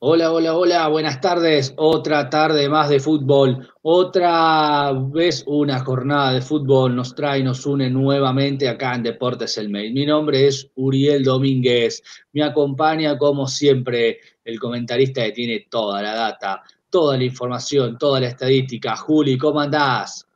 Hola, hola, hola, buenas tardes. Otra tarde más de fútbol. Otra vez una jornada de fútbol nos trae, nos une nuevamente acá en Deportes El Mail. Mi nombre es Uriel Domínguez. Me acompaña, como siempre, el comentarista que tiene toda la data, toda la información, toda la estadística. Juli, ¿cómo andás?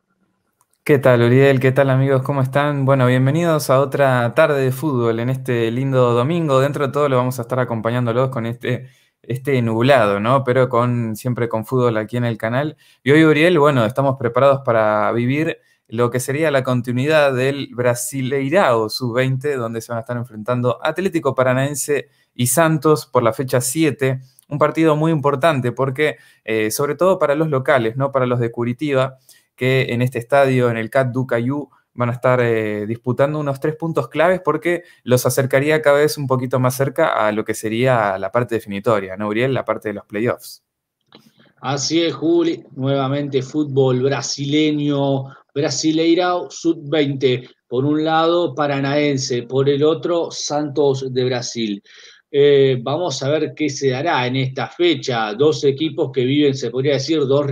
¿Qué tal, Uriel? ¿Qué tal, amigos? ¿Cómo están? Bueno, bienvenidos a otra tarde de fútbol en este lindo domingo. Dentro de todo lo vamos a estar acompañándolos con este este nublado, ¿no? Pero con, siempre con fútbol aquí en el canal. Y hoy, Uriel, bueno, estamos preparados para vivir lo que sería la continuidad del Brasileirao Sub-20, donde se van a estar enfrentando Atlético Paranaense y Santos por la fecha 7. Un partido muy importante porque, eh, sobre todo para los locales, ¿no? Para los de Curitiba, que en este estadio, en el CAT Ducayú, van a estar eh, disputando unos tres puntos claves porque los acercaría cada vez un poquito más cerca a lo que sería la parte definitoria, ¿no, Uriel? La parte de los playoffs. Así es, Juli. Nuevamente fútbol brasileño, Brasileirao Sub-20. Por un lado, Paranaense, por el otro, Santos de Brasil. Eh, vamos a ver qué se dará en esta fecha. Dos equipos que viven, se podría decir, dos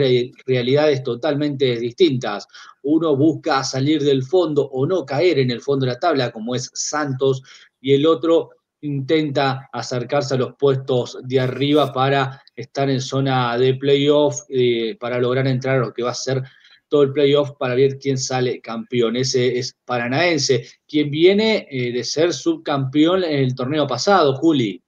realidades totalmente distintas. Uno busca salir del fondo o no caer en el fondo de la tabla, como es Santos, y el otro intenta acercarse a los puestos de arriba para estar en zona de playoff, eh, para lograr entrar a lo que va a ser todo el playoff para ver quién sale campeón. Ese es Paranaense, quien viene eh, de ser subcampeón en el torneo pasado, Juli.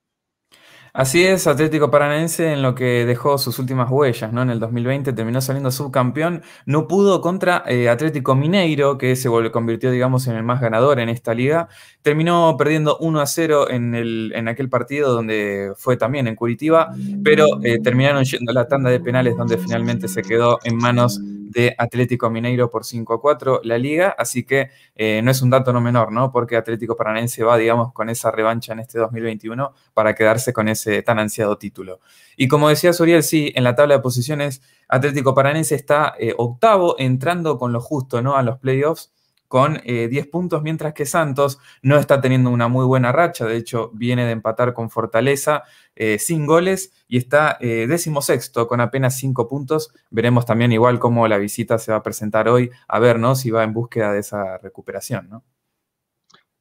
Así es, Atlético Paranaense en lo que dejó sus últimas huellas, ¿no? En el 2020 terminó saliendo subcampeón, no pudo contra eh, Atlético Mineiro, que se convirtió, digamos, en el más ganador en esta liga. Terminó perdiendo 1 a 0 en, el, en aquel partido donde fue también en Curitiba, pero eh, terminaron yendo a la tanda de penales donde finalmente se quedó en manos de Atlético Mineiro por 5 a 4 la liga, así que eh, no es un dato no menor, ¿no? Porque Atlético Paranense va, digamos, con esa revancha en este 2021 para quedarse con ese tan ansiado título. Y como decía Suriel, sí, en la tabla de posiciones, Atlético Paranense está eh, octavo, entrando con lo justo, ¿no? A los playoffs con 10 eh, puntos, mientras que Santos no está teniendo una muy buena racha, de hecho viene de empatar con Fortaleza eh, sin goles y está eh, sexto con apenas 5 puntos. Veremos también igual cómo la visita se va a presentar hoy, a ver ¿no? si va en búsqueda de esa recuperación. ¿no?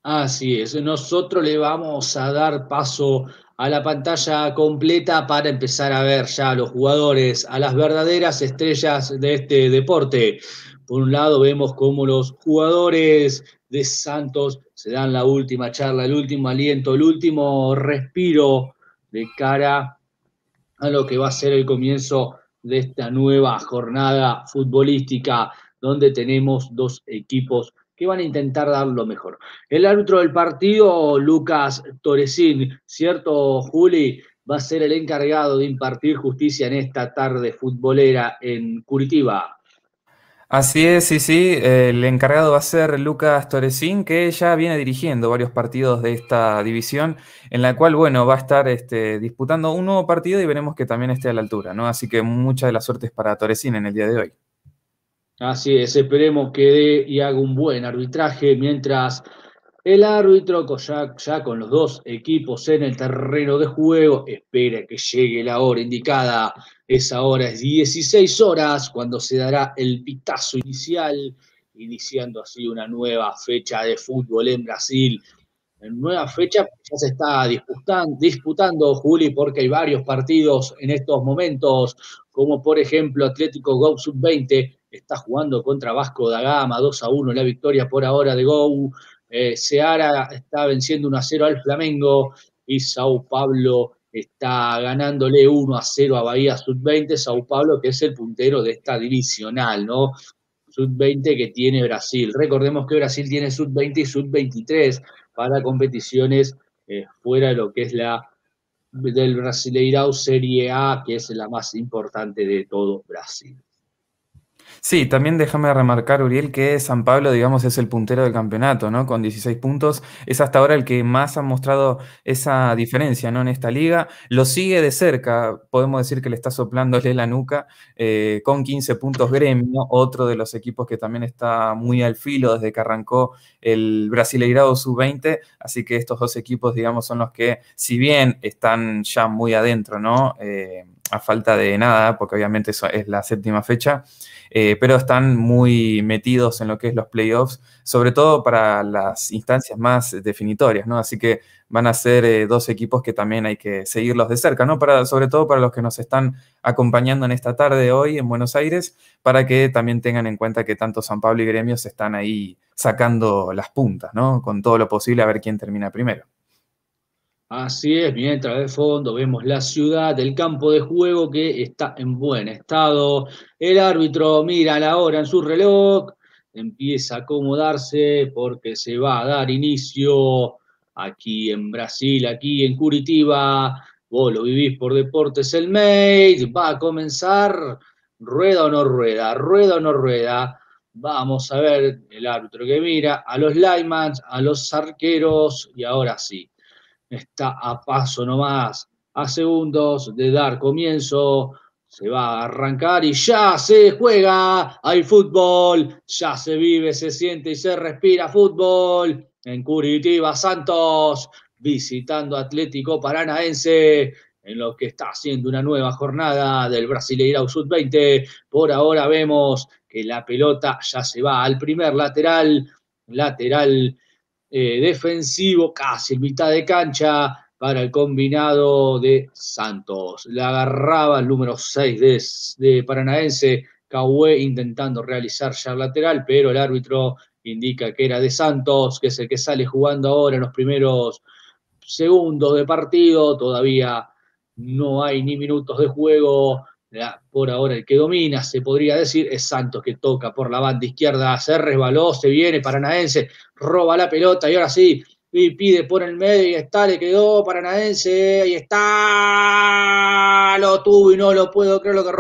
Así es, nosotros le vamos a dar paso a la pantalla completa para empezar a ver ya a los jugadores, a las verdaderas estrellas de este deporte. Por un lado vemos cómo los jugadores de Santos se dan la última charla, el último aliento, el último respiro de cara a lo que va a ser el comienzo de esta nueva jornada futbolística, donde tenemos dos equipos que van a intentar dar lo mejor. El árbitro del partido, Lucas Torresín, ¿cierto, Juli? Va a ser el encargado de impartir justicia en esta tarde futbolera en Curitiba. Así es, sí, sí. El encargado va a ser Lucas Torecín, que ya viene dirigiendo varios partidos de esta división, en la cual, bueno, va a estar este, disputando un nuevo partido y veremos que también esté a la altura, ¿no? Así que mucha de la suerte es para Torecín en el día de hoy. Así es, esperemos que dé y haga un buen arbitraje mientras el árbitro ya con los dos equipos en el terreno de juego espera que llegue la hora indicada esa hora es 16 horas cuando se dará el pitazo inicial, iniciando así una nueva fecha de fútbol en Brasil. En nueva fecha ya se está disputando, Juli, porque hay varios partidos en estos momentos, como por ejemplo Atlético Go Sub-20 está jugando contra Vasco da Gama, 2 a 1 la victoria por ahora de Go. Eh, Seara está venciendo 1 a 0 al Flamengo y Sao Paulo está ganándole 1 a 0 a Bahía Sub-20, Sao Paulo, que es el puntero de esta divisional, ¿no? Sub-20 que tiene Brasil. Recordemos que Brasil tiene Sub-20 y Sub-23 para competiciones eh, fuera de lo que es la del Brasileirao Serie A, que es la más importante de todo Brasil. Sí, también déjame remarcar, Uriel, que San Pablo, digamos, es el puntero del campeonato, ¿no? Con 16 puntos. Es hasta ahora el que más ha mostrado esa diferencia, ¿no? En esta liga. Lo sigue de cerca, podemos decir que le está soplándole la nuca, eh, con 15 puntos Gremio, otro de los equipos que también está muy al filo desde que arrancó el Brasileirado Sub-20. Así que estos dos equipos, digamos, son los que, si bien están ya muy adentro, ¿no? Eh, a falta de nada, porque obviamente eso es la séptima fecha, eh, pero están muy metidos en lo que es los playoffs, sobre todo para las instancias más definitorias, ¿no? Así que van a ser eh, dos equipos que también hay que seguirlos de cerca, ¿no? Para, sobre todo para los que nos están acompañando en esta tarde hoy en Buenos Aires, para que también tengan en cuenta que tanto San Pablo y Gremios están ahí sacando las puntas, ¿no? Con todo lo posible a ver quién termina primero. Así es, mientras de fondo vemos la ciudad, el campo de juego que está en buen estado. El árbitro mira la hora en su reloj, empieza a acomodarse porque se va a dar inicio aquí en Brasil, aquí en Curitiba. Vos lo vivís por Deportes El Mate. Va a comenzar rueda o no rueda, rueda o no rueda. Vamos a ver el árbitro que mira a los linemans, a los arqueros y ahora sí está a paso nomás, a segundos de dar comienzo. Se va a arrancar y ya se juega. Hay fútbol, ya se vive, se siente y se respira fútbol. En Curitiba, Santos visitando Atlético Paranaense en lo que está haciendo una nueva jornada del Brasileirão sud 20 Por ahora vemos que la pelota ya se va al primer lateral, lateral eh, defensivo, casi mitad de cancha para el combinado de Santos. La agarraba el número 6 de, Paranaense, Cahué intentando realizar ya lateral, pero el árbitro indica que era de Santos, que es el que sale jugando ahora en los primeros segundos de partido, todavía no hay ni minutos de juego por ahora el que domina, se podría decir, es Santos que toca por la banda izquierda, se resbaló, se viene Paranaense, roba la pelota y ahora sí, y pide por el medio y está, le quedó Paranaense, y está, lo tuvo y no lo puedo creer lo que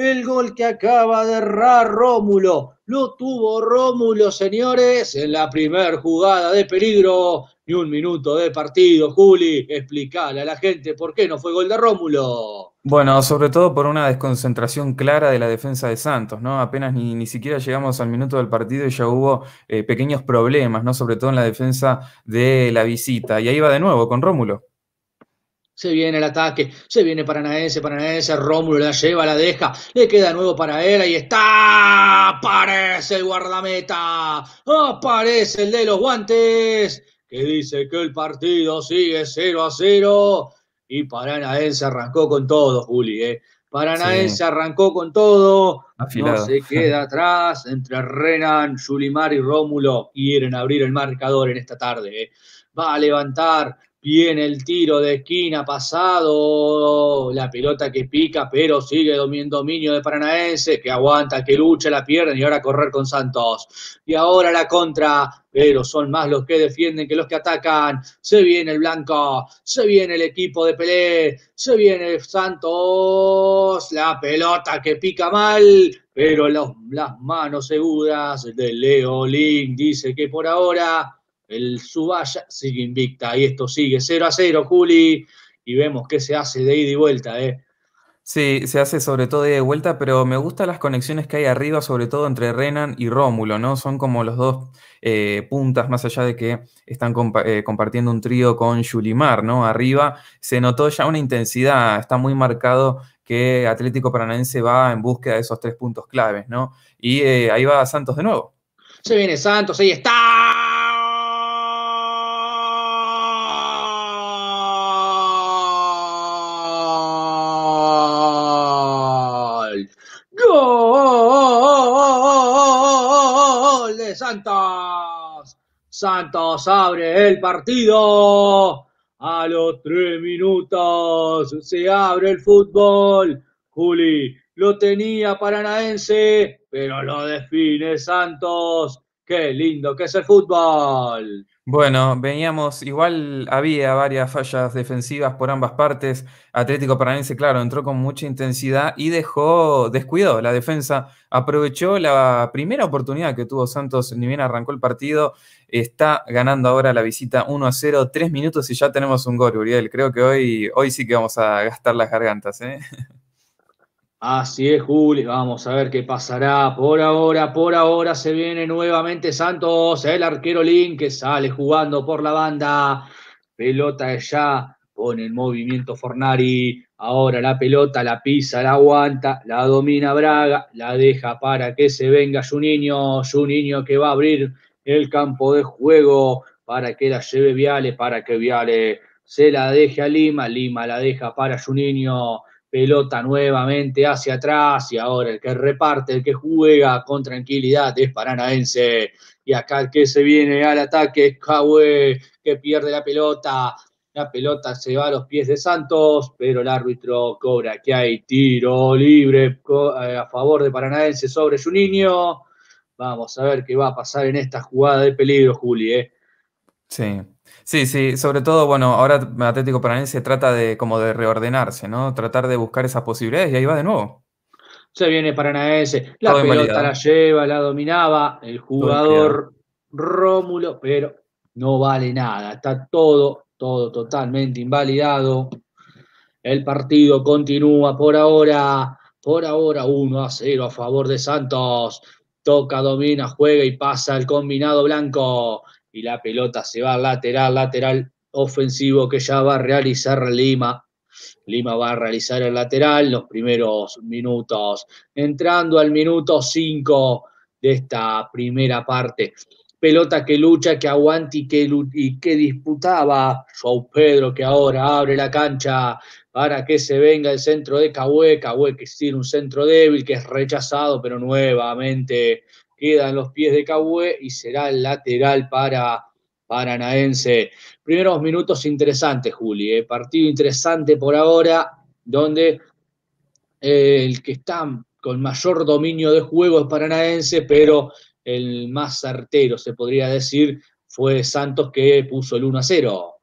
El gol que acaba de errar Rómulo, lo tuvo Rómulo, señores, en la primer jugada de peligro ni un minuto de partido. Juli, explícale a la gente por qué no fue gol de Rómulo. Bueno, sobre todo por una desconcentración clara de la defensa de Santos, ¿no? Apenas ni, siquiera llegamos al minuto del partido y ya hubo eh, pequeños problemas, ¿no? Sobre todo en la defensa de la visita. Y ahí va de nuevo con Rómulo. Se viene el ataque, se viene Paranaense, Paranaense, Rómulo la lleva, la deja, le queda nuevo para él, ahí está, aparece el guardameta, aparece el de los guantes, que dice que el partido sigue 0 a 0 y se arrancó con todo, Juli. Eh. Paranaense arrancó con todo. No se queda atrás entre Renan, Julimar y Rómulo. Quieren abrir el marcador en esta tarde. Eh. Va a levantar Viene el tiro de esquina pasado, la pelota que pica, pero sigue dominio de Paranaense, que aguanta, que lucha, la pierden y ahora correr con Santos. Y ahora la contra, pero son más los que defienden que los que atacan. Se viene el blanco, se viene el equipo de Pelé, se viene Santos, la pelota que pica mal, pero las manos seguras de Link, dice que por ahora el Subaya sigue invicta y esto sigue 0 a 0, Juli, y vemos qué se hace de ida y vuelta, ¿eh? Sí, se hace sobre todo de vuelta, pero me gustan las conexiones que hay arriba, sobre todo entre Renan y Rómulo, ¿no? Son como los dos eh, puntas, más allá de que están eh, compartiendo un trío con Julimar ¿no? Arriba se notó ya una intensidad, está muy marcado que Atlético Paranaense va en búsqueda de esos tres puntos claves, ¿no? Y eh, ahí va Santos de nuevo. Se viene Santos, ahí está, Santos abre el partido. A los tres minutos se abre el fútbol. Juli lo tenía Paranaense, pero lo define Santos. Qué lindo que es el fútbol. Bueno, veníamos, igual había varias fallas defensivas por ambas partes. Atlético Paranaense, claro, entró con mucha intensidad y dejó, descuidó la defensa. Aprovechó la primera oportunidad que tuvo Santos, ni bien arrancó el partido. Está ganando ahora la visita 1 a 0, tres minutos y ya tenemos un gol, Uriel. Creo que hoy, hoy sí que vamos a gastar las gargantas, ¿eh? Así es, Juli. Vamos a ver qué pasará. Por ahora, por ahora se viene nuevamente Santos, el arquero Lin que sale jugando por la banda. Pelota ya pone el movimiento Fornari. Ahora la pelota la pisa, la aguanta, la domina Braga, la deja para que se venga su niño, su niño que va a abrir el campo de juego para que la lleve Viale, para que Viale se la deje a Lima, Lima la deja para su niño pelota nuevamente hacia atrás y ahora el que reparte, el que juega con tranquilidad es Paranaense. Y acá el que se viene al ataque es Cahue, que pierde la pelota. La pelota se va a los pies de Santos, pero el árbitro cobra que hay tiro libre eh, a favor de Paranaense sobre Juninho. Vamos a ver qué va a pasar en esta jugada de peligro, Juli. ¿eh? Sí, Sí, sí, sobre todo, bueno, ahora Atlético Paranaense trata de como de reordenarse, ¿no? Tratar de buscar esas posibilidades y ahí va de nuevo. Se viene Paranaense, la pelota la lleva, la dominaba el jugador Rómulo, pero no vale nada, está todo, todo totalmente invalidado. El partido continúa por ahora, por ahora 1 a 0 a favor de Santos. Toca, domina, juega y pasa el combinado blanco y la pelota se va lateral, lateral ofensivo que ya va a realizar Lima. Lima va a realizar el lateral los primeros minutos, entrando al minuto 5 de esta primera parte. Pelota que lucha, que aguanta y que, disputaba Joao Pedro, que ahora abre la cancha para que se venga el centro de Cahué. Cahué que tiene un centro débil, que es rechazado, pero nuevamente queda en los pies de Cabue y será el lateral para Paranaense. Primeros minutos interesantes, Juli. Eh. partido interesante por ahora, donde eh, el que está con mayor dominio de juego es Paranaense, pero el más certero, se podría decir, fue Santos que puso el 1 a 0.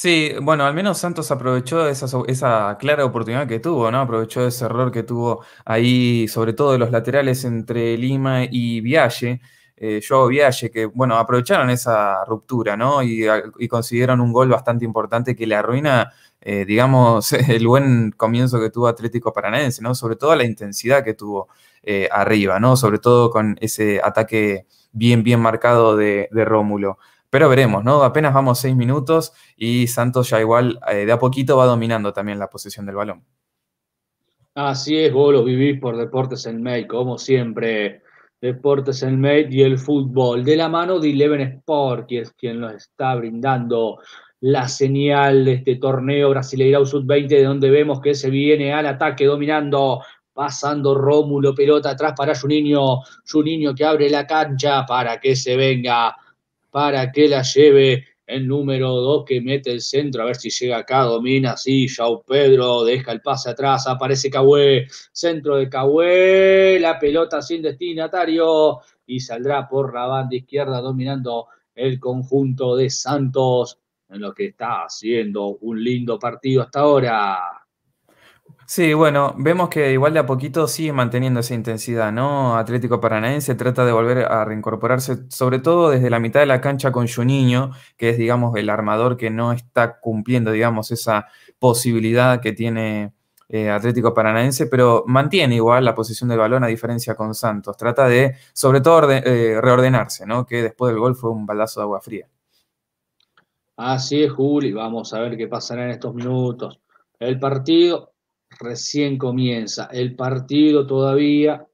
Sí, bueno, al menos Santos aprovechó esa, clara oportunidad que tuvo, ¿no? Aprovechó ese error que tuvo ahí, sobre todo de los laterales entre Lima y Vialle. Eh, Joao Vialle, que bueno, aprovecharon esa ruptura, ¿no? Y, ah, y, un gol bastante importante que le arruina, eh, digamos, el buen comienzo que tuvo Atlético Paranaense, ¿no? Sobre todo la intensidad que tuvo eh, arriba, ¿no? Sobre todo con ese ataque bien, bien marcado de Rómulo. Pero veremos, ¿no? Apenas vamos seis minutos y Santos ya igual eh, de a poquito va dominando también la posición del balón. Así es, vos lo vivís por Deportes en May, como siempre. Deportes en May y el fútbol. De la mano de Eleven Sport, que es quien nos está brindando la señal de este torneo Brasileirao Sub-20, de donde vemos que se viene al ataque dominando pasando Rómulo, pelota atrás para Juninho, Juninho que abre la cancha para que se venga para que la lleve el número 2 que mete el centro, a ver si llega acá, domina, sí, Yao Pedro, deja el pase atrás, aparece Cahué, centro de Cahué, la pelota sin destinatario y saldrá por la banda izquierda dominando el conjunto de Santos en lo que está haciendo un lindo partido hasta ahora. Sí, bueno, vemos que igual de a poquito sigue manteniendo esa intensidad, ¿no? Atlético Paranaense trata de volver a reincorporarse, sobre todo desde la mitad de la cancha con Juninho, que es, digamos, el armador que no está cumpliendo, digamos, esa posibilidad que tiene eh, Atlético Paranaense, pero mantiene igual la posición del balón a diferencia con Santos. Trata de, sobre todo, eh, reordenarse, ¿no? Que después del gol fue un balazo de agua fría. Así es, Juli. Vamos a ver qué pasará en estos minutos. El partido recién comienza. El partido todavía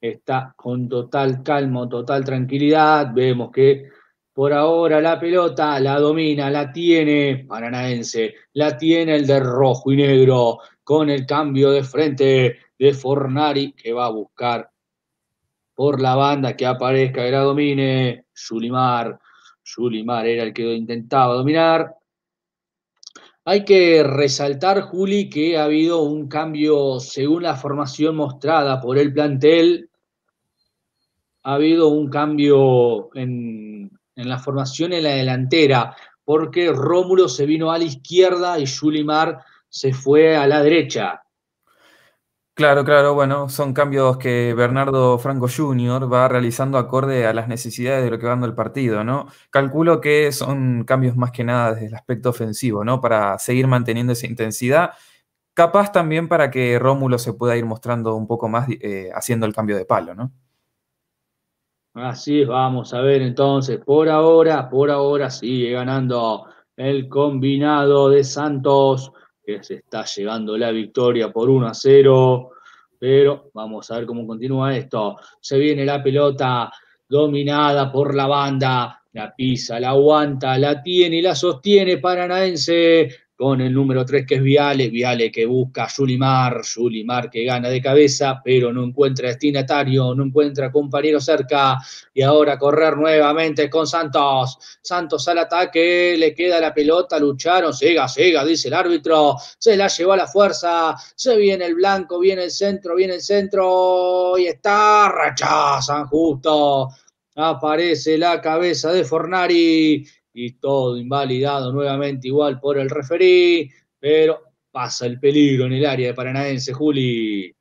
está con total calma, total tranquilidad. Vemos que por ahora la pelota la domina, la tiene Paranaense, la tiene el de rojo y negro, con el cambio de frente de Fornari, que va a buscar por la banda que aparezca, que la domine. Sulimar, Sulimar era el que intentaba dominar, hay que resaltar, Juli, que ha habido un cambio según la formación mostrada por el plantel. Ha habido un cambio en, la formación en la delantera, porque Rómulo se vino a la izquierda y Mar se fue a la derecha. Claro, claro, bueno, son cambios que Bernardo Franco Jr. va realizando acorde a las necesidades de lo que va dando el partido, ¿no? Calculo que son cambios más que nada desde el aspecto ofensivo, ¿no? Para seguir manteniendo esa intensidad, capaz también para que Rómulo se pueda ir mostrando un poco más eh, haciendo el cambio de palo, ¿no? Así es, vamos a ver entonces, por ahora, por ahora sigue ganando el combinado de Santos que se está llegando la victoria por 1 a 0. Pero vamos a ver cómo continúa esto. Se viene la pelota dominada por la banda. La pisa, la aguanta, la tiene y la sostiene Paranaense con el número 3 que es Viale, Viale que busca a Yulimar, que gana de cabeza, pero no encuentra destinatario, no encuentra compañero cerca, y ahora correr nuevamente con Santos, Santos al ataque, le queda la pelota, lucharon, siga, siga, dice el árbitro, se la llevó a la fuerza, se viene el blanco, viene el centro, viene el centro, y está, rechazan justo, aparece la cabeza de Fornari y todo invalidado nuevamente igual por el referí, pero pasa el peligro en el área de Paranaense, Juli.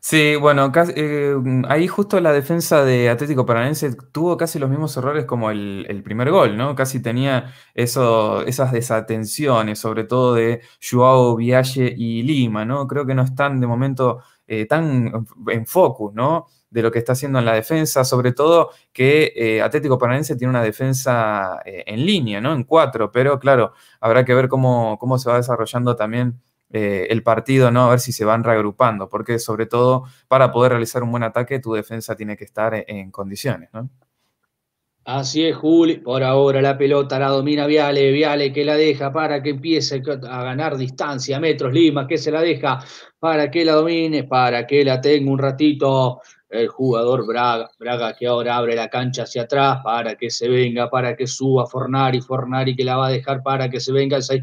Sí, bueno, eh, ahí justo la defensa de Atlético Paranaense tuvo casi los mismos errores como el, primer gol, ¿no? Casi tenía eso, esas desatenciones, sobre todo de Joao Vialle y Lima, ¿no? Creo que no están de momento eh, tan en focus, ¿no? De lo que está haciendo en la defensa, sobre todo que eh, Atlético Paranaense tiene una defensa eh, en línea, ¿no? En cuatro, pero claro, habrá que ver cómo, se va desarrollando también el partido, ¿no? A ver si se van reagrupando, porque sobre todo para poder realizar un buen ataque, tu defensa tiene que estar en, en condiciones, ¿no? Así es, Juli. Por ahora la pelota la domina Viale. Viale que la deja para que empiece a ganar distancia, metros, Lima, que se la deja para que la domine, para que la tenga un ratito. El jugador Braga, Braga que ahora abre la cancha hacia atrás para que se venga, para que suba Fornari, Fornari que la va a dejar para que se venga el 6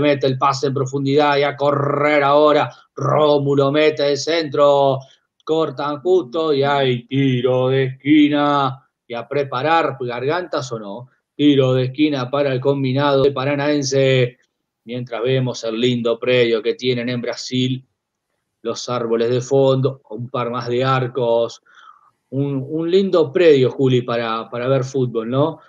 mete el pase en profundidad y a correr ahora. Rómulo mete el centro, cortan justo y hay tiro de esquina y a preparar gargantas o no. Tiro de esquina para el combinado de Paranaense. Mientras vemos el lindo predio que tienen en Brasil, los árboles de fondo, un par más de arcos. Un, lindo predio, Juli, para, para ver fútbol, ¿no?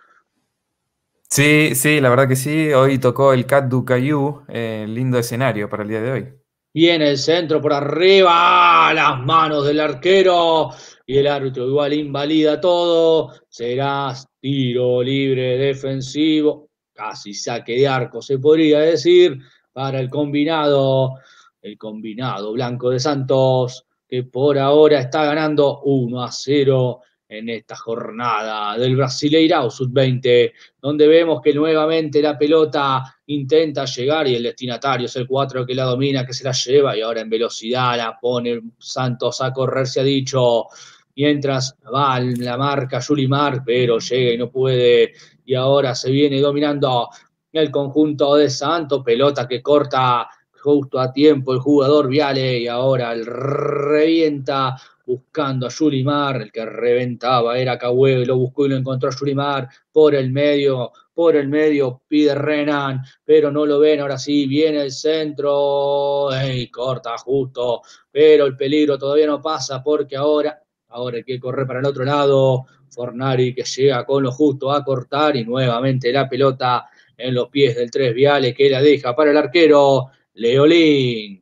Sí, sí, la verdad que sí. Hoy tocó el Cat Ducayú, eh, lindo escenario para el día de hoy. Y en el centro por arriba, las manos del arquero y el árbitro igual invalida todo, será tiro libre defensivo, casi saque de arco se podría decir, para el combinado, el combinado blanco de Santos, que por ahora está ganando 1 a 0 en esta jornada del Brasileirao Sub-20, donde vemos que nuevamente la pelota intenta llegar y el destinatario es el 4 que la domina, que se la lleva y ahora en velocidad la pone Santos a correr, se ha dicho mientras va la marca Yulimar, pero llega y no puede, y ahora se viene dominando el conjunto de Santo, pelota que corta justo a tiempo el jugador Viale, y ahora el revienta buscando a Yulimar, el que reventaba era Cahué y lo buscó y lo encontró a Yulimar por el medio, por el medio pide Renan, pero no lo ven, ahora sí viene el centro, y corta justo, pero el peligro todavía no pasa porque ahora Ahora hay que correr para el otro lado. Fornari que llega con lo justo a cortar y nuevamente la pelota en los pies del tres Viales que la deja para el arquero Leolín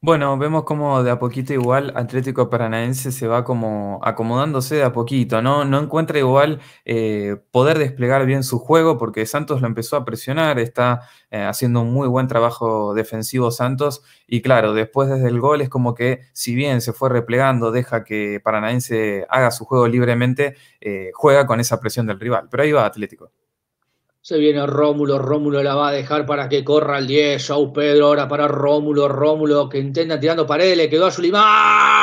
bueno, vemos como de a poquito igual Atlético Paranaense se va como acomodándose de a poquito, ¿no? No encuentra igual eh, poder desplegar bien su juego porque Santos lo empezó a presionar, está eh, haciendo un muy buen trabajo defensivo Santos y claro, después desde el gol es como que si bien se fue replegando, deja que Paranaense haga su juego libremente, eh, juega con esa presión del rival, pero ahí va Atlético. Se viene Rómulo, Rómulo la va a dejar para que corra al 10. Show Pedro ahora para Rómulo, Rómulo que intenta tirando paredes, le quedó a Sulimán.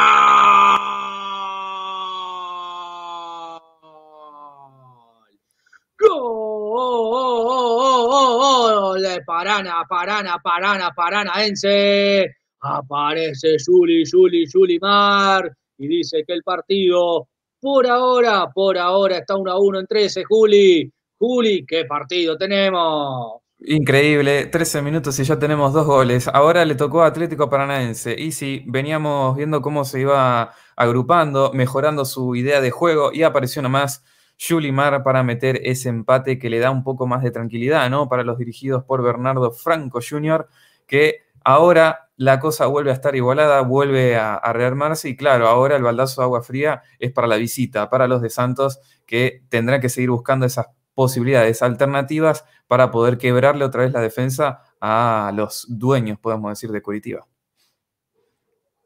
Parana, Parana, Parana, Paranaense. Aparece Juli, Juli, Julimar y dice que el partido por ahora, por ahora está 1 a 1 en 13, Juli. Juli, qué partido tenemos. Increíble, 13 minutos y ya tenemos dos goles. Ahora le tocó a Atlético Paranaense. Y sí, veníamos viendo cómo se iba agrupando, mejorando su idea de juego y apareció nomás Mar para meter ese empate que le da un poco más de tranquilidad, ¿no? Para los dirigidos por Bernardo Franco Jr., que ahora la cosa vuelve a estar igualada, vuelve a, a rearmarse y claro, ahora el baldazo de agua fría es para la visita, para los de Santos, que tendrán que seguir buscando esas posibilidades alternativas para poder quebrarle otra vez la defensa a los dueños, podemos decir, de Curitiba.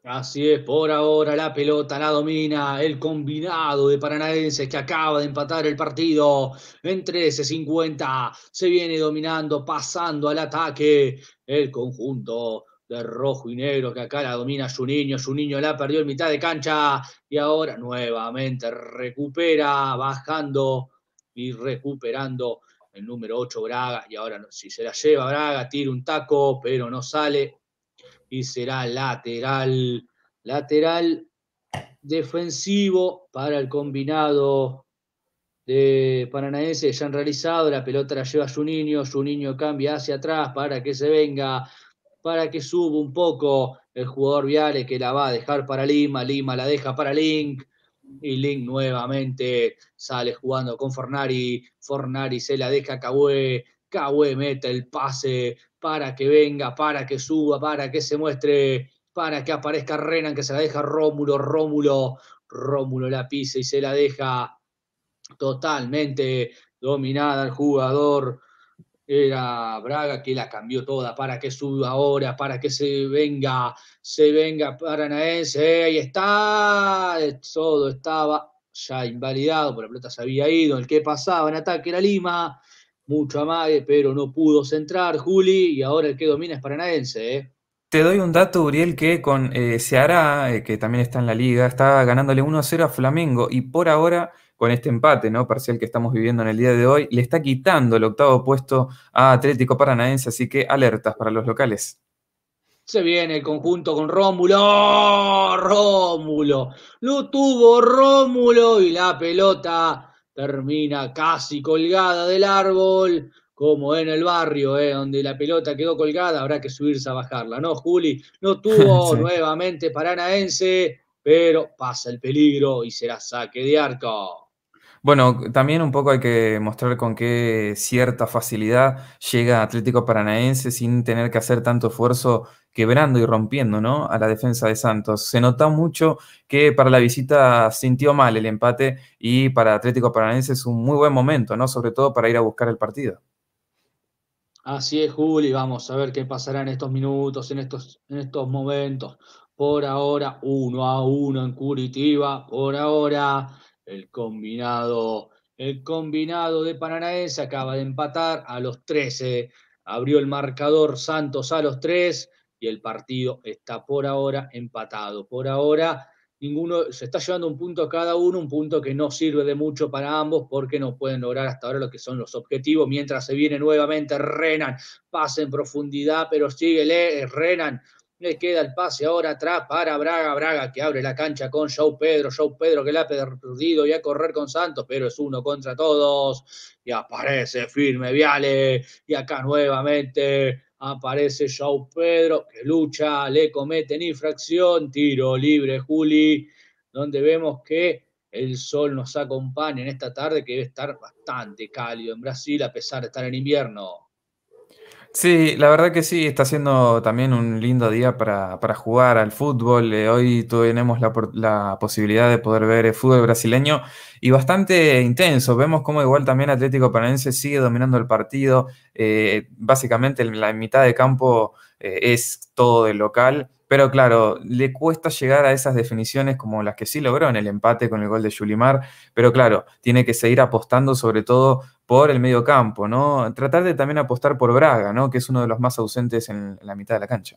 Así es, por ahora la pelota la domina el combinado de paranaenses que acaba de empatar el partido en 50 Se viene dominando, pasando al ataque el conjunto de rojo y negro que acá la domina su niño la perdió en mitad de cancha y ahora nuevamente recupera bajando y recuperando el número 8 Braga, y ahora si se la lleva Braga, tira un taco, pero no sale y será lateral, lateral defensivo para el combinado de Paranaense, ya han realizado, la pelota la lleva su niño, su niño cambia hacia atrás para que se venga, para que suba un poco el jugador Viale que la va a dejar para Lima, Lima la deja para Link, y Link nuevamente sale jugando con Fornari. Fornari se la deja a Kawé. Kawé mete el pase para que venga, para que suba, para que se muestre, para que aparezca Renan, que se la deja Rómulo, Rómulo. Rómulo la pisa y se la deja totalmente dominada al jugador era Braga que la cambió toda, para que suba ahora, para que se venga, se venga Paranaense, eh, ahí está, eh, todo estaba ya invalidado, por la pelota se había ido, el que pasaba en ataque era Lima, mucho amague, pero no pudo centrar Juli, y ahora el que domina es Paranaense, eh. Te doy un dato, Uriel, que con Seara, Ceará, que también está en la liga, está ganándole 1-0 a Flamengo y por ahora con este empate ¿no? parcial que estamos viviendo en el día de hoy, le está quitando el octavo puesto a Atlético Paranaense, así que alertas para los locales. Se viene el conjunto con Rómulo. ¡oh, Rómulo. Lo tuvo Rómulo y la pelota termina casi colgada del árbol, como en el barrio, ¿eh? donde la pelota quedó colgada, habrá que subirse a bajarla. No, Juli, no tuvo nuevamente Paranaense, pero pasa el peligro y será saque de arco. Bueno, también un poco hay que mostrar con qué cierta facilidad llega Atlético Paranaense sin tener que hacer tanto esfuerzo quebrando y rompiendo ¿no? a la defensa de Santos. Se nota mucho que para la visita sintió mal el empate y para Atlético Paranaense es un muy buen momento, ¿no? sobre todo para ir a buscar el partido. Así es, Juli, vamos a ver qué pasará en estos minutos, en estos, en estos momentos. Por ahora, uno a uno en Curitiba, por ahora el combinado, el combinado de Paranaense acaba de empatar a los 13. Abrió el marcador Santos a los 3 y el partido está por ahora empatado. Por ahora ninguno se está llevando un punto a cada uno, un punto que no sirve de mucho para ambos porque no pueden lograr hasta ahora lo que son los objetivos. Mientras se viene nuevamente Renan, pasa en profundidad, pero síguele eh, Renan, le queda el pase ahora atrás para Braga. Braga que abre la cancha con Joe Pedro. Joe Pedro que la ha perdido y a correr con Santos, pero es uno contra todos. Y aparece firme Viale. Y acá nuevamente aparece Joe Pedro que lucha, le cometen infracción. Tiro libre, Juli. Donde vemos que el sol nos acompaña en esta tarde que debe estar bastante cálido en Brasil a pesar de estar en invierno. Sí, la verdad que sí, está siendo también un lindo día para, jugar al fútbol. Eh, hoy tenemos la, la, posibilidad de poder ver el eh, fútbol brasileño y bastante intenso. Vemos cómo igual también Atlético Paranaense sigue dominando el partido. Eh, básicamente la mitad de campo es todo de local. Pero claro, le cuesta llegar a esas definiciones como las que sí logró en el empate con el gol de Julimar, Pero claro, tiene que seguir apostando sobre todo por el medio campo, ¿no? Tratar de también apostar por Braga, ¿no? Que es uno de los más ausentes en la mitad de la cancha.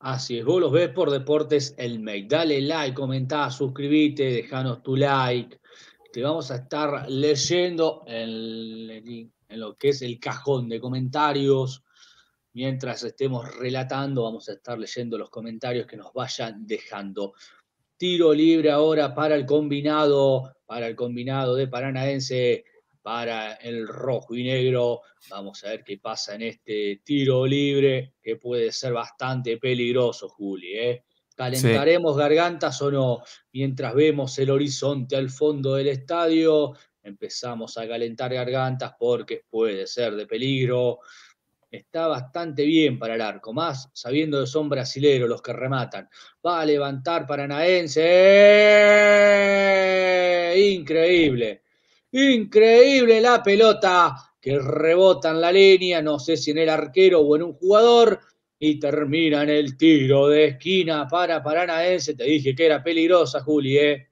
Así es, vos los ves por Deportes El Make. Dale like, comentá, suscríbete, dejanos tu like. Te vamos a estar leyendo en, en lo que es el cajón de comentarios. Mientras estemos relatando, vamos a estar leyendo los comentarios que nos vayan dejando. Tiro libre ahora para el combinado, para el combinado de Paranaense para el rojo y negro. Vamos a ver qué pasa en este tiro libre, que puede ser bastante peligroso, Juli. ¿eh? ¿Calentaremos gargantas o no? Mientras vemos el horizonte al fondo del estadio, empezamos a calentar gargantas porque puede ser de peligro. Está bastante bien para el arco, más sabiendo que son brasileros los que rematan. Va a levantar Paranaense. ¡eh! Increíble Increíble la pelota que rebota en la línea, no sé si en el arquero o en un jugador, y termina en el tiro de esquina para Paranaense. Te dije que era peligrosa, Juli, ¿eh?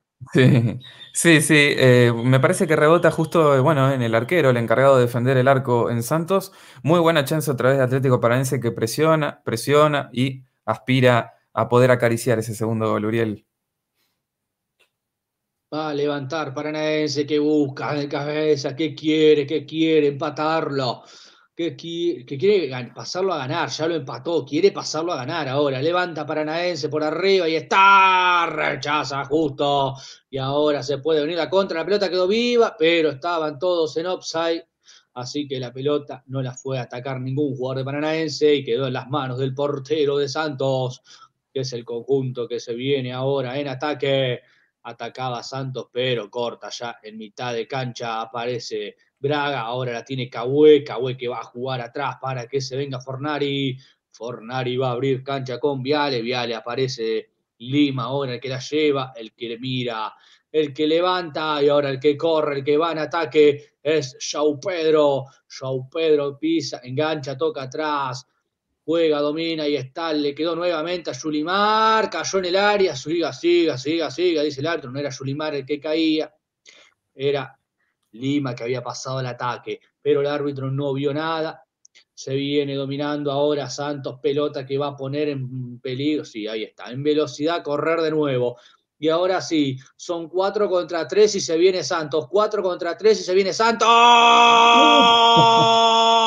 Sí, sí, eh, me parece que rebota justo, eh, bueno, en el arquero, el encargado de defender el arco en Santos. Muy buena chance otra vez de Atlético Paranense que presiona, presiona y aspira a poder acariciar ese segundo gol, Uriel. Va a levantar Paranaense que busca de cabeza, que quiere, que quiere empatarlo, que, quiere quiere pasarlo a ganar, ya lo empató, quiere pasarlo a ganar ahora. Levanta Paranaense por arriba y está, rechaza justo. Y ahora se puede venir a contra, la pelota quedó viva, pero estaban todos en offside. Así que la pelota no la fue a atacar ningún jugador de Paranaense y quedó en las manos del portero de Santos, que es el conjunto que se viene ahora en ataque atacaba Santos, pero corta ya en mitad de cancha aparece Braga, ahora la tiene Cahué, Cahué que va a jugar atrás para que se venga Fornari, Fornari va a abrir cancha con Viale, Viale aparece Lima ahora el que la lleva, el que le mira, el que levanta y ahora el que corre, el que va en ataque es Chau Pedro, Chau Pedro pisa, engancha, toca atrás, juega, domina y está, le quedó nuevamente a Yulimar, cayó en el área, siga, siga, siga, siga, dice el árbitro, no era Yulimar el que caía, era Lima que había pasado el ataque, pero el árbitro no vio nada, se viene dominando ahora Santos, pelota que va a poner en peligro, sí, ahí está, en velocidad, correr de nuevo. Y ahora sí, son 4 contra 3 y se viene Santos, 4 contra 3 y se viene Santos.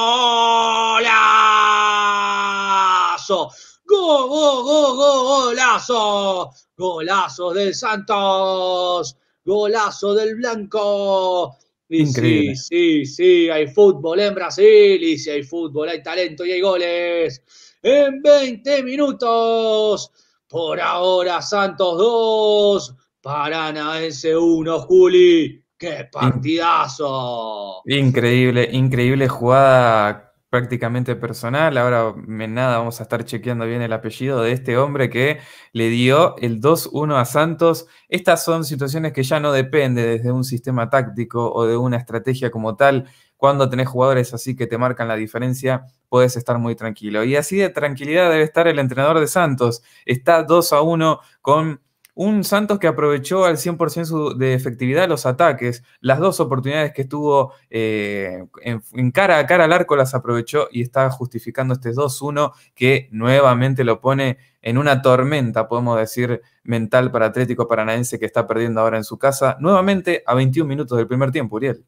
golazo. Go, go, go, golazo. Golazo del Santos. Golazo del Blanco. Increíble. Sí, sí, sí, hay fútbol en Brasil. Y si hay fútbol, hay talento y hay goles. En 20 minutos. Por ahora, Santos 2. Paranaense 1, Juli. ¡Qué partidazo! Increíble, increíble jugada prácticamente personal. Ahora en nada vamos a estar chequeando bien el apellido de este hombre que le dio el 2-1 a Santos. Estas son situaciones que ya no depende desde un sistema táctico o de una estrategia como tal. Cuando tenés jugadores así que te marcan la diferencia, puedes estar muy tranquilo. Y así de tranquilidad debe estar el entrenador de Santos. Está 2 a 1 con un Santos que aprovechó al 100% de efectividad los ataques. Las dos oportunidades que estuvo eh, en, cara a cara al arco las aprovechó y está justificando este 2-1 que nuevamente lo pone en una tormenta, podemos decir, mental para Atlético Paranaense que está perdiendo ahora en su casa, nuevamente a 21 minutos del primer tiempo, Uriel.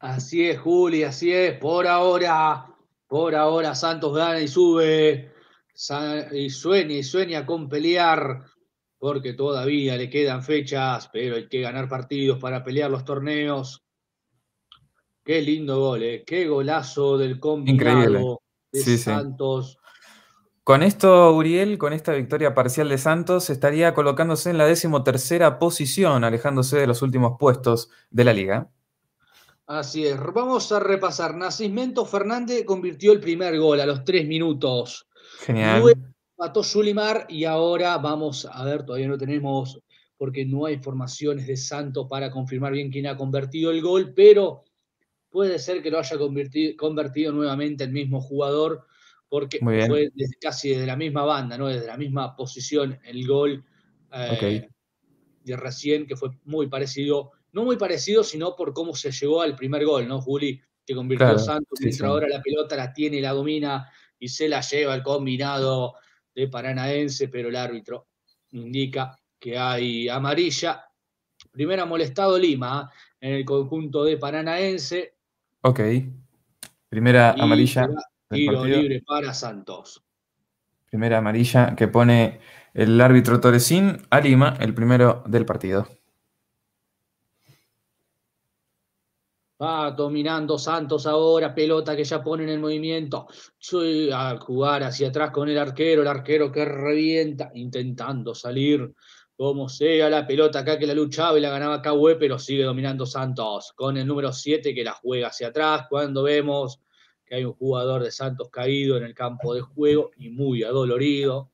Así es, Juli, así es. Por ahora, por ahora Santos gana y sube y sueña y sueña con pelear, porque todavía le quedan fechas, pero hay que ganar partidos para pelear los torneos. Qué lindo gol, eh, qué golazo del combinado de Santos. Con esto, Uriel, con esta victoria parcial de Santos, estaría colocándose en la decimotercera posición, alejándose de los últimos puestos de la liga. Así es. Vamos a repasar. Nacimiento Fernández convirtió el primer gol a los tres minutos. Genial. mató Sulimar y ahora vamos a ver, todavía no tenemos, porque no hay informaciones de Santos para confirmar bien quién ha convertido el gol, pero puede ser que lo haya convertido, convertido nuevamente el mismo jugador, porque fue casi desde la misma banda, ¿no? desde la misma posición el gol eh, de recién, que fue muy parecido, no muy parecido, sino por cómo se llegó al primer gol, ¿no, Juli? Que convirtió Santos, ahora la pelota la tiene, la domina y se la lleva el combinado de Paranaense, pero el árbitro indica que hay amarilla. Primera molestado Lima ¿eh? en el conjunto de Paranaense. Ok. Primera y amarilla. Tiro libre para Santos. Primera amarilla que pone el árbitro Torresín a Lima, el primero del partido. Va dominando Santos ahora, pelota que ya pone en el movimiento. A jugar hacia atrás con el arquero, el arquero que revienta, intentando salir como sea la pelota acá que la luchaba y la ganaba Cahue, pero sigue dominando Santos con el número 7 que la juega hacia atrás. Cuando vemos que hay un jugador de Santos caído en el campo de juego y muy adolorido,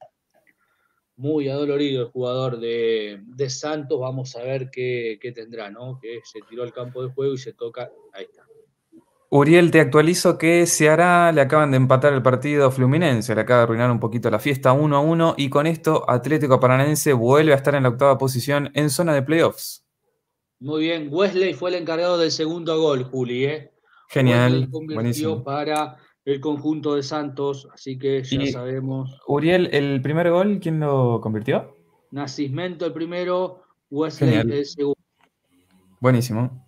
muy adolorido el jugador de, Santos, vamos a ver qué, tendrá, ¿no? Que se tiró al campo de juego y se toca, ahí está. Uriel, te actualizo que se hará, le acaban de empatar el partido Fluminense, le acaba de arruinar un poquito la fiesta 1 a 1 y con esto Atlético Paranense vuelve a estar en la octava posición en zona de playoffs. Muy bien, Wesley fue el encargado del segundo gol, Juli, ¿eh? Genial, buenísimo. Para el conjunto de Santos, así que ya sabemos. Uriel, ¿el primer gol quién lo convirtió? Nacismento el primero, Wesley el segundo. Buenísimo.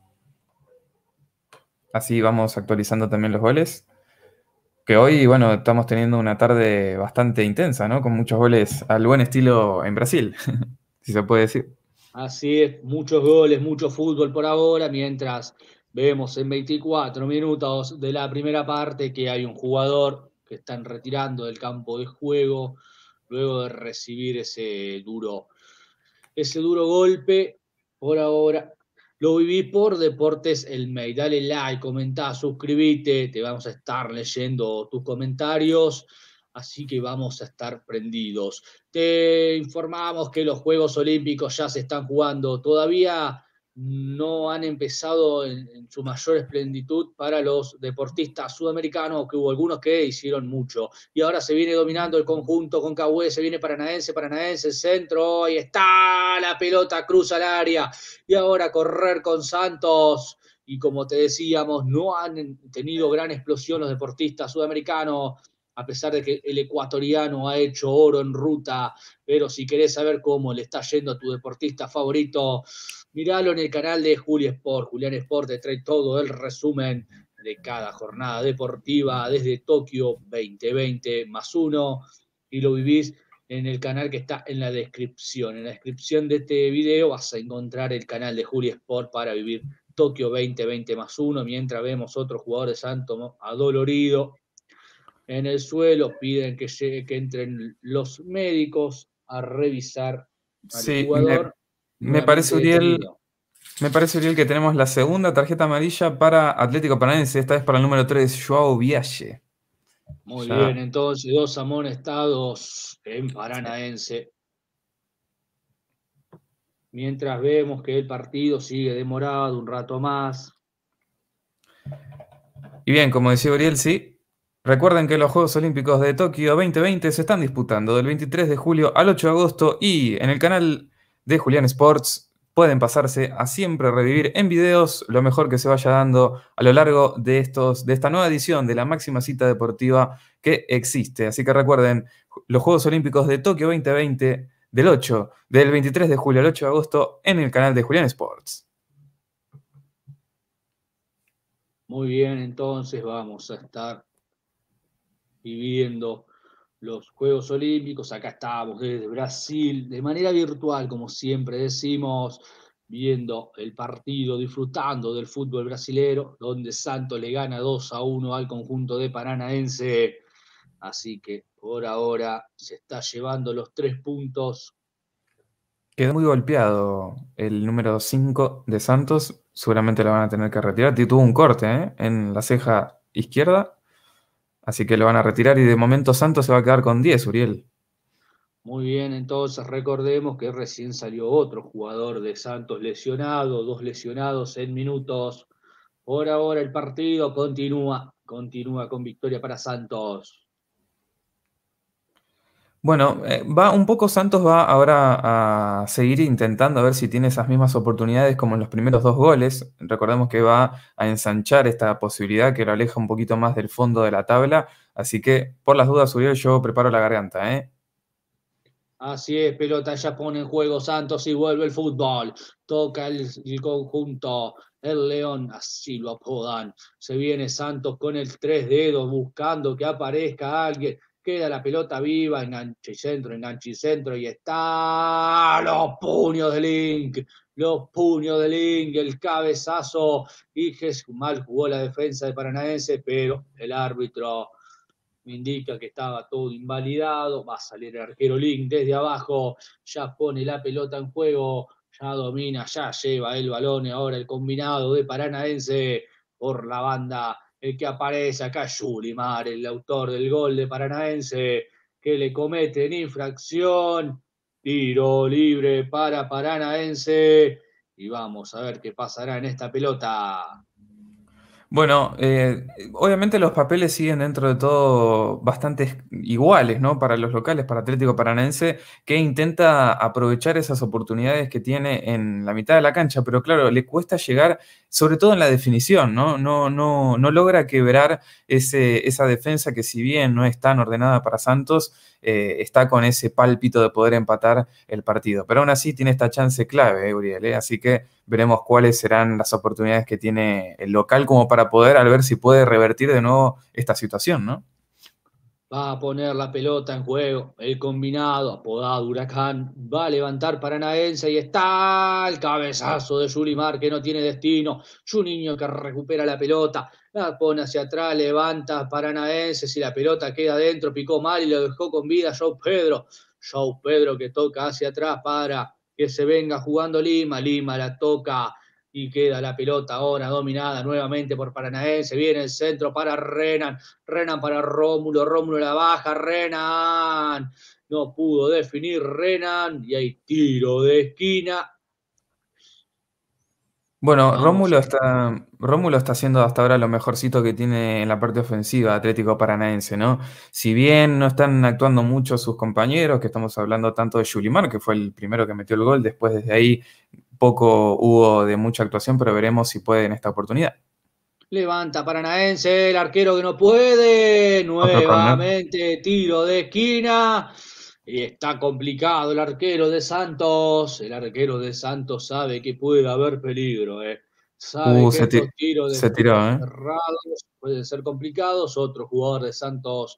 Así vamos actualizando también los goles. Que hoy, bueno, estamos teniendo una tarde bastante intensa, ¿no? Con muchos goles al buen estilo en Brasil, si se puede decir. Así es, muchos goles, mucho fútbol por ahora, mientras Vemos en 24 minutos de la primera parte que hay un jugador que están retirando del campo de juego luego de recibir ese duro, ese duro golpe. Por ahora lo viví por Deportes El MEI. Dale like, comentá, suscríbete, te vamos a estar leyendo tus comentarios así que vamos a estar prendidos. Te informamos que los Juegos Olímpicos ya se están jugando. Todavía no han empezado en, su mayor esplenditud para los deportistas sudamericanos, que hubo algunos que hicieron mucho. Y ahora se viene dominando el conjunto con Cahué, se viene Paranaense, Paranaense, centro, y está, la pelota cruza el área. Y ahora correr con Santos. Y como te decíamos, no han tenido gran explosión los deportistas sudamericanos a pesar de que el ecuatoriano ha hecho oro en ruta, pero si querés saber cómo le está yendo a tu deportista favorito, Míralo en el canal de Juli Sport. Julián Sport te trae todo el resumen de cada jornada deportiva desde Tokio 2020 más uno y lo vivís en el canal que está en la descripción. En la descripción de este video vas a encontrar el canal de Juli Sport para vivir Tokio 2020 más uno, mientras vemos otro jugador de Santo adolorido en el suelo, piden que, entren los médicos a revisar al jugador. Me parece, Uriel, me parece, Uriel, que tenemos la segunda tarjeta amarilla para Atlético Paranaense, esta vez para el número 3, Joao Viaje. Muy bien, entonces dos amonestados en Paranaense. Mientras vemos que el partido sigue demorado un rato más. Y bien, como decía Uriel, sí, Recuerden que los Juegos Olímpicos de Tokio 2020 se están disputando del 23 de julio al 8 de agosto y en el canal de Julián Sports. Pueden pasarse a siempre revivir en videos lo mejor que se vaya dando a lo largo de, estos, de esta nueva edición de la máxima cita deportiva que existe. Así que recuerden, los Juegos Olímpicos de Tokio 2020 del 8, del 23 de julio al 8 de agosto en el canal de Julián Sports. Muy bien, entonces vamos a estar viviendo los Juegos Olímpicos, acá estamos desde Brasil, de manera virtual, como siempre decimos, viendo el partido, disfrutando del fútbol brasilero, donde Santos le gana 2 a 1 al conjunto de Paranaense. Así que por ahora se está llevando los tres puntos. Quedó muy golpeado el número 5 de Santos. Seguramente lo van a tener que retirar. Tuvo un corte ¿eh? en la ceja izquierda Así que lo van a retirar y de momento Santos se va a quedar con 10, Uriel. Muy bien, entonces recordemos que recién salió otro jugador de Santos lesionado, dos lesionados en minutos. Por ahora el partido continúa, continúa con victoria para Santos. Bueno, eh, va un poco Santos va ahora a seguir intentando a ver si tiene esas mismas oportunidades como en los primeros dos goles. Recordemos que va a ensanchar esta posibilidad que lo aleja un poquito más del fondo de la tabla. Así que por las dudas, Uriel, yo preparo la garganta, ¿eh? Así es, pelota ya pone en juego Santos y vuelve el fútbol. Toca el, el conjunto el león, así lo apodan. Se viene Santos con el tres dedos buscando que aparezca alguien queda la pelota viva, en y centro, en y centro, y está los puños de Link, los puños de Link, el cabezazo, y mal jugó la defensa de Paranaense, pero el árbitro me indica que estaba todo invalidado, va a salir el arquero Link desde abajo, ya pone la pelota en juego, ya domina, ya lleva el balón, ahora el combinado de Paranaense por la banda el que aparece acá, Yulimar, el autor del gol de Paranaense, que le cometen infracción, tiro libre para Paranaense, y vamos a ver qué pasará en esta pelota. Bueno, eh, obviamente los papeles siguen dentro de todo bastante iguales, ¿no? Para los locales, para Atlético Paranaense, que intenta aprovechar esas oportunidades que tiene en la mitad de la cancha, pero claro, le cuesta llegar, sobre todo en la definición, ¿no? No, no, no logra quebrar ese, esa defensa que si bien no es tan ordenada para Santos, eh, está con ese pálpito de poder empatar el partido. Pero aún así tiene esta chance clave, eh, Uriel, eh. así que veremos cuáles serán las oportunidades que tiene el local como para poder, al ver si puede revertir de nuevo esta situación, ¿no? Va a poner la pelota en juego. El combinado, apodado Huracán, va a levantar Paranaense y está el cabezazo de Zulimar que no tiene destino. Su niño que recupera la pelota. La pone hacia atrás, levanta Paranaense, si la pelota queda adentro, picó mal y lo dejó con vida Joe Pedro. Joe Pedro que toca hacia atrás para que se venga jugando Lima, Lima la toca y queda la pelota ahora dominada nuevamente por Paranaense, viene el centro para Renan, Renan para Rómulo, Rómulo la baja, Renan, no pudo definir Renan y hay tiro de esquina bueno, Rómulo está, Rómulo está haciendo hasta ahora lo mejorcito que tiene en la parte ofensiva Atlético Paranaense, ¿no? Si bien no están actuando mucho sus compañeros, que estamos hablando tanto de Julimar, que fue el primero que metió el gol, después desde ahí poco hubo de mucha actuación, pero veremos si puede en esta oportunidad. Levanta Paranaense, el arquero que no puede, nuevamente tiro de esquina. Y está complicado el arquero de Santos. El arquero de Santos sabe que puede haber peligro. Eh. Sabe uh, que se estos tiros eh. cerrados pueden ser complicados. Otro jugador de Santos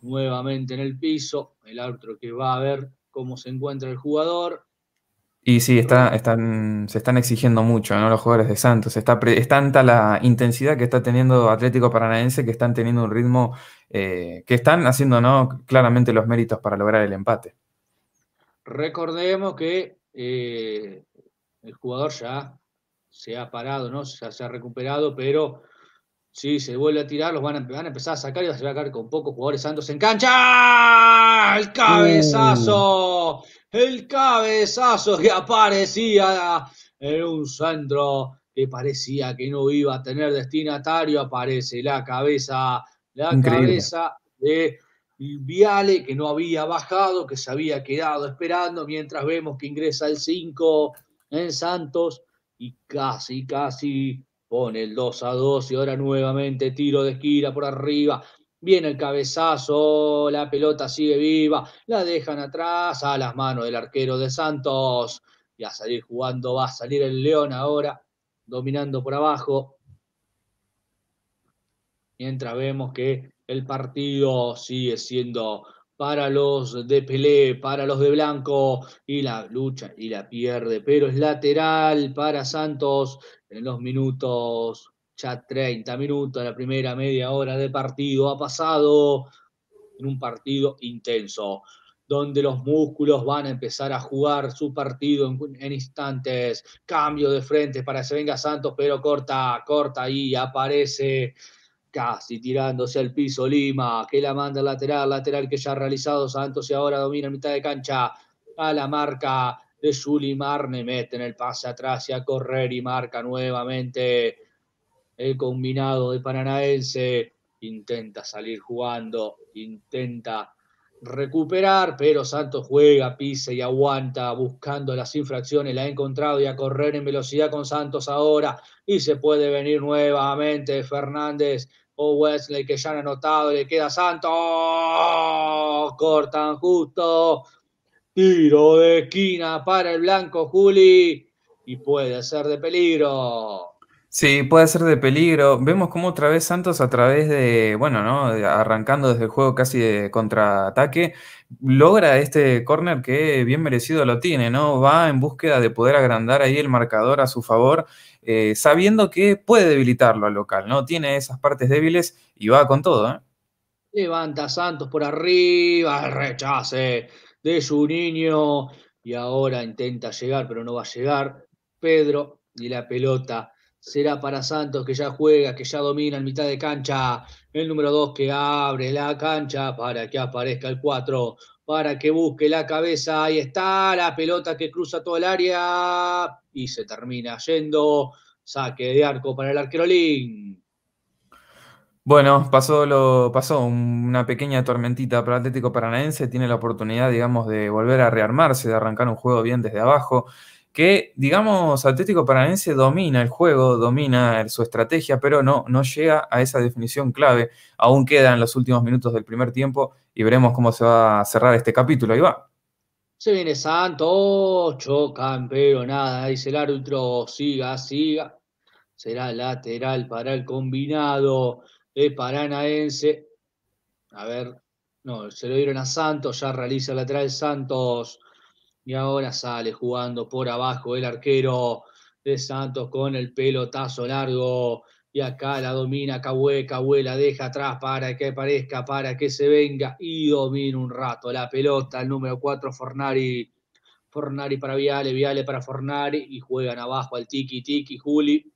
nuevamente en el piso. El otro que va a ver cómo se encuentra el jugador. Y sí, está, están, se están exigiendo mucho, Los jugadores de Santos. Está, es tanta la intensidad que está teniendo Atlético Paranaense que están teniendo un ritmo eh, que están haciendo, ¿no? Claramente los méritos para lograr el empate. Recordemos que eh, el jugador ya se ha parado, ¿no? se ha recuperado, pero si se vuelve a tirar, los van a, empezar a sacar y va a sacar con pocos jugadores Santos en cancha. ¡El cabezazo! Uh el cabezazo que aparecía en un centro que parecía que no iba a tener destinatario, aparece la cabeza, la cabeza de Viale que no había bajado, que se había quedado esperando, mientras vemos que ingresa el 5 en Santos y casi, casi pone el 2 a 2 y ahora nuevamente tiro de esquina por arriba, Viene el cabezazo, la pelota sigue viva, la dejan atrás a las manos del arquero de Santos. Y a salir jugando va a salir el León ahora, dominando por abajo. Mientras vemos que el partido sigue siendo para los de Pelé, para los de Blanco, y la lucha y la pierde, pero es lateral para Santos en los minutos ya 30 minutos, la primera media hora de partido ha pasado en un partido intenso, donde los músculos van a empezar a jugar su partido en, instantes, cambio de frente para que se venga Santos, pero corta, corta y aparece casi tirándose al piso Lima, que la manda lateral, lateral que ya ha realizado Santos y ahora domina mitad de cancha a la marca de Juli Marne, meten el pase atrás y a correr y marca nuevamente el combinado de Paranaense intenta salir jugando, intenta recuperar, pero Santos juega, pisa y aguanta, buscando las infracciones, la ha encontrado y a correr en velocidad con Santos ahora, y se puede venir nuevamente Fernández o Wesley que ya han anotado, le queda Santos, cortan justo, tiro de esquina para el blanco Juli, y puede ser de peligro. Sí, puede ser de peligro. Vemos cómo otra vez Santos a través de, bueno, ¿no? arrancando desde el juego casi de contraataque, logra este corner que bien merecido lo tiene, ¿no? Va en búsqueda de poder agrandar ahí el marcador a su favor, eh, sabiendo que puede debilitarlo al local, ¿no? Tiene esas partes débiles y va con todo, ¿eh? Levanta Santos por arriba, rechace de su niño y ahora intenta llegar, pero no va a llegar. Pedro y la pelota será para Santos que ya juega, que ya domina en mitad de cancha. El número 2 que abre la cancha para que aparezca el 4, para que busque la cabeza. Ahí está la pelota que cruza todo el área y se termina yendo. Saque de arco para el arquero Lin. Bueno, pasó, lo, pasó una pequeña tormentita para Atlético Paranaense. Tiene la oportunidad, digamos, de volver a rearmarse, de arrancar un juego bien desde abajo que, digamos, Atlético Paranaense domina el juego, domina su estrategia, pero no, no llega a esa definición clave. Aún quedan los últimos minutos del primer tiempo y veremos cómo se va a cerrar este capítulo. Ahí va. Se viene Santos, chocan, pero nada, dice el árbitro, siga, siga. Será lateral para el combinado de Paranaense. A ver, no, se lo dieron a Santos, ya realiza el lateral Santos y ahora sale jugando por abajo el arquero de Santos con el pelotazo largo. Y acá la domina Cabueca, Abuela la deja atrás para que aparezca, para que se venga y domina un rato la pelota. El número 4, Fornari. Fornari para Viale, Viale para Fornari y juegan abajo al Tiki Tiki, Juli.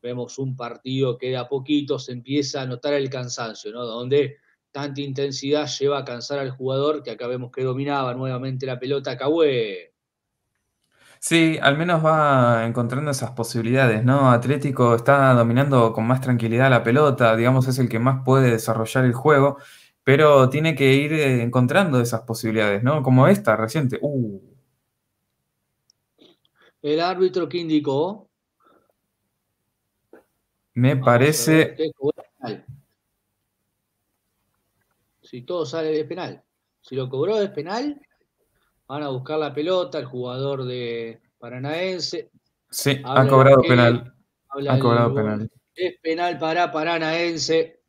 Vemos un partido que da a poquito se empieza a notar el cansancio, ¿no? Donde tanta intensidad lleva a cansar al jugador que acá vemos que dominaba nuevamente la pelota, Cagüe. Sí, al menos va encontrando esas posibilidades, ¿no? Atlético está dominando con más tranquilidad la pelota, digamos, es el que más puede desarrollar el juego, pero tiene que ir eh, encontrando esas posibilidades, ¿no? Como esta reciente. Uh. El árbitro que indicó. Me parece si todo sale de penal. Si lo cobró de penal, van a buscar la pelota, el jugador de Paranaense. Sí, ha cobrado penal. Ha cobrado penal. Es penal para Paranaense.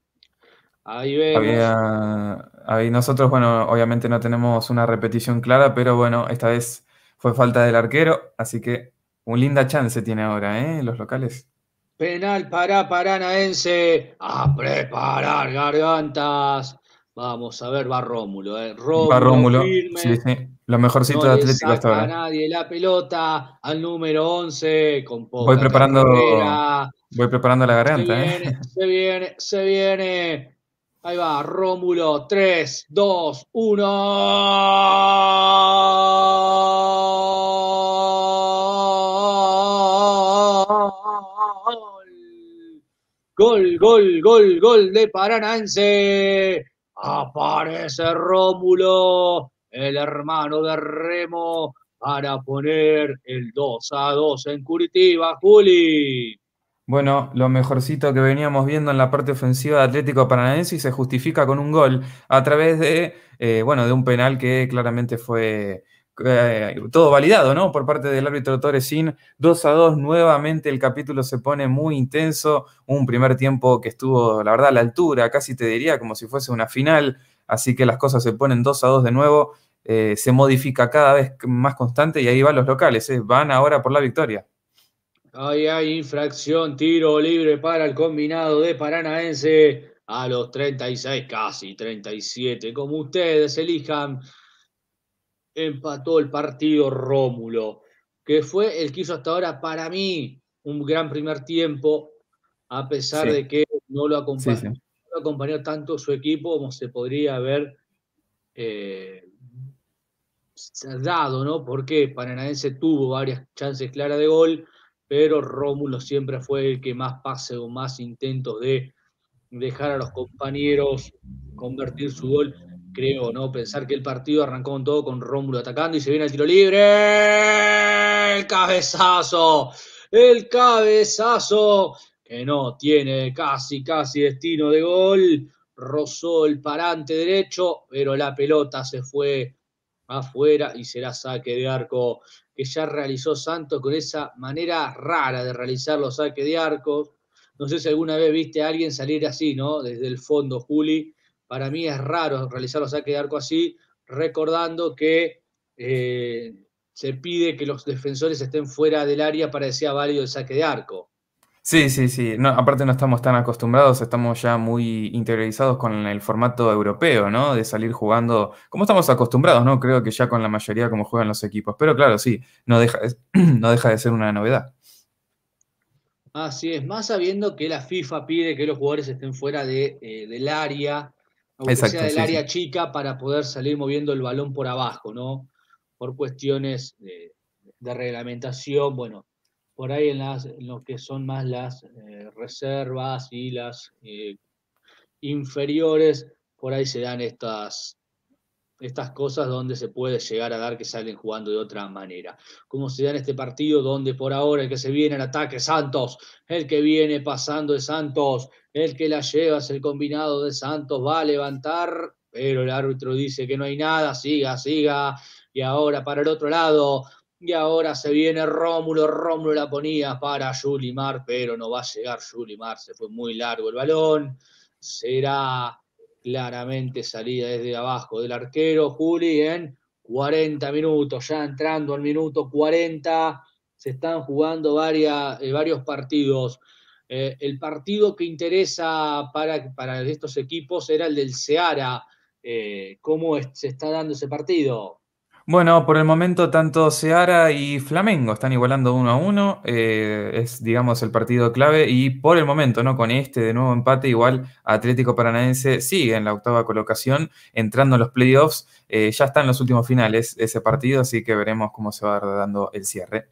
Ahí vemos. ahí nosotros, bueno, obviamente no tenemos una repetición clara, pero bueno, esta vez fue falta del arquero, así que un linda chance tiene ahora, ¿eh? Los locales. Penal para Paranaense. A preparar gargantas. Vamos a ver, va Rómulo. Eh. Rómulo va Rómulo. Firme, Lo mejorcito de Atlético hasta ahora. a nadie la pelota al número 11 con Voy preparando, voy preparando la garganta. Se viene, eh. se viene, se viene. Ahí va, Rómulo. 3, 2, 1. Gol, gol, gol, gol de Paranense. Aparece Rómulo, el hermano de Remo, para poner el 2 a 2 en Curitiba, Juli. Bueno, lo mejorcito que veníamos viendo en la parte ofensiva de Atlético Paranaense y se justifica con un gol a través de, eh, bueno, de un penal que claramente fue eh, todo validado, ¿no? Por parte del árbitro Torresín, 2 a 2, nuevamente el capítulo se pone muy intenso, un primer tiempo que estuvo, la verdad, a la altura, casi te diría como si fuese una final, así que las cosas se ponen 2 a 2 de nuevo, eh, se modifica cada vez más constante y ahí van los locales, eh, van ahora por la victoria. Ahí hay infracción, tiro libre para el combinado de Paranaense a los 36, casi 37, como ustedes elijan empató el partido Rómulo, que fue el que hizo hasta ahora para mí un gran primer tiempo, a pesar de que no lo, acompañó, tanto su equipo como se podría haber eh, dado, ¿no? Porque Paranaense tuvo varias chances claras de gol, pero Rómulo siempre fue el que más pase o más intentos de dejar a los compañeros convertir su gol creo, ¿no? Pensar que el partido arrancó con todo con Rómulo atacando y se viene el tiro libre. ¡El cabezazo! ¡El cabezazo! Que no tiene casi, casi destino de gol. Rozó el parante derecho, pero la pelota se fue afuera y será saque de arco que ya realizó Santos con esa manera rara de realizar los saques de arco. No sé si alguna vez viste a alguien salir así, ¿no? Desde el fondo, Juli para mí es raro realizar los saques de arco así, recordando que eh, se pide que los defensores estén fuera del área para que sea válido el saque de arco. Sí, sí, sí. No, aparte no estamos tan acostumbrados, estamos ya muy interiorizados con el formato europeo, ¿no? De salir jugando, como estamos acostumbrados, ¿no? Creo que ya con la mayoría como juegan los equipos. Pero claro, sí, no deja, de, no deja de ser una novedad. Así es, más sabiendo que la FIFA pide que los jugadores estén fuera de, eh, del área aunque sea del área chica, para poder salir moviendo el balón por abajo, ¿no? Por cuestiones de, reglamentación, bueno, por ahí en, las, lo que son más las eh, reservas y las eh, inferiores, por ahí se dan estas, estas cosas donde se puede llegar a dar que salen jugando de otra manera. Como se da en este partido donde por ahora el que se viene al ataque Santos, el que viene pasando es Santos, el que la lleva es el combinado de Santos, va a levantar, pero el árbitro dice que no hay nada, siga, siga. Y ahora para el otro lado, y ahora se viene Rómulo, Rómulo la ponía para Mar, pero no va a llegar Mar se fue muy largo el balón. Será claramente salida desde abajo del arquero Juli en 40 minutos, ya entrando al minuto 40, se están jugando varias, eh, varios partidos. Eh, el partido que interesa para, estos equipos era el del Seara, eh, ¿Cómo se está dando ese partido? Bueno, por el momento tanto Seara y Flamengo están igualando uno a uno. Eh, es, digamos, el partido clave. Y por el momento, ¿no? Con este de nuevo empate, igual Atlético Paranaense sigue en la octava colocación, entrando en los playoffs. ya están los últimos finales ese partido, así que veremos cómo se va dando el cierre.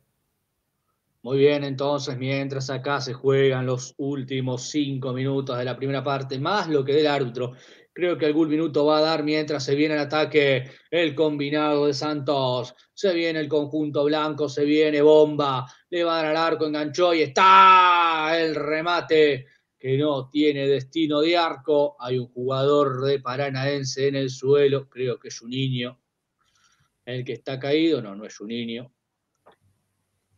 Muy bien, entonces mientras acá se juegan los últimos cinco minutos de la primera parte, más lo que del árbitro. Creo que algún minuto va a dar mientras se viene el ataque el combinado de Santos. Se viene el conjunto blanco, se viene bomba, le van al arco, enganchó y está el remate que no tiene destino de arco. Hay un jugador de Paranaense en el suelo, creo que es un niño. El que está caído, no, no es un niño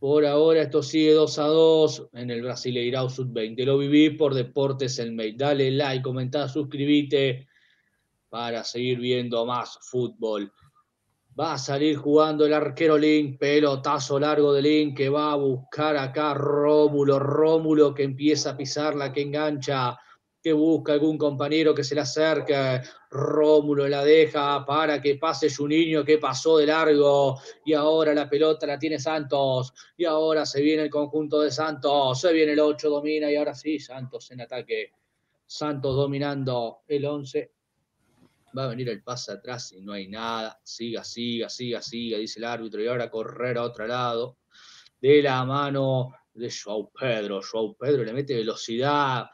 por ahora esto sigue 2 a 2 en el Brasileirao Sub-20. Lo viví por Deportes El Mate. Dale like, comentá, suscríbete para seguir viendo más fútbol. Va a salir jugando el arquero Link, pelotazo largo de Link que va a buscar acá Rómulo, Rómulo que empieza a pisar, la que engancha que busca algún compañero que se le acerca, Rómulo la deja para que pase niño que pasó de largo y ahora la pelota la tiene Santos y ahora se viene el conjunto de Santos, se viene el 8, domina y ahora sí Santos en ataque, Santos dominando el 11, va a venir el pase atrás y no hay nada, siga, siga, siga, siga, dice el árbitro y ahora correr a otro lado de la mano de Joao Pedro, Joao Pedro le mete velocidad,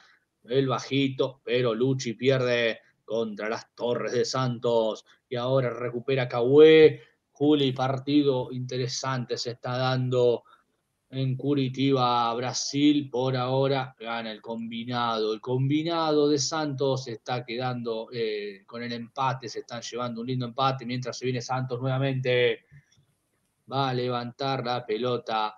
el bajito, pero Luchi pierde contra las Torres de Santos y ahora recupera Cahué. Juli, partido interesante se está dando en Curitiba, Brasil. Por ahora gana el combinado. El combinado de Santos está quedando eh, con el empate, se están llevando un lindo empate mientras se viene Santos nuevamente. Va a levantar la pelota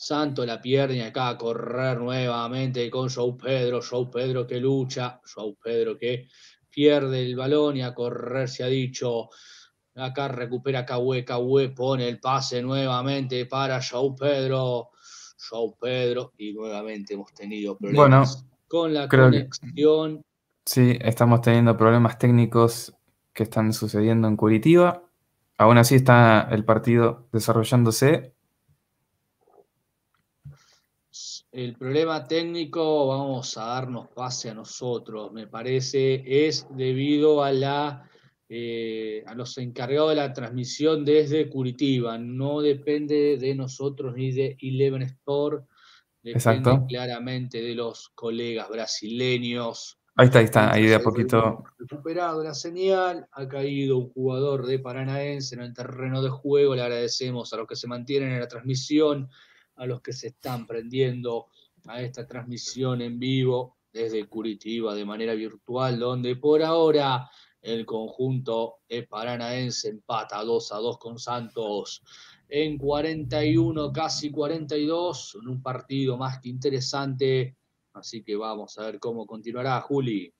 Santo la pierna acá a correr nuevamente con Show Pedro, Show Pedro que lucha, Show Pedro que pierde el balón y a correr se ha dicho. Acá recupera Cahué, Cahué pone el pase nuevamente para Show Pedro. Show Pedro y nuevamente hemos tenido problemas con la conexión. sí, estamos teniendo problemas técnicos que están sucediendo en Curitiba. Aún así está el partido desarrollándose el problema técnico, vamos a darnos pase a nosotros, me parece, es debido a la eh, a los encargados de la transmisión desde Curitiba. No depende de nosotros ni de Eleven Sport, depende claramente de los colegas brasileños. Ahí está, ahí está, ahí de a poquito. Recuperado la señal, ha caído un jugador de Paranaense en el terreno de juego, le agradecemos a los que se mantienen en la transmisión a los que se están prendiendo a esta transmisión en vivo desde Curitiba de manera virtual, donde por ahora el conjunto paranaense empata 2 a 2 con Santos en 41, casi 42, en un partido más que interesante. Así que vamos a ver cómo continuará, Juli.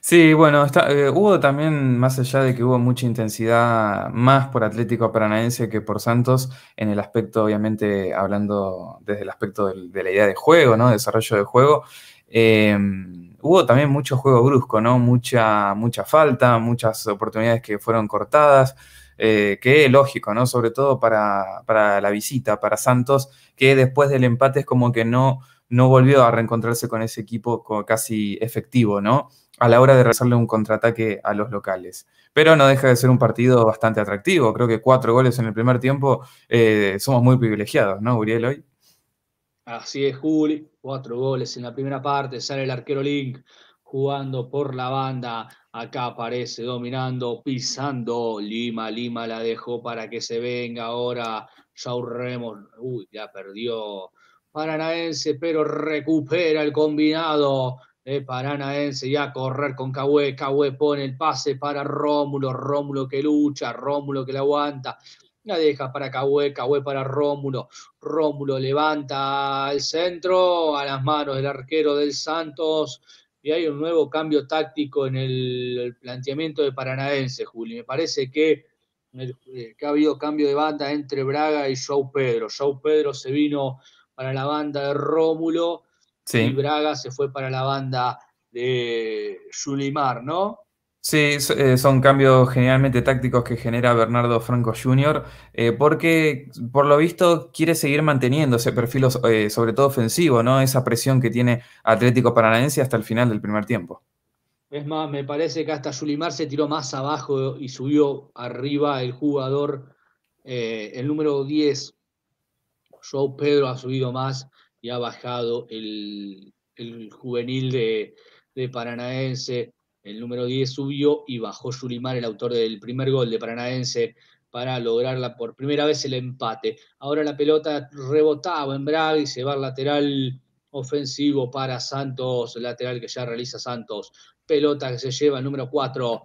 Sí, bueno, eh, hubo también, más allá de que hubo mucha intensidad más por Atlético Paranaense que por Santos, en el aspecto, obviamente, hablando desde el aspecto de la idea de juego, ¿no? Desarrollo de juego. Eh, hubo también mucho juego brusco, ¿no? Mucha, mucha falta, muchas oportunidades que fueron cortadas. Eh, que es lógico, ¿no? Sobre todo para, para la visita, para Santos, que después del empate es como que no no volvió a reencontrarse con ese equipo casi efectivo, ¿no? A la hora de realizarle un contraataque a los locales. Pero no deja de ser un partido bastante atractivo. Creo que cuatro goles en el primer tiempo eh, somos muy privilegiados, ¿no, Uriel, hoy? Así es, Juli. Cuatro goles en la primera parte. Sale el arquero Link jugando por la banda. Acá aparece dominando, pisando. Lima, Lima la dejó para que se venga ahora. Ya Uy, ya perdió Paranaense, pero recupera el combinado de Paranaense ya a correr con Cagüe. Cagüe pone el pase para Rómulo, Rómulo que lucha, Rómulo que la aguanta. La deja para Cagüe, Cagüe para Rómulo. Rómulo levanta al centro, a las manos del arquero del Santos. Y hay un nuevo cambio táctico en el, planteamiento de Paranaense, Juli. Me parece que, eh, que ha habido cambio de banda entre Braga y Joe Pedro. Joe Pedro se vino para la banda de Rómulo y Braga se fue para la banda de Julimar, ¿no? Sí, eh, son cambios generalmente tácticos que genera Bernardo Franco Jr., eh, porque por lo visto quiere seguir manteniendo ese perfil, eh, sobre todo ofensivo, ¿no? Esa presión que tiene Atlético Paranaense hasta el final del primer tiempo. Es más, me parece que hasta Julimar se tiró más abajo y subió arriba el jugador, el número 10, Joao Pedro ha subido más y ha bajado el, juvenil de, Paranaense. El número 10 subió y bajó Yulimar, el autor del primer gol de Paranaense, para lograrla por primera vez el empate. Ahora la pelota rebotaba en Braga y se va al lateral ofensivo para Santos, lateral que ya realiza Santos. Pelota que se lleva el número 4.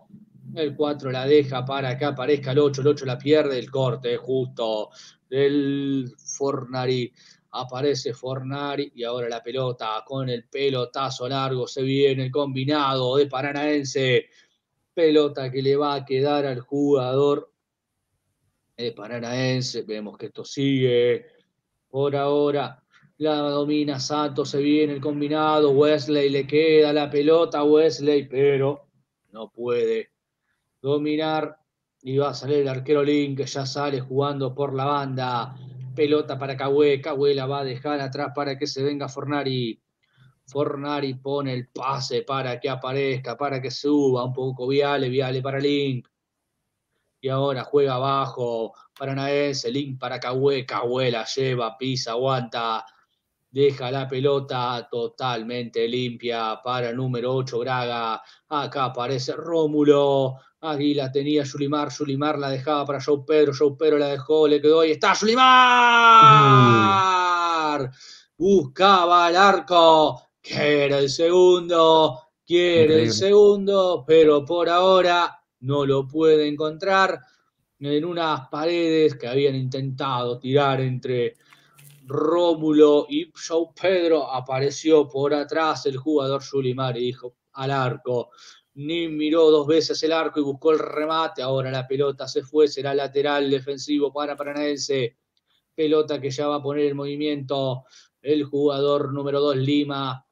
El 4 la deja para que aparezca el 8, el 8 la pierde, el corte justo del Fornari. Aparece Fornari y ahora la pelota con el pelotazo largo. Se viene el combinado de Paranaense. Pelota que le va a quedar al jugador de Paranaense. Vemos que esto sigue por ahora. La domina Santos, se viene el combinado. Wesley le queda la pelota a Wesley, pero no puede dominar y va a salir el arquero Link, que ya sale jugando por la banda. Pelota para Cahué, Cahué la va a dejar atrás para que se venga Fornari. Fornari pone el pase para que aparezca, para que suba un poco Viale, Viale para Link. Y ahora juega abajo, para Paranaense, Link para Cahué, Cahué la lleva, pisa, aguanta deja la pelota totalmente limpia para número 8 Braga. Acá aparece Rómulo. la tenía Sulimar Sulimar la dejaba para Joe Pedro, Joe Pedro la dejó, le quedó y está Sulimar Buscaba el arco, Quiere el segundo, quiere el segundo, pero por ahora no lo puede encontrar en unas paredes que habían intentado tirar entre Rómulo y show Pedro apareció por atrás el jugador Yulimar y dijo al arco. Ni miró dos veces el arco y buscó el remate. Ahora la pelota se fue, será lateral defensivo para Paranaense. Pelota que ya va a poner en movimiento el jugador número 2 Lima.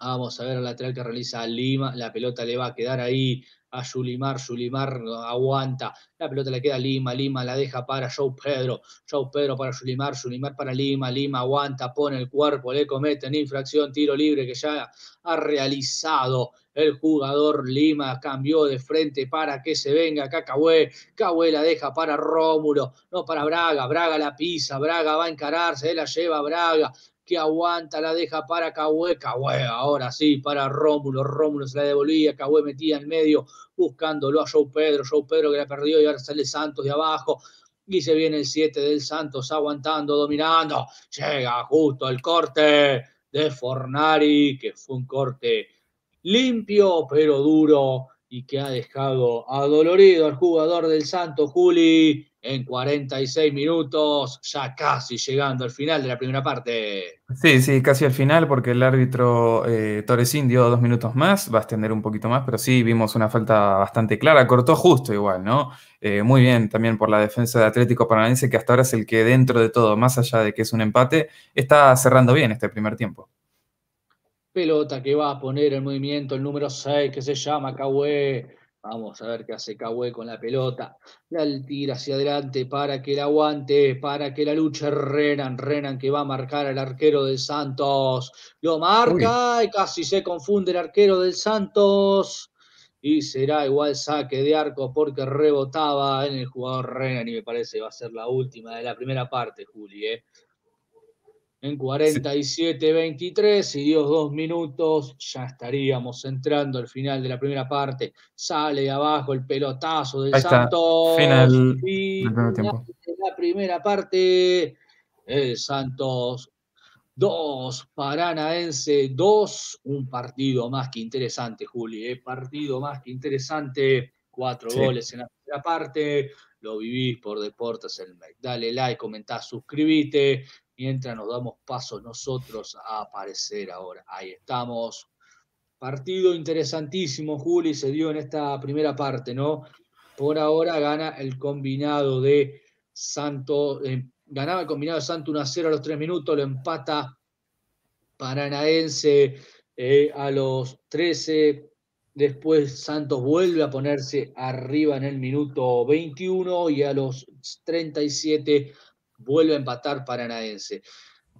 Vamos a ver el lateral que realiza Lima. La pelota le va a quedar ahí a Sulimar, Sulimar aguanta, la pelota le queda a Lima, Lima la deja para Joe Pedro, Joe Pedro para Sulimar, Sulimar para Lima, Lima aguanta, pone el cuerpo, le cometen infracción, tiro libre que ya ha realizado el jugador Lima cambió de frente para que se venga Cacahué. Cacahué la deja para Rómulo, no para Braga. Braga la pisa, Braga va a encararse, la lleva Braga que aguanta, la deja para Cahué, Cahué, ahora sí, para Rómulo, Rómulo se la devolvía, Cahué metía en medio, buscándolo a Joe Pedro, Joe Pedro que la perdió y ahora sale Santos de abajo, y se viene el 7 del Santos aguantando, dominando, llega justo el corte de Fornari, que fue un corte limpio pero duro y que ha dejado adolorido al jugador del Santos, Juli, en 46 minutos, ya casi llegando al final de la primera parte. Sí, sí, casi al final, porque el árbitro eh, Torresín dio dos minutos más, va a extender un poquito más, pero sí, vimos una falta bastante clara, cortó justo igual, ¿no? Eh, muy bien también por la defensa de Atlético Paranaense, que hasta ahora es el que dentro de todo, más allá de que es un empate, está cerrando bien este primer tiempo. Pelota que va a poner en movimiento el número 6, que se llama Kawé. Vamos a ver qué hace Cahue con la pelota. La tira hacia adelante para que la aguante, para que la luche. Renan, Renan que va a marcar al arquero del Santos. Lo marca y casi se confunde el arquero del Santos. Y será igual saque de arco porque rebotaba en el jugador Renan y me parece va a ser la última de la primera parte, Juli. ¿eh? En 47-23, y Dios dos minutos, ya estaríamos entrando al final de la primera parte. Sale de abajo el pelotazo del Santos. Final, la primera parte, el Santos dos. Paranaense 2. Un partido más que interesante, Juli. Eh, partido más que interesante. Cuatro goles en la primera parte lo vivís por Deportes en el Dale like, comentá, suscribite mientras nos damos paso nosotros a aparecer ahora. Ahí estamos. Partido interesantísimo, Juli, se dio en esta primera parte, ¿no? Por ahora gana el combinado de Santo, eh, ganaba el combinado de Santo 1 0 a los 3 minutos, lo empata Paranaense eh, a los 13, Después Santos vuelve a ponerse arriba en el minuto 21 y a los 37 vuelve a empatar Paranaense.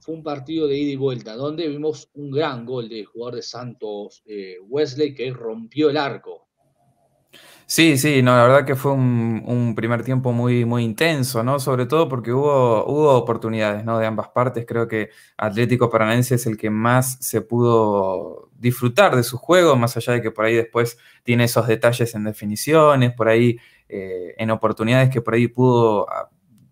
Fue un partido de ida y vuelta, donde vimos un gran gol del jugador de Santos eh, Wesley que rompió el arco. Sí, sí, no, la verdad que fue un, primer tiempo muy, muy intenso, ¿no? Sobre todo porque hubo, hubo oportunidades, ¿no? De ambas partes. Creo que Atlético Paranaense es el que más se pudo disfrutar de su juego, más allá de que por ahí después tiene esos detalles en definiciones, por ahí eh, en oportunidades que por ahí pudo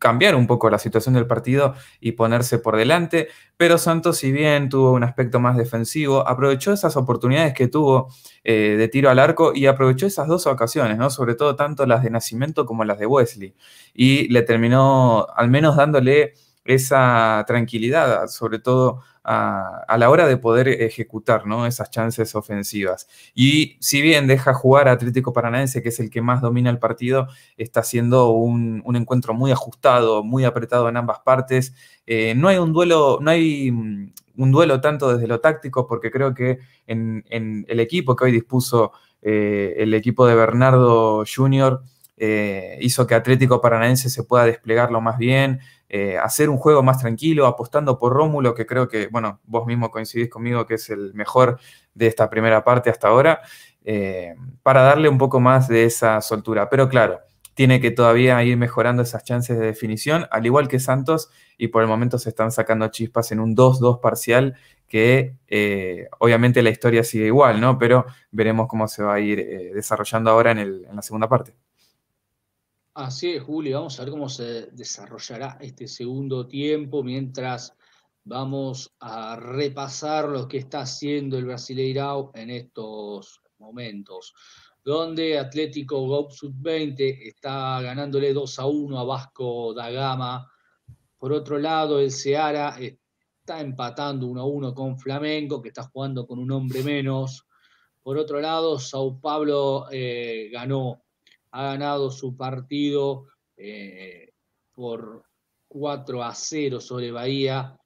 cambiar un poco la situación del partido y ponerse por delante, pero Santos si bien tuvo un aspecto más defensivo, aprovechó esas oportunidades que tuvo eh, de tiro al arco y aprovechó esas dos ocasiones, ¿no? sobre todo tanto las de Nacimiento como las de Wesley, y le terminó al menos dándole esa tranquilidad, sobre todo a, la hora de poder ejecutar ¿no? esas chances ofensivas. Y si bien deja jugar a Atlético Paranaense, que es el que más domina el partido, está siendo un, encuentro muy ajustado, muy apretado en ambas partes. Eh, no hay un duelo, no hay mm, un duelo tanto desde lo táctico, porque creo que en, el equipo que hoy dispuso eh, el equipo de Bernardo Junior eh, hizo que Atlético Paranaense se pueda desplegarlo más bien, eh, hacer un juego más tranquilo, apostando por Rómulo, que creo que, bueno, vos mismo coincidís conmigo que es el mejor de esta primera parte hasta ahora, eh, para darle un poco más de esa soltura. Pero claro, tiene que todavía ir mejorando esas chances de definición, al igual que Santos, y por el momento se están sacando chispas en un 2-2 parcial, que eh, obviamente la historia sigue igual, ¿no? Pero veremos cómo se va a ir desarrollando ahora en, el, en la segunda parte. Así es, Juli. Vamos a ver cómo se desarrollará este segundo tiempo mientras vamos a repasar lo que está haciendo el Brasileirao en estos momentos, donde Atlético Go Sub 20 está ganándole 2 a 1 a Vasco da Gama. Por otro lado, el Seara está empatando 1 a 1 con Flamengo, que está jugando con un hombre menos. Por otro lado, Sao Paulo eh, ganó ha ganado su partido eh, por 4 a 0 sobre Bahía.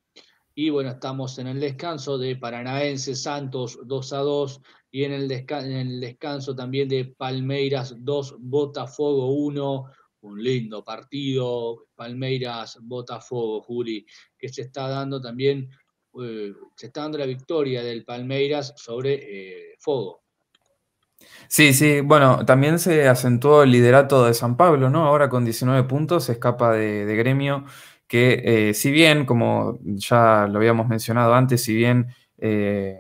Y bueno, estamos en el descanso de Paranaense Santos 2 a 2 y en el, descanso también de Palmeiras 2, Botafogo 1. Un lindo partido, Palmeiras, Botafogo, Juli, que se está dando también, eh, se está dando la victoria del Palmeiras sobre eh, Fogo. Sí, sí, bueno, también se acentuó el liderato de San Pablo, ¿no? Ahora con 19 puntos se escapa de, gremio que eh, si bien, como ya lo habíamos mencionado antes, si bien eh,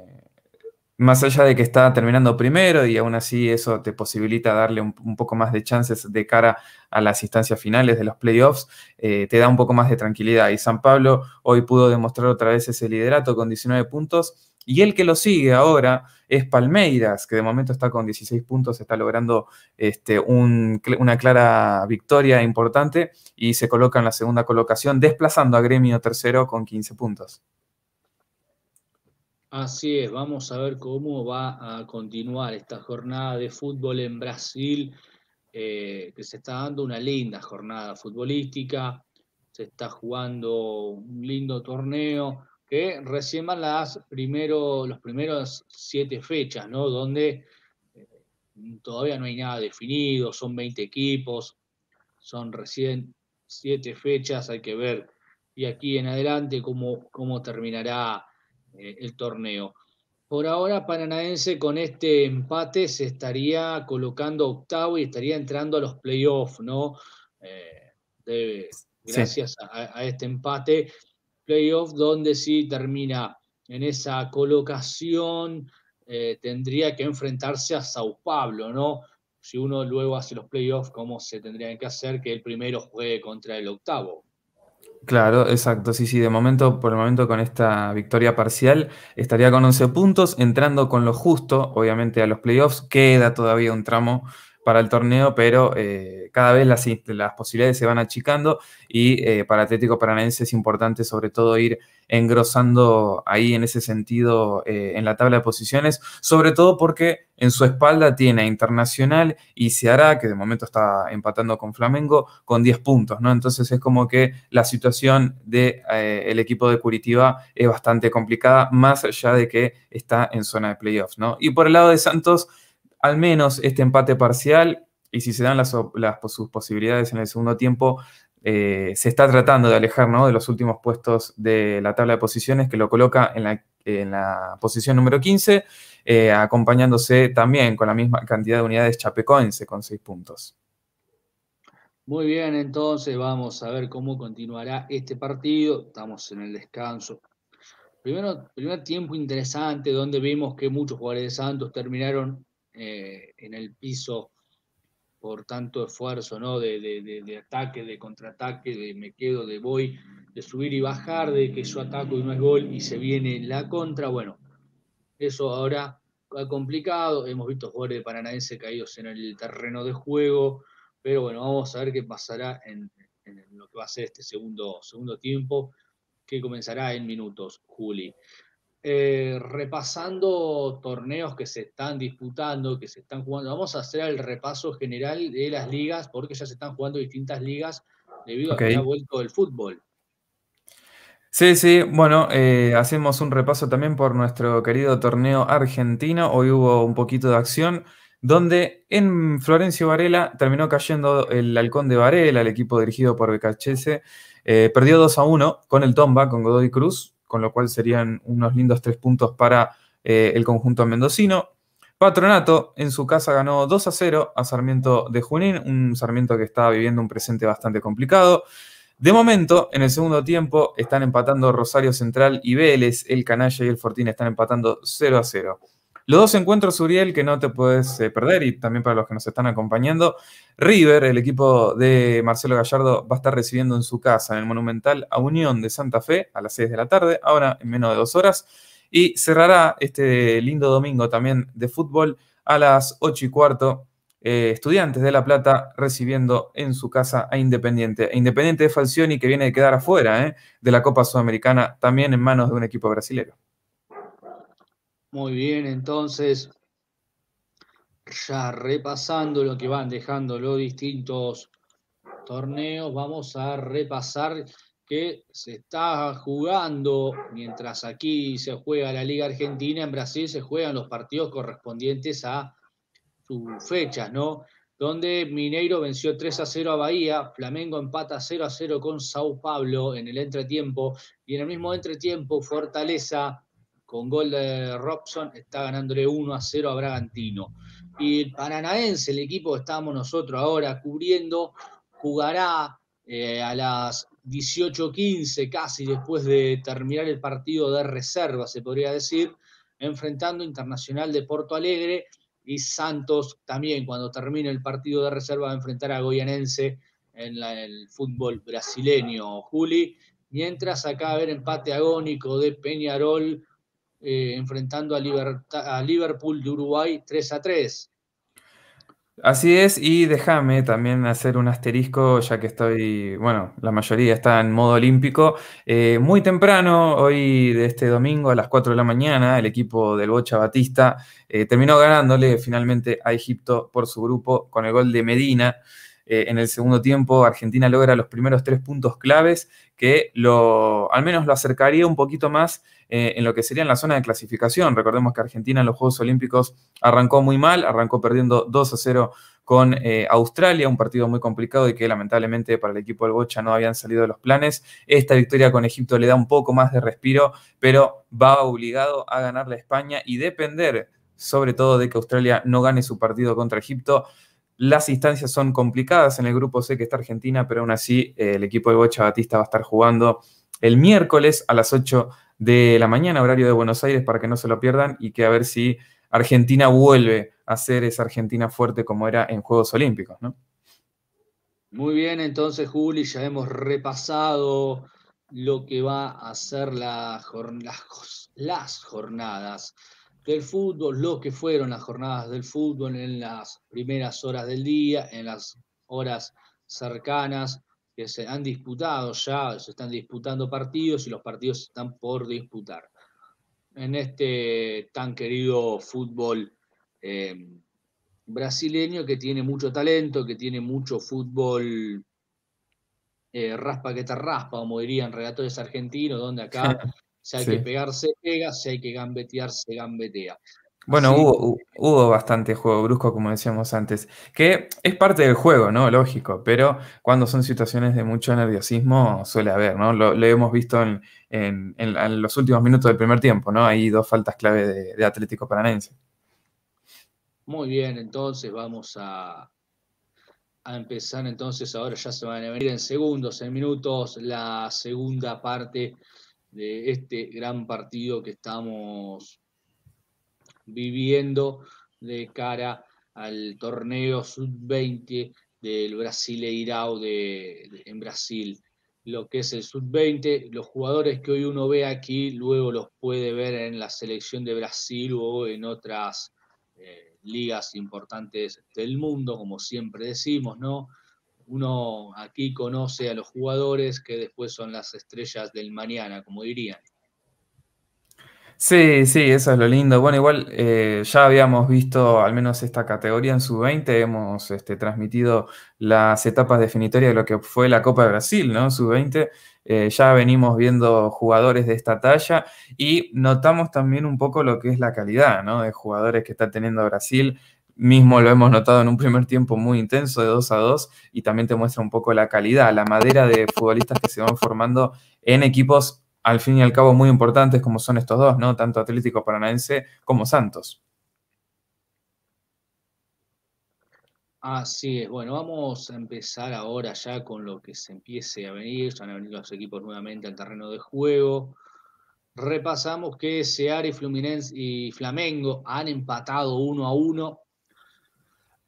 más allá de que está terminando primero y aún así eso te posibilita darle un, poco más de chances de cara a las instancias finales de los playoffs, eh, te da un poco más de tranquilidad. Y San Pablo hoy pudo demostrar otra vez ese liderato con 19 puntos y el que lo sigue ahora es Palmeiras, que de momento está con 16 puntos, está logrando este, una clara victoria importante y se coloca en la segunda colocación, desplazando a Gremio tercero con 15 puntos. Así es, vamos a ver cómo va a continuar esta jornada de fútbol en Brasil, eh, que se está dando una linda jornada futbolística, se está jugando un lindo torneo que recién van las primero, los primeros siete fechas, ¿no? Donde eh, todavía no hay nada definido, son 20 equipos, son recién siete fechas, hay que ver y aquí en adelante cómo, cómo terminará eh, el torneo. Por ahora, Paranaense con este empate se estaría colocando octavo y estaría entrando a los playoffs, ¿no? Eh, gracias a, este empate playoff donde si termina en esa colocación, eh, tendría que enfrentarse a Sao Pablo, ¿no? Si uno luego hace los playoffs, ¿cómo se tendrían que hacer que el primero juegue contra el octavo? Claro, exacto, sí, sí, de momento, por el momento con esta victoria parcial estaría con 11 puntos, entrando con lo justo, obviamente a los playoffs, queda todavía un tramo para el torneo, pero eh, cada vez las, posibilidades se van achicando y eh, para Atlético Paranaense es importante sobre todo ir engrosando ahí en ese sentido eh, en la tabla de posiciones, sobre todo porque en su espalda tiene a Internacional y hará que de momento está empatando con Flamengo, con 10 puntos, ¿no? Entonces es como que la situación del de, el equipo de Curitiba es bastante complicada, más allá de que está en zona de playoffs, ¿no? Y por el lado de Santos al menos este empate parcial y si se dan sus posibilidades en el segundo tiempo, eh, se está tratando de alejar de los últimos puestos de la tabla de posiciones que lo coloca en la, en la posición número 15, eh, acompañándose también con la misma cantidad de unidades chapecoense con 6 puntos. Muy bien, entonces vamos a ver cómo continuará este partido. Estamos en el descanso. Primero, primer tiempo interesante donde vimos que muchos jugadores de Santos terminaron eh, en el piso por tanto esfuerzo, ¿no? De, ataque, de contraataque, de me quedo, de voy, de subir y bajar, de que yo ataco y no es gol y se viene la contra. Bueno, eso ahora va complicado. Hemos visto jugadores de Paranaense caídos en el terreno de juego, pero bueno, vamos a ver qué pasará en, lo que va a ser este segundo, segundo tiempo, que comenzará en minutos, Juli. Eh, repasando torneos que se están disputando, que se están jugando. Vamos a hacer el repaso general de las ligas, porque ya se están jugando distintas ligas debido a que ha vuelto el fútbol. Sí, sí, bueno, eh, hacemos un repaso también por nuestro querido torneo argentino. Hoy hubo un poquito de acción, donde en Florencio Varela terminó cayendo el Halcón de Varela, el equipo dirigido por el eh, perdió 2 a 1 con el Tomba, con Godoy Cruz con lo cual serían unos lindos tres puntos para eh, el conjunto mendocino. Patronato en su casa ganó 2 a 0 a Sarmiento de Junín, un Sarmiento que estaba viviendo un presente bastante complicado. De momento, en el segundo tiempo, están empatando Rosario Central y Vélez, el Canalla y el Fortín están empatando 0 a 0. Los dos encuentros, Uriel, que no te puedes eh, perder y también para los que nos están acompañando. River, el equipo de Marcelo Gallardo, va a estar recibiendo en su casa, en el Monumental, a Unión de Santa Fe a las 6 de la tarde, ahora en menos de dos horas. Y cerrará este lindo domingo también de fútbol a las 8 y cuarto. Eh, estudiantes de La Plata recibiendo en su casa a Independiente. Independiente de Falcioni que viene de quedar afuera eh, de la Copa Sudamericana, también en manos de un equipo brasileño. Muy bien, entonces, ya repasando lo que van dejando los distintos torneos, vamos a repasar que se está jugando, mientras aquí se juega la Liga Argentina, en Brasil se juegan los partidos correspondientes a sus fechas, ¿no? Donde Mineiro venció 3 a 0 a Bahía, Flamengo empata 0 a 0 con Sao Paulo en el entretiempo, y en el mismo entretiempo Fortaleza con gol de Robson, está ganándole 1 a 0 a Bragantino. Y el Paranaense, el equipo que estamos nosotros ahora cubriendo, jugará eh, a las 18:15, casi después de terminar el partido de reserva, se podría decir, enfrentando Internacional de Porto Alegre y Santos también, cuando termine el partido de reserva, va a enfrentar a Goyanense en el fútbol brasileño, Juli. Mientras acá a ver empate agónico de Peñarol eh, enfrentando a, Liverpool de Uruguay 3 a 3. Así es, y déjame también hacer un asterisco, ya que estoy, bueno, la mayoría está en modo olímpico. Eh, muy temprano, hoy de este domingo a las 4 de la mañana, el equipo del Bocha Batista eh, terminó ganándole finalmente a Egipto por su grupo con el gol de Medina. Eh, en el segundo tiempo, Argentina logra los primeros tres puntos claves que al menos lo acercaría un poquito más eh, en lo que sería en la zona de clasificación. Recordemos que Argentina en los Juegos Olímpicos arrancó muy mal, arrancó perdiendo 2 a 0 con eh, Australia, un partido muy complicado y que lamentablemente para el equipo del Bocha no habían salido los planes. Esta victoria con Egipto le da un poco más de respiro, pero va obligado a ganar la España y depender sobre todo de que Australia no gane su partido contra Egipto las instancias son complicadas. En el grupo C que está Argentina, pero aún así eh, el equipo de Bocha Batista va a estar jugando el miércoles a las 8 de la mañana, horario de Buenos Aires, para que no se lo pierdan y que a ver si Argentina vuelve a ser esa Argentina fuerte como era en Juegos Olímpicos, ¿no? Muy bien, entonces Juli, ya hemos repasado lo que va a ser las jornadas del fútbol, lo que fueron las jornadas del fútbol en las primeras horas del día, en las horas cercanas que se han disputado ya, se están disputando partidos y los partidos están por disputar. En este tan querido fútbol eh, brasileño que tiene mucho talento, que tiene mucho fútbol eh, raspa que está raspa, como dirían relatores argentinos, donde acá Si hay que pegarse, pega, si hay que gambetear, se gambetea. Bueno, hubo, bastante juego brusco, como decíamos antes, que es parte del juego, ¿no? Lógico, pero cuando son situaciones de mucho nerviosismo suele haber, ¿no? Lo, hemos visto en, los últimos minutos del primer tiempo, ¿no? Hay dos faltas clave de, Atlético Paranaense. Muy bien, entonces vamos a empezar entonces, ahora ya se van a venir en segundos, en minutos, la segunda parte de este gran partido que estamos viviendo de cara al torneo sub-20 del Brasileirao de, en Brasil. Lo que es el sub-20, los jugadores que hoy uno ve aquí, luego los puede ver en la selección de Brasil o en otras eh, ligas importantes del mundo, como siempre decimos, ¿no? uno aquí conoce a los jugadores que después son las estrellas del mañana, como dirían. Sí, sí, eso es lo lindo. Bueno, igual eh, ya habíamos visto al menos esta categoría en sub 20, hemos este, transmitido las etapas definitorias de lo que fue la Copa de Brasil, ¿no? Sub 20, eh, ya venimos viendo jugadores de esta talla y notamos también un poco lo que es la calidad, ¿no? De jugadores que está teniendo Brasil mismo lo hemos notado en un primer tiempo muy intenso de 2 a 2 y también te muestra un poco la calidad, la madera de futbolistas que se van formando en equipos al fin y al cabo muy importantes como son estos dos, ¿no? Tanto Atlético Paranaense como Santos. Así es, bueno, vamos a empezar ahora ya con lo que se empiece a venir, ya han a los equipos nuevamente al terreno de juego. Repasamos que Seari, Fluminense y Flamengo han empatado uno a uno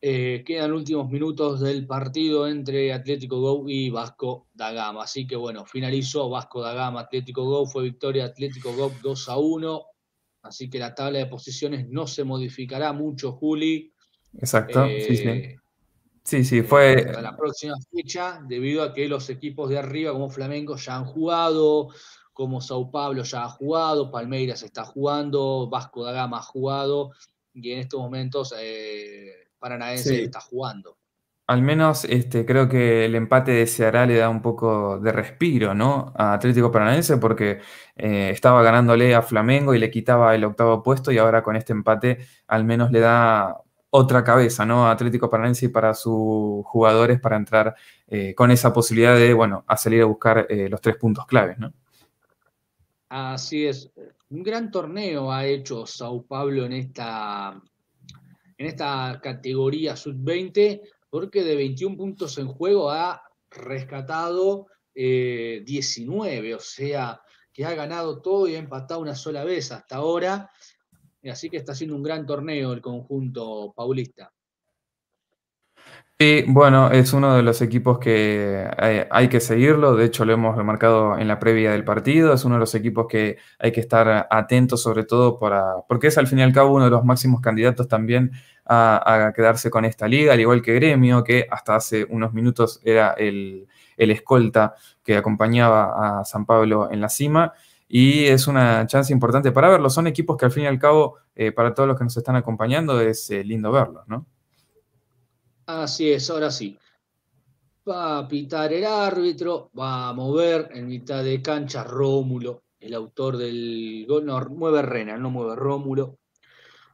eh, quedan últimos minutos del partido entre Atlético Go y Vasco da Gama. Así que bueno, finalizó Vasco da Gama, Atlético Go, fue victoria Atlético Go 2 a 1. Así que la tabla de posiciones no se modificará mucho, Juli. Exacto, sí, sí. Eh, sí, sí, fue. Eh, la próxima fecha, debido a que los equipos de arriba, como Flamengo, ya han jugado, como Sao Paulo ya ha jugado, Palmeiras está jugando, Vasco da Gama ha jugado, y en estos momentos. Eh, Paranaense está jugando. Al menos este, creo que el empate de Ceará le da un poco de respiro, ¿no? A Atlético Paranaense porque eh, estaba ganándole a Flamengo y le quitaba el octavo puesto y ahora con este empate al menos le da otra cabeza, ¿no? A Atlético Paranaense y para sus jugadores para entrar eh, con esa posibilidad de, bueno, a salir a buscar eh, los tres puntos claves, ¿no? Así es. Un gran torneo ha hecho Sao Paulo en esta en esta categoría sub-20, porque de 21 puntos en juego ha rescatado 19, eh, o sea, que ha ganado todo y ha empatado una sola vez hasta ahora. Así que está haciendo un gran torneo el conjunto paulista. Sí, bueno, es uno de los equipos que eh, hay, que seguirlo, de hecho lo hemos remarcado en la previa del partido, es uno de los equipos que hay que estar atentos sobre todo para, porque es al fin y al cabo uno de los máximos candidatos también a, quedarse con esta liga, al igual que Gremio, que hasta hace unos minutos era el, escolta que acompañaba a San Pablo en la cima y es una chance importante para verlo, Son equipos que al fin y al cabo, eh, para todos los que nos están acompañando, es eh, lindo verlos, ¿no? Así es, ahora sí. Va a pitar el árbitro, va a mover en mitad de cancha Rómulo, el autor del gol. No, mueve Rena, no mueve Rómulo.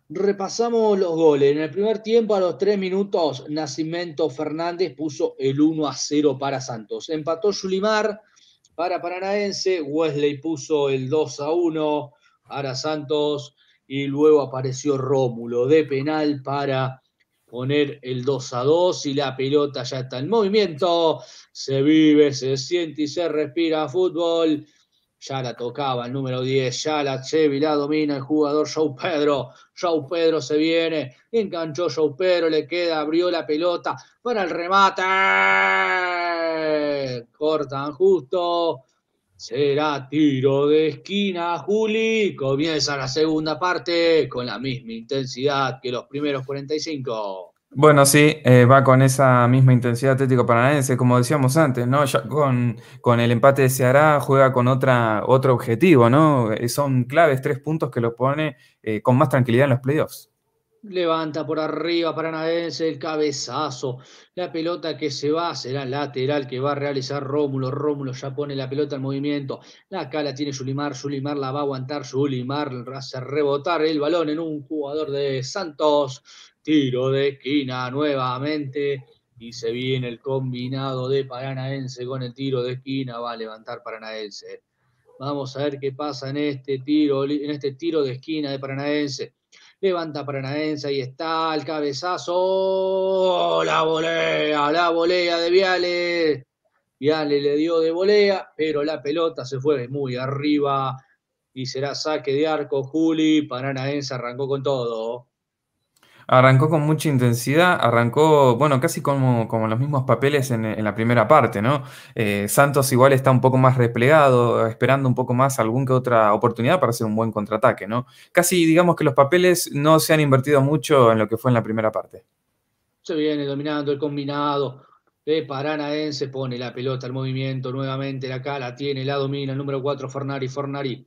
Repasamos los goles. En el primer tiempo, a los tres minutos, Nacimiento Fernández puso el 1 a 0 para Santos. Empató Yulimar para Paranaense. Wesley puso el 2 a 1 para Santos. Y luego apareció Rómulo de penal para poner el 2 a 2 y la pelota ya está en movimiento. Se vive, se siente y se respira fútbol. Ya la tocaba el número 10, ya la chevi la domina el jugador Joe Pedro. Joe Pedro se viene, enganchó Joe Pedro, le queda, abrió la pelota para el remate. Cortan justo. Será tiro de esquina, Juli. Comienza la segunda parte con la misma intensidad que los primeros 45. Bueno, sí, eh, va con esa misma intensidad Atlético Paranaense, como decíamos antes, ¿no? Ya con, con, el empate de Ceará juega con otra, otro objetivo, ¿no? Eh, son claves tres puntos que lo pone eh, con más tranquilidad en los playoffs. Levanta por arriba Paranaense el cabezazo. La pelota que se va será lateral que va a realizar Rómulo. Rómulo ya pone la pelota en movimiento. La cala tiene Sulimar Sulimar la va a aguantar. Yulimar hace rebotar el balón en un jugador de Santos. Tiro de esquina nuevamente. Y se viene el combinado de Paranaense con el tiro de esquina. Va a levantar Paranaense. Vamos a ver qué pasa en este tiro, en este tiro de esquina de Paranaense levanta Paranaense, ahí está, el cabezazo, ¡Oh, la volea, la volea de Viale. Viale le dio de volea, pero la pelota se fue muy arriba y será saque de arco, Juli, Paranaense arrancó con todo. Arrancó con mucha intensidad, arrancó, bueno, casi como, como los mismos papeles en, la primera parte, ¿no? Eh, Santos igual está un poco más replegado, esperando un poco más algún que otra oportunidad para hacer un buen contraataque, ¿no? Casi digamos que los papeles no se han invertido mucho en lo que fue en la primera parte. Se viene dominando el combinado, de Paranaense pone la pelota al movimiento nuevamente, la cara tiene, la domina el número 4 Fornari, Fornari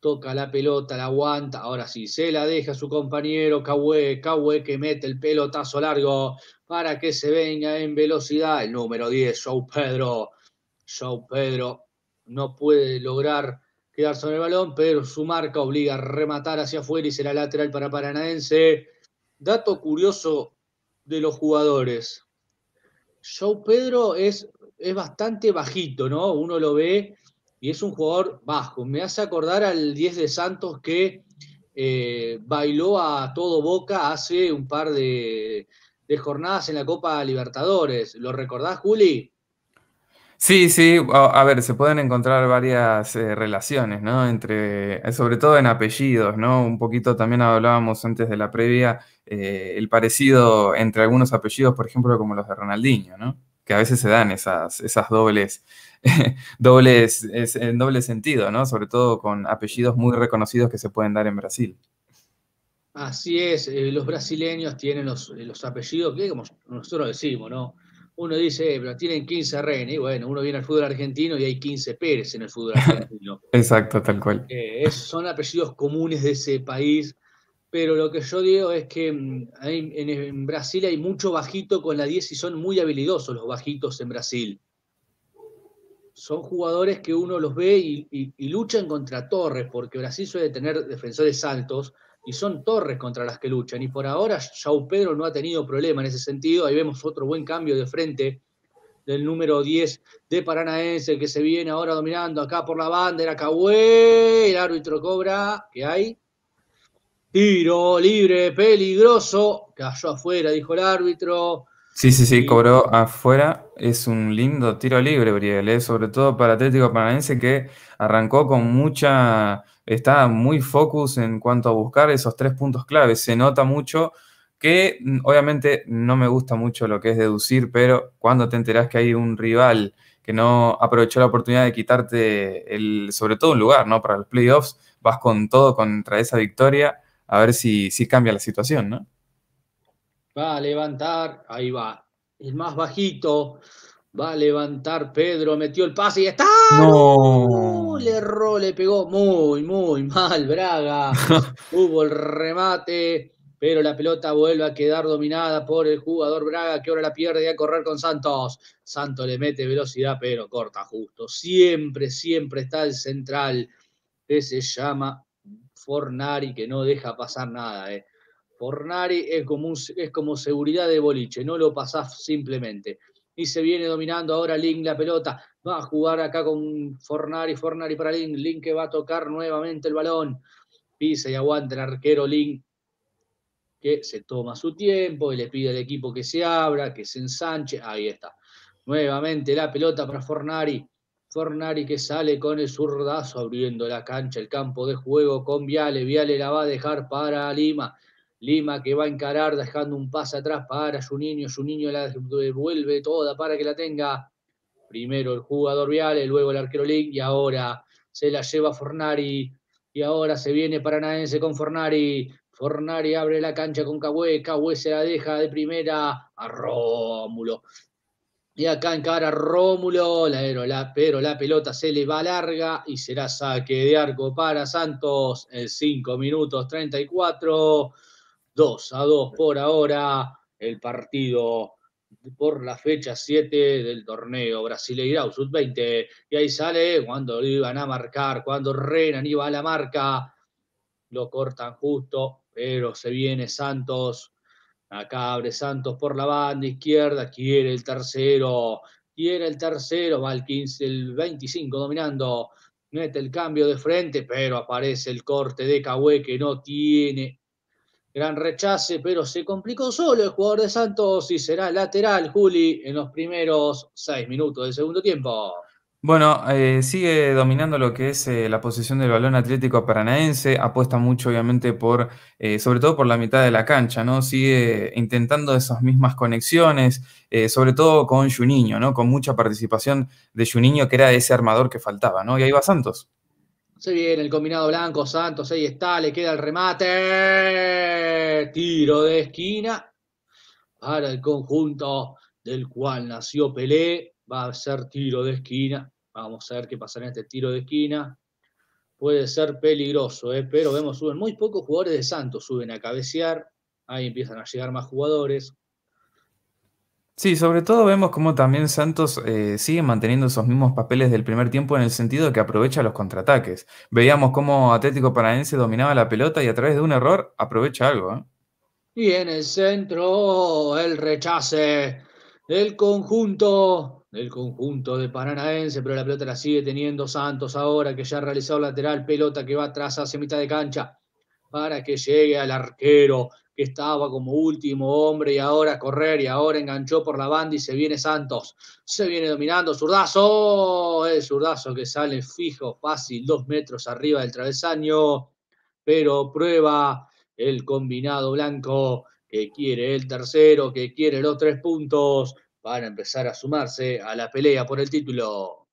toca la pelota, la aguanta, ahora sí, se la deja a su compañero Cahue, Cahue que mete el pelotazo largo para que se venga en velocidad, el número 10, Joe Pedro, Joe Pedro no puede lograr quedarse sobre el balón, pero su marca obliga a rematar hacia afuera y será lateral para Paranaense. Dato curioso de los jugadores, Joe Pedro es, es bastante bajito, ¿no? Uno lo ve y es un jugador bajo. Me hace acordar al 10 de Santos que eh, bailó a todo boca hace un par de, jornadas en la Copa Libertadores. ¿Lo recordás, Juli? Sí, sí, a, ver, se pueden encontrar varias eh, relaciones, ¿no? Entre, eh, sobre todo en apellidos, ¿no? Un poquito también hablábamos antes de la previa, el parecido entre algunos apellidos, por ejemplo, como los de Ronaldinho, ¿no? que a veces se dan esas, esas dobles, dobles, es, en doble sentido, ¿no? Sobre todo con apellidos muy reconocidos que se pueden dar en Brasil. Así es, eh, los brasileños tienen eh, los, apellidos que como nosotros decimos, ¿no? Uno dice, eh, pero tienen 15 René, y bueno, uno viene al fútbol argentino y hay 15 Pérez en el fútbol argentino. Exacto, tal cual. son apellidos comunes de ese país pero lo que yo digo es que mm, en, Brasil hay mucho bajito con la 10 y son muy habilidosos los bajitos en Brasil. Son jugadores que uno los ve y, luchan contra torres, porque Brasil suele tener defensores altos y son torres contra las que luchan. Y por ahora, Jao Pedro no ha tenido problema en ese sentido. Ahí vemos otro buen cambio de frente del número 10 de Paranaense, que se viene ahora dominando acá por la banda, era Cahué, el árbitro cobra, que hay Tiro libre, peligroso. Cayó afuera, dijo el árbitro. Sí, sí, sí, cobró afuera. Es un lindo tiro libre, Briel, ¿eh? sobre todo para Atlético Paranaense que arrancó con mucha. Está muy focus en cuanto a buscar esos tres puntos claves. Se nota mucho que, mm, obviamente, no me gusta mucho lo que es deducir, pero cuando te enterás que hay un rival que no aprovechó la oportunidad de quitarte, el, sobre todo un lugar, ¿no? Para los playoffs, vas con todo contra esa victoria a ver si, si cambia la situación, ¿no? Va a levantar, ahí va, el más bajito, va a levantar Pedro, metió el pase y está. No. Le erró, le pegó muy, muy mal Braga. Hubo el remate, pero la pelota vuelve a quedar dominada por el jugador Braga que ahora la pierde y a correr con Santos. Santos le mete velocidad, pero corta justo. Siempre, siempre está el central Ese se llama Fornari que no deja pasar nada. Eh. Fornari es como, es como seguridad de boliche, no lo pasás simplemente. Y se viene dominando ahora Link la pelota. Va a jugar acá con Fornari, Fornari para Link. Link que va a tocar nuevamente el balón. Pisa y aguanta el arquero Link que se toma su tiempo y le pide al equipo que se abra, que se ensanche. Ahí está. Nuevamente la pelota para Fornari. Fornari que sale con el zurdazo abriendo la cancha, el campo de juego con Viale. Viale la va a dejar para Lima. Lima que va a encarar dejando un pase atrás para su niño. Su niño la devuelve toda para que la tenga. Primero el jugador Viale, luego el arquero y ahora se la lleva Fornari. Y ahora se viene Paranaense con Fornari. Fornari abre la cancha con Cahué. Cahué se la deja de primera a Rómulo. Y acá encara Rómulo, la, la, pero la pelota se le va larga y será saque de arco para Santos en 5 minutos 34. 2 a 2 por ahora el partido por la fecha 7 del torneo Brasileirao Sub-20. Y ahí sale cuando iban a marcar, cuando Renan iba a la marca, lo cortan justo, pero se viene Santos Acá abre Santos por la banda izquierda, quiere el tercero, quiere el tercero, va el 25 dominando, mete el cambio de frente, pero aparece el corte de Cahué que no tiene gran rechace, pero se complicó solo el jugador de Santos y será lateral, Juli, en los primeros seis minutos del segundo tiempo. Bueno, eh, sigue dominando lo que es eh, la posición del balón Atlético Paranaense, apuesta mucho obviamente por, eh, sobre todo por la mitad de la cancha, ¿no? Sigue intentando esas mismas conexiones, sobre todo con Juninho, ¿no? Con mucha participación de Juninho, que era ese armador que faltaba, ¿no? Y ahí va Santos. Se viene el combinado blanco, Santos, ahí está, le queda el remate, tiro de esquina para el conjunto del cual nació Pelé va a ser tiro de esquina. Vamos a ver qué pasa en este tiro de esquina. Puede ser peligroso, eh, pero vemos, suben muy pocos jugadores de Santos, suben a cabecear. Ahí empiezan a llegar más jugadores. Sí, sobre todo vemos cómo también Santos eh, sigue manteniendo esos mismos papeles del primer tiempo en el sentido de que aprovecha los contraataques. Veíamos cómo Atlético Paranaense dominaba la pelota y a través de un error aprovecha algo. ¿eh? Y en el centro el rechace del conjunto del conjunto de Paranaense, pero la pelota la sigue teniendo Santos ahora que ya ha realizado lateral, pelota que va atrás hacia mitad de cancha para que llegue al arquero que estaba como último hombre y ahora correr y ahora enganchó por la banda y se viene Santos, se viene dominando, zurdazo, el zurdazo que sale fijo, fácil, dos metros arriba del travesaño, pero prueba el combinado blanco que quiere el tercero, que quiere los tres puntos, van a empezar a sumarse a la pelea por el título.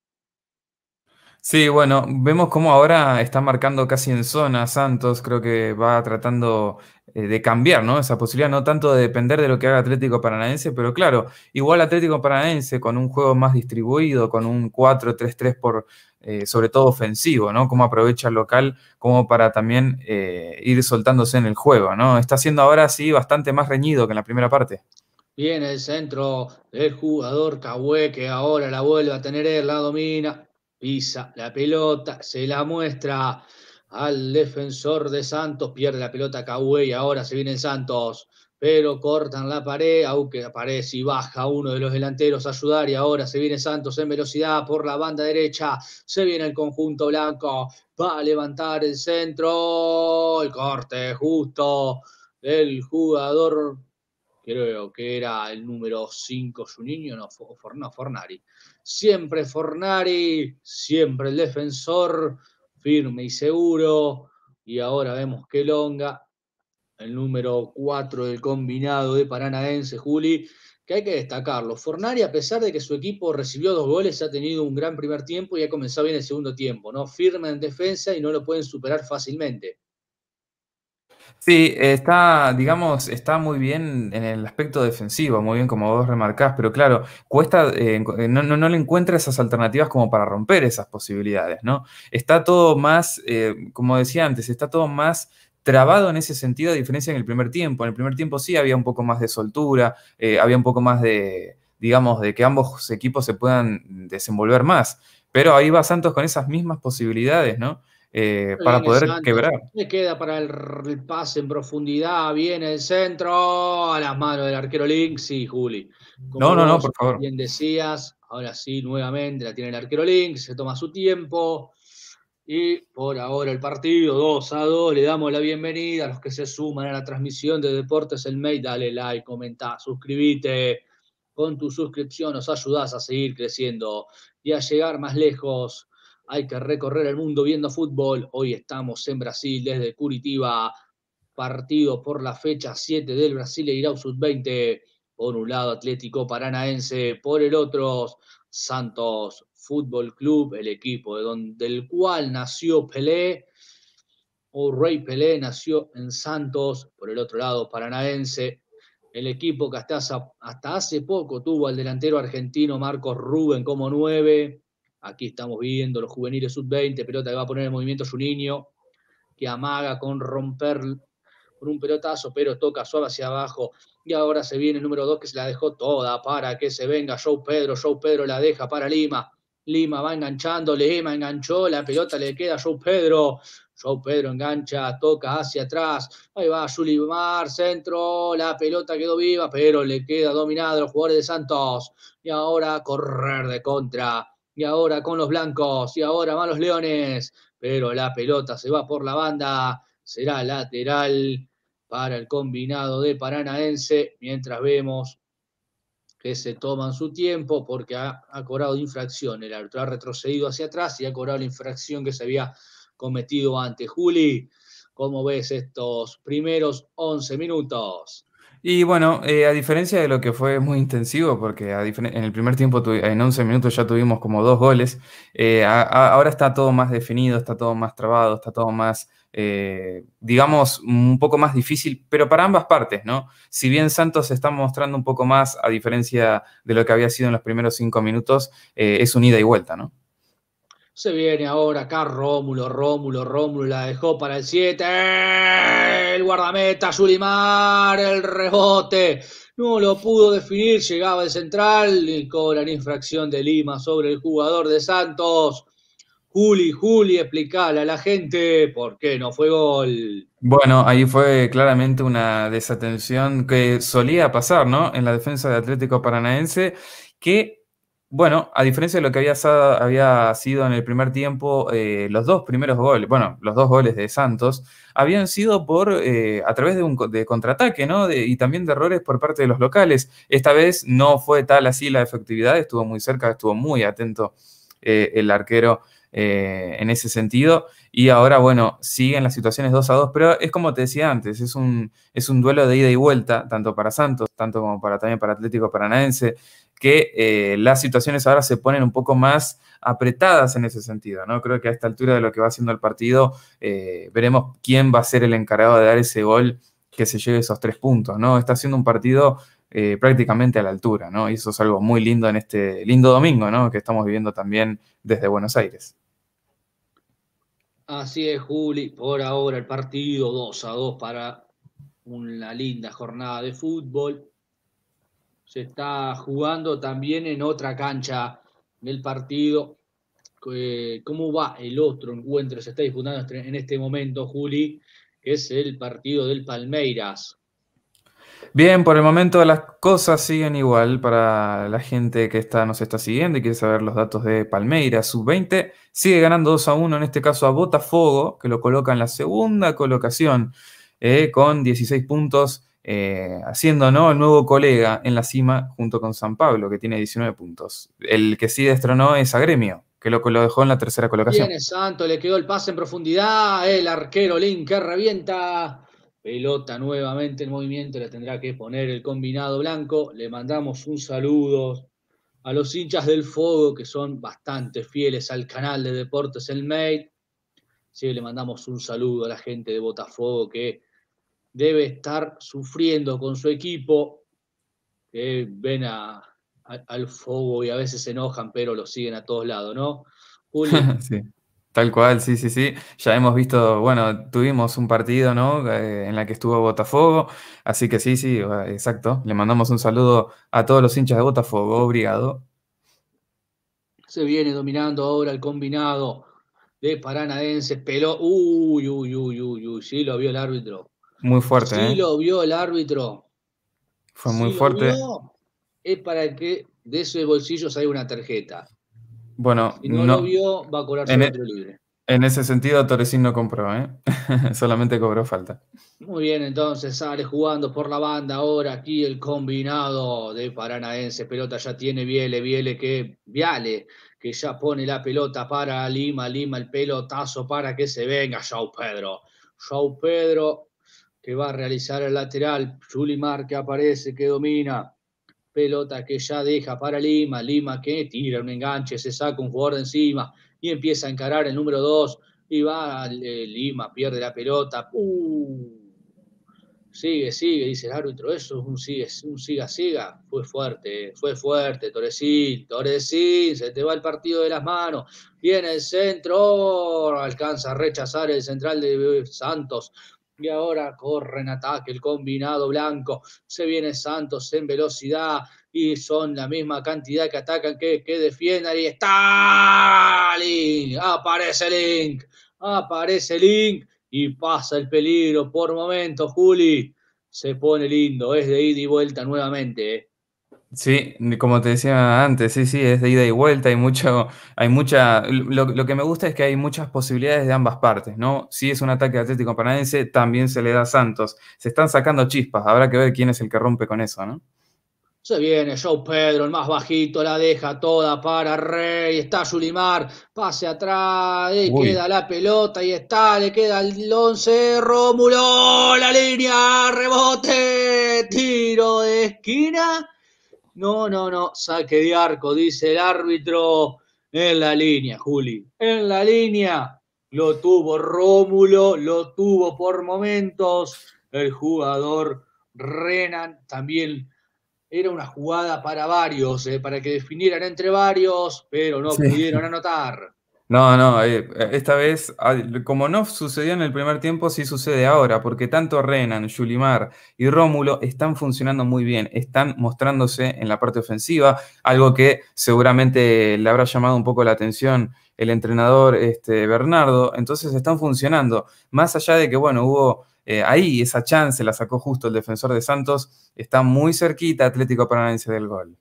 Sí, bueno, vemos cómo ahora está marcando casi en zona Santos, creo que va tratando eh, de cambiar, ¿no? Esa posibilidad no tanto de depender de lo que haga Atlético Paranaense, pero claro, igual Atlético Paranaense con un juego más distribuido, con un 4-3-3 por eh, sobre todo ofensivo, ¿no? Cómo aprovecha el local como para también eh, ir soltándose en el juego, ¿no? Está siendo ahora sí bastante más reñido que en la primera parte. Viene el centro del jugador Cahué, que ahora la vuelve a tener él, la domina. Pisa la pelota, se la muestra al defensor de Santos. Pierde la pelota Cahué y ahora se viene Santos. Pero cortan la pared, aunque aparece y baja uno de los delanteros a ayudar. Y ahora se viene Santos en velocidad por la banda derecha. Se viene el conjunto blanco. Va a levantar el centro. El corte justo del jugador creo que era el número 5 su niño, no, no, Fornari. Siempre Fornari, siempre el defensor, firme y seguro. Y ahora vemos que Longa, el número 4 del combinado de Paranaense, Juli, que hay que destacarlo. Fornari, a pesar de que su equipo recibió dos goles, ha tenido un gran primer tiempo y ha comenzado bien el segundo tiempo. ¿no? Firme en defensa y no lo pueden superar fácilmente. Sí, está, digamos, está muy bien en el aspecto defensivo, muy bien como vos remarcás, pero claro, cuesta, eh, eh, no, no, le encuentra esas alternativas como para romper esas posibilidades, ¿no? Está todo más, eh, como decía antes, está todo más trabado en ese sentido, a diferencia en el primer tiempo. En el primer tiempo sí había un poco más de soltura, había un poco más de, digamos, de que ambos equipos se puedan desenvolver más, pero ahí va Santos con esas mismas posibilidades, ¿no? Eh, para poder quebrar. Le queda para el, pase en profundidad, viene el centro, a las manos del arquero Links y Juli. no, no, no, por favor. Bien decías, ahora sí, nuevamente la tiene el arquero Link, se toma su tiempo. Y por ahora el partido 2 a 2, le damos la bienvenida a los que se suman a la transmisión de Deportes El Mate, Dale like, comenta, suscríbete. Con tu suscripción nos ayudas a seguir creciendo y a llegar más lejos hay que recorrer el mundo viendo fútbol. Hoy estamos en Brasil desde Curitiba. Partido por la fecha 7 del Brasil e Irau Sub-20. Por un lado Atlético Paranaense, por el otro Santos Fútbol Club, el equipo del cual nació Pelé. O Rey Pelé nació en Santos, por el otro lado Paranaense, el equipo que hasta hace, hasta hace, poco tuvo al delantero argentino Marcos Rubén como nueve, Aquí estamos viendo los juveniles sub-20, pelota que va a poner el movimiento su niño que amaga con romper con un pelotazo, pero toca suave hacia abajo. Y ahora se viene el número 2 que se la dejó toda para que se venga Joe Pedro. Joe Pedro la deja para Lima. Lima va enganchando, Lima enganchó, la pelota le queda a Joe Pedro. Joe Pedro engancha, toca hacia atrás. Ahí va Zulimar, centro, la pelota quedó viva, pero le queda dominado a los jugadores de Santos. Y ahora correr de contra y ahora con los blancos, y ahora van los leones, pero la pelota se va por la banda, será lateral para el combinado de Paranaense, mientras vemos que se toman su tiempo porque ha, cobrado infracción, el árbitro ha retrocedido hacia atrás y ha cobrado la infracción que se había cometido ante Juli. ¿Cómo ves estos primeros 11 minutos? Y bueno, eh, a diferencia de lo que fue muy intensivo, porque a en el primer tiempo, en 11 minutos ya tuvimos como dos goles, eh, ahora está todo más definido, está todo más trabado, está todo más, eh, digamos, un poco más difícil, pero para ambas partes, ¿no? Si bien Santos está mostrando un poco más, a diferencia de lo que había sido en los primeros cinco minutos, es un ida y vuelta, ¿no? Se viene ahora acá Rómulo, Rómulo, Rómulo, la dejó para el 7. El guardameta, Zulimar, el rebote. No lo pudo definir, llegaba el central y cobran infracción de Lima sobre el jugador de Santos. Juli, Juli, explicale a la gente por qué no fue gol. Bueno, ahí fue claramente una desatención que solía pasar, ¿no? En la defensa de Atlético Paranaense, que bueno, a diferencia de lo que había, había sido en el primer tiempo, eh, los dos primeros goles, bueno, los dos goles de Santos, habían sido por eh, a través de un de contraataque, ¿no? y también de errores por parte de los locales. Esta vez no fue tal así la efectividad, estuvo muy cerca, estuvo muy atento eh, el arquero en ese sentido. Y ahora, bueno, siguen las situaciones 2 a 2, pero es como te decía antes, es un, es un duelo de ida y vuelta, tanto para Santos, tanto como para también para Atlético Paranaense que eh, las situaciones ahora se ponen un poco más apretadas en ese sentido, ¿no? Creo que a esta altura de lo que va haciendo el partido, eh, veremos quién va a ser el encargado de dar ese gol que se lleve esos tres puntos, ¿no? Está haciendo un partido eh, prácticamente a la altura, ¿no? Y eso es algo muy lindo en este lindo domingo, ¿no? Que estamos viviendo también desde Buenos Aires. Así es, Juli. Por ahora el partido 2 a 2 para una linda jornada de fútbol se está jugando también en otra cancha del partido. Eh, ¿Cómo va el otro encuentro? Se está disputando en este momento, Juli, que es el partido del Palmeiras. Bien, por el momento las cosas siguen igual para la gente que está, nos está siguiendo y quiere saber los datos de Palmeiras. Sub-20 sigue ganando 2 a 1, en este caso a Botafogo, que lo coloca en la segunda colocación eh, con 16 puntos eh, haciendo ¿no? el nuevo colega en la cima junto con San Pablo, que tiene 19 puntos. El que sí destronó es Agremio, que lo, lo dejó en la tercera colocación. Tiene Santo, le quedó el pase en profundidad, el arquero Link que revienta. Pelota nuevamente en movimiento, le tendrá que poner el combinado blanco. Le mandamos un saludo a los hinchas del Fogo, que son bastante fieles al canal de Deportes El Mate, Sí, le mandamos un saludo a la gente de Botafogo que debe estar sufriendo con su equipo, que ven al fuego y a veces se enojan, pero lo siguen a todos lados, ¿no? Tal cual, sí, sí, sí. Ya hemos visto, bueno, tuvimos un partido, ¿no? Eh, en la que estuvo Botafogo, así que sí, sí, exacto. Le mandamos un saludo a todos los hinchas de Botafogo, obrigado. Se viene dominando ahora el combinado de Paranadenses. peló, uy, uy, uy, uy, uy, sí, lo vio el árbitro. Muy fuerte. Sí ¿eh? lo vio el árbitro. Fue muy fuerte. Vio, es para que de ese bolsillo salga una tarjeta. Bueno, no, lo vio, va a cobrar el e- otro libre. En ese sentido, Torresín no compró, ¿eh? solamente cobró falta. Muy bien, entonces sale jugando por la banda ahora aquí el combinado de Paranaense. Pelota ya tiene Viele, Viele que Viale, que ya pone la pelota para Lima, Lima el pelotazo para que se venga. Chau Pedro. Chau Pedro que va a realizar el lateral, Julimar que aparece, que domina, pelota que ya deja para Lima, Lima que tira un enganche, se saca un jugador de encima y empieza a encarar el número 2 y va eh, Lima, pierde la pelota, ¡uh! sigue, sigue, dice el árbitro, eso es un sigue, un siga, siga, fue fuerte, eh, fue fuerte, Torresín Torecín, se te va el partido de las manos, viene el centro, alcanza a rechazar el central de Santos, y ahora corre en ataque el combinado blanco. Se viene Santos en velocidad y son la misma cantidad que atacan que, que defienden. Y está Link. Aparece Link. Aparece Link y pasa el peligro por momento Juli. Se pone lindo. Es de ida y vuelta nuevamente. Eh. Sí, como te decía antes, sí, sí, es de ida y vuelta, hay mucho, hay mucha, lo, que me gusta es que hay muchas posibilidades de ambas partes, ¿no? Si es un ataque Atlético Paranaense, también se le da Santos. Se están sacando chispas, habrá que ver quién es el que rompe con eso, ¿no? Se viene Joe Pedro, el más bajito, la deja toda para Rey, está Julimar, pase atrás, y queda la pelota, y está, le queda el 11, Rómulo, la línea, rebote, tiro de esquina no, no, no, saque de arco, dice el árbitro. En la línea, Juli. En la línea. Lo tuvo Rómulo, lo tuvo por momentos. El jugador Renan también era una jugada para varios, eh, para que definieran entre varios, pero no pudieron anotar. No, no, eh, esta vez, como no sucedió en el primer tiempo, sí sucede ahora, porque tanto Renan, Yulimar y Rómulo están funcionando muy bien, están mostrándose en la parte ofensiva, algo que seguramente le habrá llamado un poco la atención el entrenador este, Bernardo, entonces están funcionando, más allá de que, bueno, hubo eh, ahí esa chance, la sacó justo el defensor de Santos, está muy cerquita Atlético Paranaense del gol.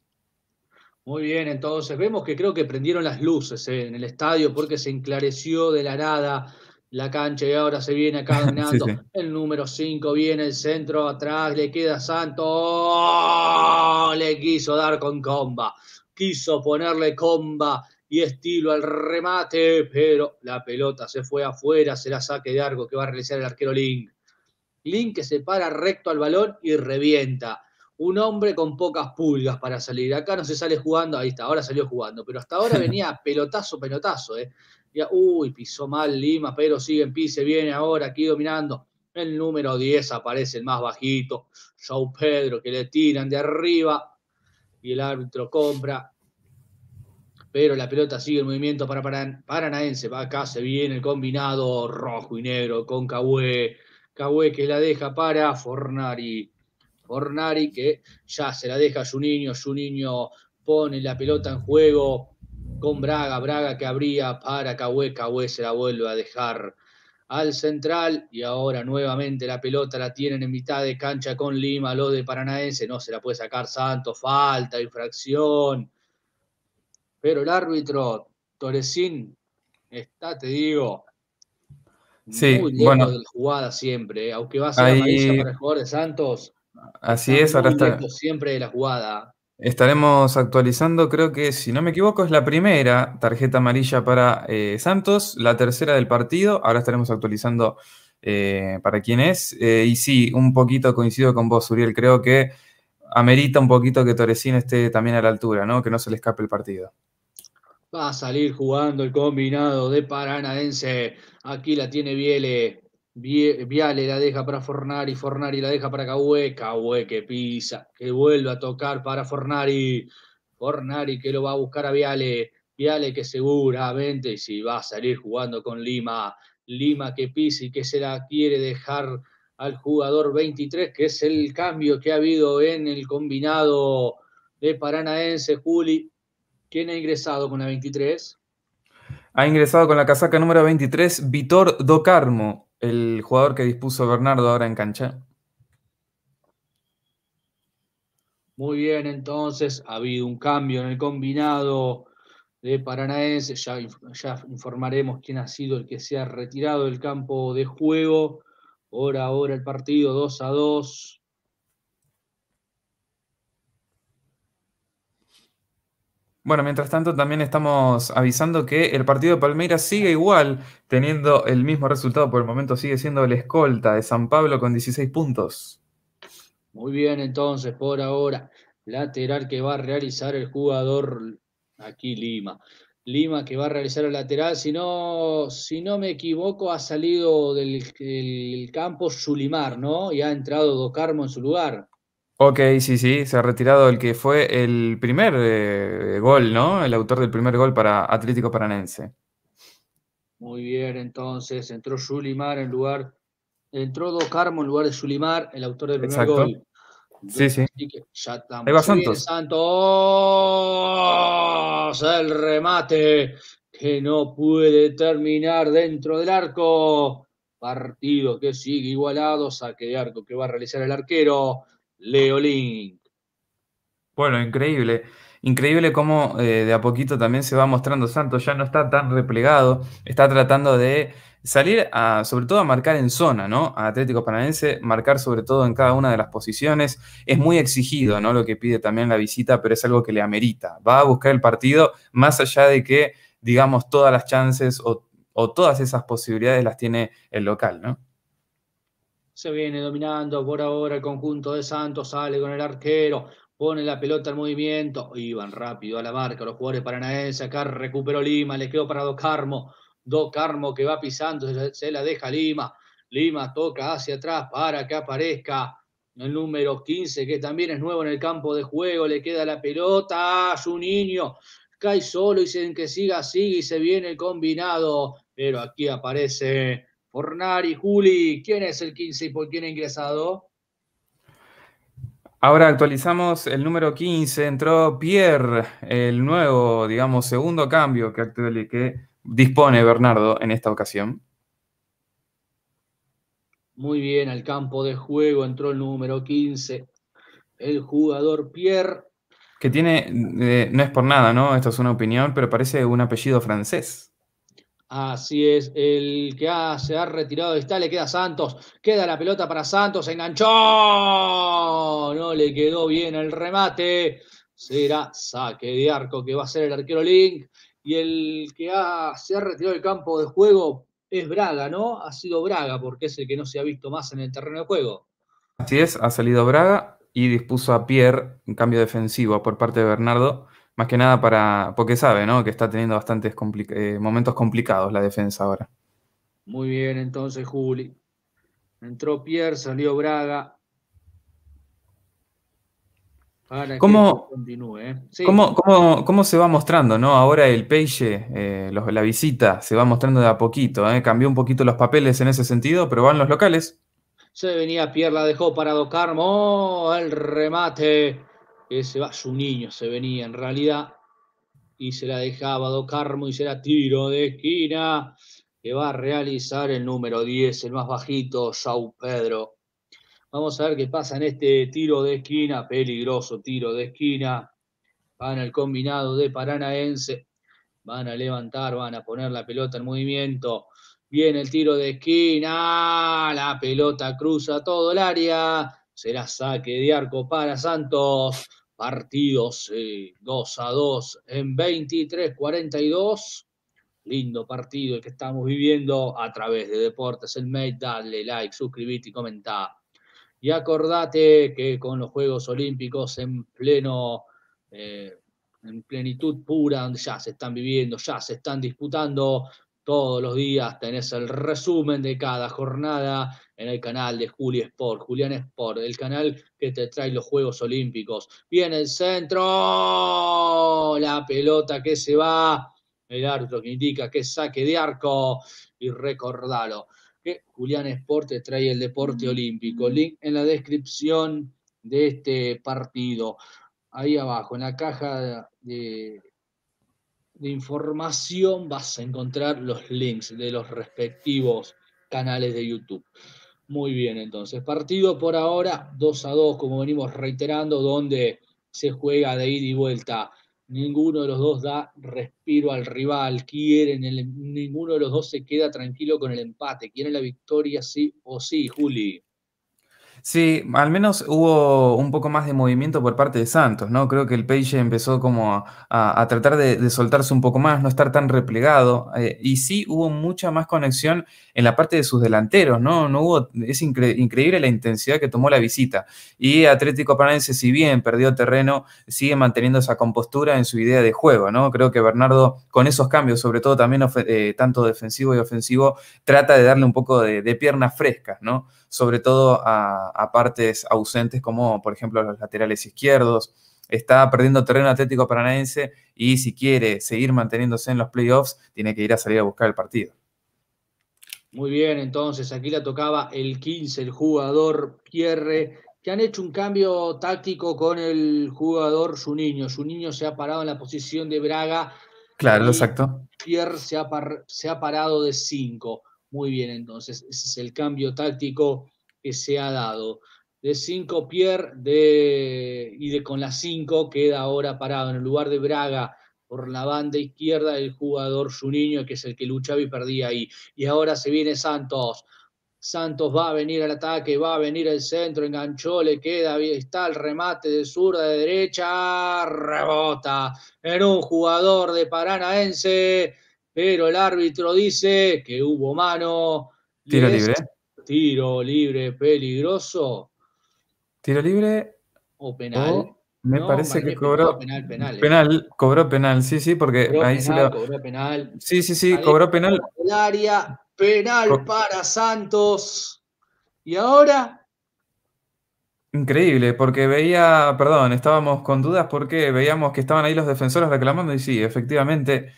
Muy bien, entonces vemos que creo que prendieron las luces eh, en el estadio porque se enclareció de la nada la cancha y ahora se viene acá dominando. El número 5 viene el centro atrás, le queda Santo. ¡Oh! Le quiso dar con comba. Quiso ponerle comba y estilo al remate, pero la pelota se fue afuera, se la saque de algo que va a realizar el arquero Link. Link que se para recto al balón y revienta un hombre con pocas pulgas para salir. Acá no se sale jugando, ahí está, ahora salió jugando, pero hasta ahora venía pelotazo, pelotazo, ¿eh? Ya, uy, pisó mal Lima, pero sigue en pie, viene ahora, aquí dominando. El número 10 aparece el más bajito, Joe Pedro, que le tiran de arriba y el árbitro compra. Pero la pelota sigue el movimiento para Paranaense. Va acá, se viene el combinado rojo y negro con Cahué. Cahué que la deja para Fornari. Fornari, que ya se la deja a su niño, su niño pone la pelota en juego con Braga, Braga que abría para Cahué, Cahué se la vuelve a dejar al central y ahora nuevamente la pelota la tienen en mitad de cancha con Lima, lo de Paranaense, no se la puede sacar Santos, falta, infracción. Pero el árbitro Torresín está, te digo, muy bueno, de la jugada siempre, eh, aunque va a ser ahí... para el jugador de Santos, Así es, ahora Siempre de la jugada. Estaremos actualizando, creo que si no me equivoco, es la primera tarjeta amarilla para eh, Santos, la tercera del partido. Ahora estaremos actualizando eh, para quién es. Eh, y sí, un poquito coincido con vos, Uriel. Creo que amerita un poquito que Torresín esté también a la altura, ¿no? Que no se le escape el partido. Va a salir jugando el combinado de Paranaense. Aquí la tiene Biele. Viale la deja para Fornari, Fornari la deja para Cahué, Cahué que pisa, que vuelve a tocar para Fornari, Fornari que lo va a buscar a Viale, Viale que seguramente si va a salir jugando con Lima, Lima que pisa y que se la quiere dejar al jugador 23, que es el cambio que ha habido en el combinado de Paranaense, Juli. ¿Quién ha ingresado con la 23? Ha ingresado con la casaca número 23, Vitor Docarmo el jugador que dispuso Bernardo ahora en cancha. Muy bien, entonces ha habido un cambio en el combinado de Paranaense. Ya, informaremos quién ha sido el que se ha retirado del campo de juego. Ahora, ahora el partido 2 a 2. Bueno, mientras tanto también estamos avisando que el partido de Palmeiras sigue igual, teniendo el mismo resultado por el momento, sigue siendo la escolta de San Pablo con 16 puntos. Muy bien, entonces, por ahora, lateral que va a realizar el jugador aquí Lima. Lima que va a realizar el lateral, si no, si no me equivoco, ha salido del, campo Sulimar, ¿no? Y ha entrado Docarmo en su lugar. Ok, sí, sí, se ha retirado el que fue el primer eh, gol, ¿no? El autor del primer gol para Atlético Paranense. Muy bien, entonces entró Sulimar en lugar, entró Do Carmo en lugar de Sulimar, el autor del primer Exacto. gol. Sí, sí. ya estamos. Santos. Santos. El remate que no puede terminar dentro del arco. Partido que sigue igualado, saque de arco que va a realizar el arquero. Link. Bueno, increíble. Increíble cómo eh, de a poquito también se va mostrando Santos, ya no está tan replegado, está tratando de salir a, sobre todo a marcar en zona, ¿no? A Atlético Paranaense, marcar sobre todo en cada una de las posiciones, es muy exigido, ¿no? Lo que pide también la visita, pero es algo que le amerita. Va a buscar el partido más allá de que, digamos, todas las chances o todas esas posibilidades las tiene el local, ¿no? se viene dominando por ahora el conjunto de Santos, sale con el arquero, pone la pelota en movimiento, iban rápido a la marca los jugadores paranaenses, acá recuperó Lima, le quedó para do Carmo do Carmo que va pisando, se la deja Lima, Lima toca hacia atrás para que aparezca el número 15 que también es nuevo en el campo de juego, le queda la pelota a su niño, cae solo y dicen que siga, sigue y se viene el combinado, pero aquí aparece Fornari, Juli, ¿quién es el 15 y por quién ha ingresado? Ahora actualizamos el número 15, entró Pierre, el nuevo, digamos, segundo cambio que, que dispone Bernardo en esta ocasión. Muy bien, al campo de juego entró el número 15, el jugador Pierre. Que tiene, eh, no es por nada, ¿no? Esto es una opinión, pero parece un apellido francés. Así es, el que se ha retirado de le queda Santos, queda la pelota para Santos, enganchó, no le quedó bien el remate, será saque de arco que va a ser el arquero Link y el que se ha retirado del campo de juego es Braga, ¿no? Ha sido Braga porque es el que no se ha visto más en el terreno de juego. Así es, ha salido Braga y dispuso a Pierre en cambio defensivo por parte de Bernardo más que nada para, porque sabe, ¿no? Que está teniendo bastantes eh, momentos complicados la defensa ahora. Muy bien, entonces, Juli. Entró Pierre, salió Braga. ¿eh? ¿Cómo, ¿cómo, se va mostrando, no? Ahora el Peixe, eh, la visita, se va mostrando de a poquito, Cambió un poquito los papeles en ese sentido, pero van los locales. Se venía Pierre, la dejó para Docarmo. El remate se va, su niño se venía en realidad y se la dejaba Do Carmo y será tiro de esquina que va a realizar el número 10, el más bajito, Sao Pedro. Vamos a ver qué pasa en este tiro de esquina, peligroso tiro de esquina. Van al combinado de Paranaense, van a levantar, van a poner la pelota en movimiento. Viene el tiro de esquina, la pelota cruza todo el área. Será saque de arco para Santos partidos 2 a 2 en 23-42. Lindo partido el que estamos viviendo a través de Deportes El Mate. Dale like, suscribite y comenta Y acordate que con los Juegos Olímpicos en pleno, eh, en plenitud pura, donde ya se están viviendo, ya se están disputando, todos los días tenés el resumen de cada jornada en el canal de Juli Sport, Julián Sport, el canal que te trae los Juegos Olímpicos. Viene el centro, la pelota que se va, el árbitro que indica que saque de arco y recordalo que Julián Sport te trae el deporte olímpico. Link en la descripción de este partido. Ahí abajo, en la caja de, de información vas a encontrar los links de los respectivos canales de YouTube. Muy bien, entonces, partido por ahora 2 a 2, como venimos reiterando, donde se juega de ida y vuelta. Ninguno de los dos da respiro al rival, quieren, el, ninguno de los dos se queda tranquilo con el empate, quieren la victoria sí o sí, Juli. Sí, al menos hubo un poco más de movimiento por parte de Santos, ¿no? Creo que el Peixe empezó como a, tratar de, soltarse un poco más, no estar tan replegado. Eh, y sí hubo mucha más conexión en la parte de sus delanteros, ¿no? no hubo, es increíble la intensidad que tomó la visita. Y Atlético Paranaense, si bien perdió terreno, sigue manteniendo esa compostura en su idea de juego, ¿no? Creo que Bernardo, con esos cambios, sobre todo también eh, tanto defensivo y ofensivo, trata de darle un poco de, de piernas frescas, ¿no? sobre todo a, partes ausentes como por ejemplo los laterales izquierdos. Está perdiendo terreno Atlético Paranaense y si quiere seguir manteniéndose en los playoffs, tiene que ir a salir a buscar el partido. Muy bien, entonces aquí la tocaba el 15, el jugador Pierre, que han hecho un cambio táctico con el jugador Su niño. Su niño se ha parado en la posición de Braga. Claro, exacto. Pierre se ha, se ha parado de 5. Muy bien, entonces, ese es el cambio táctico que se ha dado. De 5 Pierre y de con las 5 queda ahora parado en el lugar de Braga por la banda izquierda el jugador Juninho, que es el que luchaba y perdía ahí. Y ahora se viene Santos. Santos va a venir al ataque, va a venir al centro, enganchó, le queda, está el remate de zurda, de derecha, rebota en un jugador de Paranaense pero el árbitro dice que hubo mano. Tiro libre. Tiro libre peligroso. Tiro libre. O penal. Oh, me parece que cobró penal, eh. penal, cobró penal, sí, sí, porque ahí sí lo... cobró penal. Sí, sí, sí, cobró penal. área penal para Santos. Y ahora Increíble, porque veía, perdón, estábamos con dudas porque veíamos que estaban ahí los defensores reclamando y sí, efectivamente,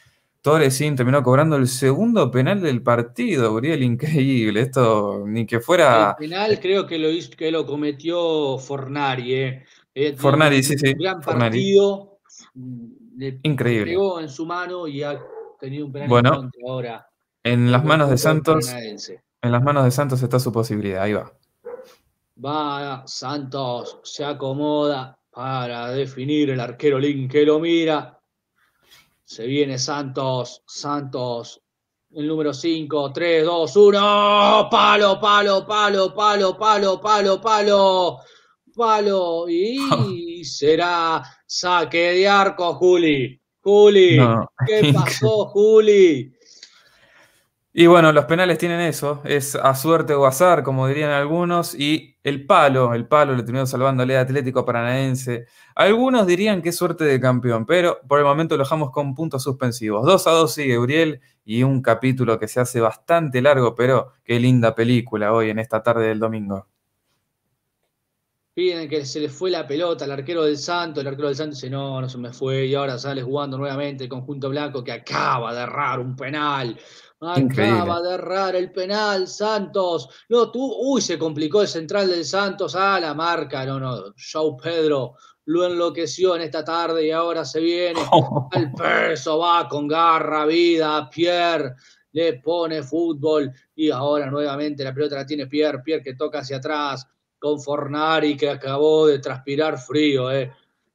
Sí, terminó cobrando el segundo penal del partido, Uriel, increíble. Esto ni que fuera. El penal creo que lo, que lo cometió Fornari. Eh. eh Fornari, sí, sí. Un gran partido. Mm, increíble. Pegó en su mano y ha tenido un penal bueno, ahora. En las manos de Santos. En las manos de Santos está su posibilidad, ahí va. Va Santos, se acomoda para definir el arquero Lin que lo mira se viene Santos, Santos, el número 5, 3, 2, 1. Palo, palo, palo, palo, palo, palo, palo. Palo. Y será saque de arco, Juli. Juli, ¿qué pasó, Juli? Y bueno, los penales tienen eso, es a suerte o azar, como dirían algunos, y el palo, el palo le terminó salvándole a Atlético Paranaense. Algunos dirían que es suerte de campeón, pero por el momento lo dejamos con puntos suspensivos. 2 a 2 sigue Uriel y un capítulo que se hace bastante largo, pero qué linda película hoy en esta tarde del domingo. Piden que se le fue la pelota al arquero del Santo, el arquero del Santo dice, no, no se me fue, y ahora sale jugando nuevamente el conjunto blanco que acaba de errar un penal Acaba de errar el penal, Santos. No, tú, uy, se complicó el central del Santos. Ah, la marca, no, no. Show Pedro lo enloqueció en esta tarde y ahora se viene. Al peso va con garra, vida, Pierre le pone fútbol y ahora nuevamente la pelota la tiene Pierre, Pierre que toca hacia atrás con Fornari que acabó de transpirar frío, eh.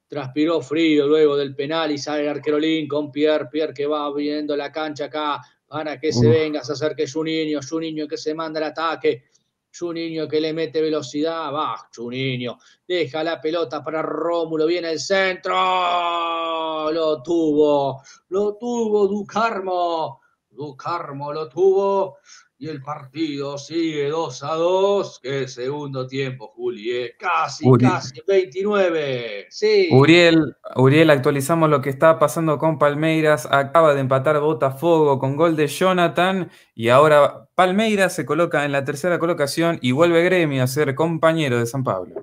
Transpiró frío luego del penal y sale el arquerolín con Pierre, Pierre que va viendo la cancha acá, para que se venga, se acerque Juninho, Juninho que se manda el ataque, Juninho que le mete velocidad, va, Juninho, deja la pelota para Rómulo, viene el centro, lo tuvo, lo tuvo Ducarmo, Ducarmo lo tuvo, y el partido sigue 2 a 2. Que segundo tiempo, Juli. Eh. Casi, casi 29. Uriel, Uriel, actualizamos lo que está pasando con Palmeiras. Acaba de empatar Botafogo con gol de Jonathan. Y ahora Palmeiras se coloca en la tercera colocación y vuelve Gremio a ser compañero de San Pablo.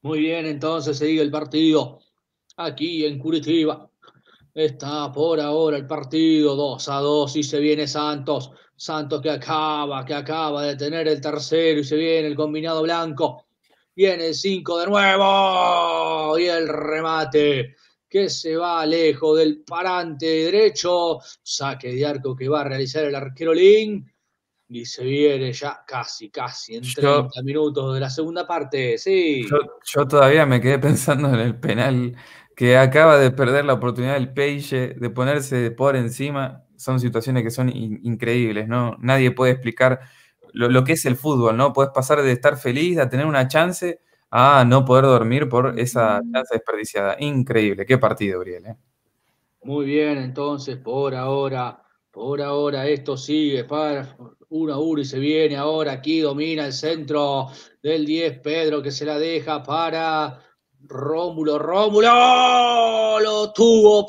Muy bien, entonces sigue el partido aquí en Curitiba. Está por ahora el partido 2 a 2 y se viene Santos. Santos que acaba, que acaba de tener el tercero y se viene el combinado blanco. Viene el 5 de nuevo y el remate que se va lejos del parante derecho. Saque de arco que va a realizar el arquero Lin. Y se viene ya casi, casi en 30 minutos de la segunda parte. Sí. Yo, todavía me quedé pensando en el penal que acaba de perder la oportunidad del Peige, de ponerse por encima son situaciones que son increíbles, ¿no? Nadie puede explicar lo, que es el fútbol, ¿no? Puedes pasar de estar feliz, a tener una chance, a no poder dormir por esa chance desperdiciada. Increíble, qué partido, Uriel. ¿eh? Muy bien, entonces, por ahora, por ahora, esto sigue, para, uno a uno y se viene ahora, aquí domina el centro del 10, Pedro, que se la deja para Rómulo, Rómulo, lo tuvo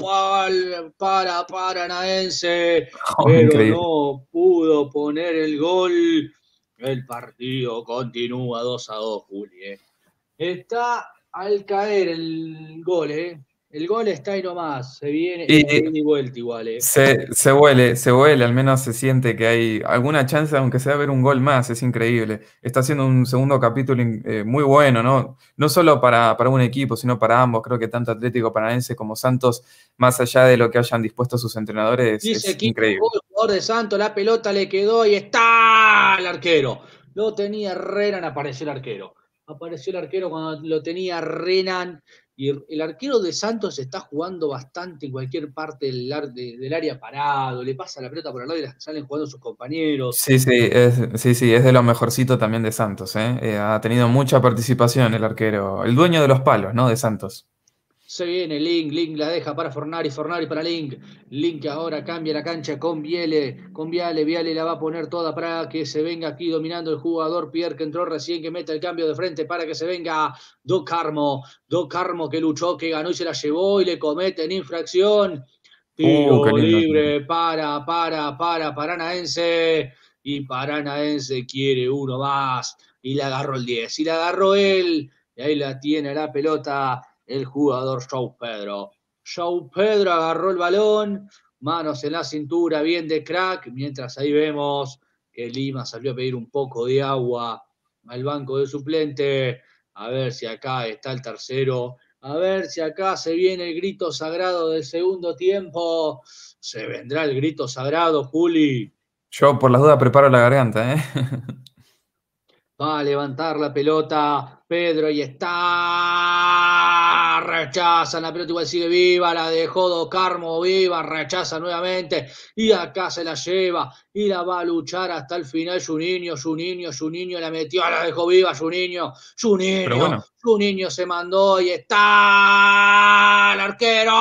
para Paranaense, oh, pero no pudo poner el gol. El partido continúa 2 a 2, Juli. ¿eh? Está al caer el gol, ¿eh? El gol está ahí nomás, se viene, y, se viene y vuelta igual. Eh. Se, huele, se huele, al menos se siente que hay alguna chance, aunque sea ver un gol más, es increíble. Está haciendo un segundo capítulo eh, muy bueno, ¿no? No solo para, para, un equipo, sino para ambos. Creo que tanto Atlético Paranaense como Santos, más allá de lo que hayan dispuesto sus entrenadores, es increíble. El jugador de Santos, la pelota le quedó y está el arquero. Lo tenía Renan, apareció el arquero. Apareció el arquero cuando lo tenía Renan. Y el, arquero de Santos está jugando bastante en cualquier parte del, área parado, le pasa la pelota por el lado y salen jugando sus compañeros. Sí, sí, es, sí, sí, es de lo mejorcito también de Santos. ¿eh? Eh, ha tenido mucha participación el arquero, el dueño de los palos, ¿no? De Santos. Se viene Link, Link la deja para Fornari, Fornari para Link. Link ahora cambia la cancha con Viale, con Viale, Viale la va a poner toda para que se venga aquí dominando el jugador Pierre que entró recién, que mete el cambio de frente para que se venga Do Carmo. Do Carmo que luchó, que ganó y se la llevó y le cometen infracción. Oh, Tiro libre para, para, para Paranaense. Y Paranaense quiere uno más. Y le agarró el 10. Y le agarró él. Y ahí la tiene la pelota el jugador show Pedro. show Pedro agarró el balón, manos en la cintura, bien de crack, mientras ahí vemos que Lima salió a pedir un poco de agua al banco de suplente, a ver si acá está el tercero, a ver si acá se viene el grito sagrado del segundo tiempo, se vendrá el grito sagrado, Juli. Yo por las dudas preparo la garganta, ¿eh? Va a levantar la pelota Pedro y está. Rechaza la pelota, igual sigue viva. La dejó Do Carmo viva. Rechaza nuevamente. Y acá se la lleva. Y la va a luchar hasta el final. Su niño, su niño, su niño la metió. La dejó viva. Su niño, su niño. Su niño se mandó. Y está. El arquero.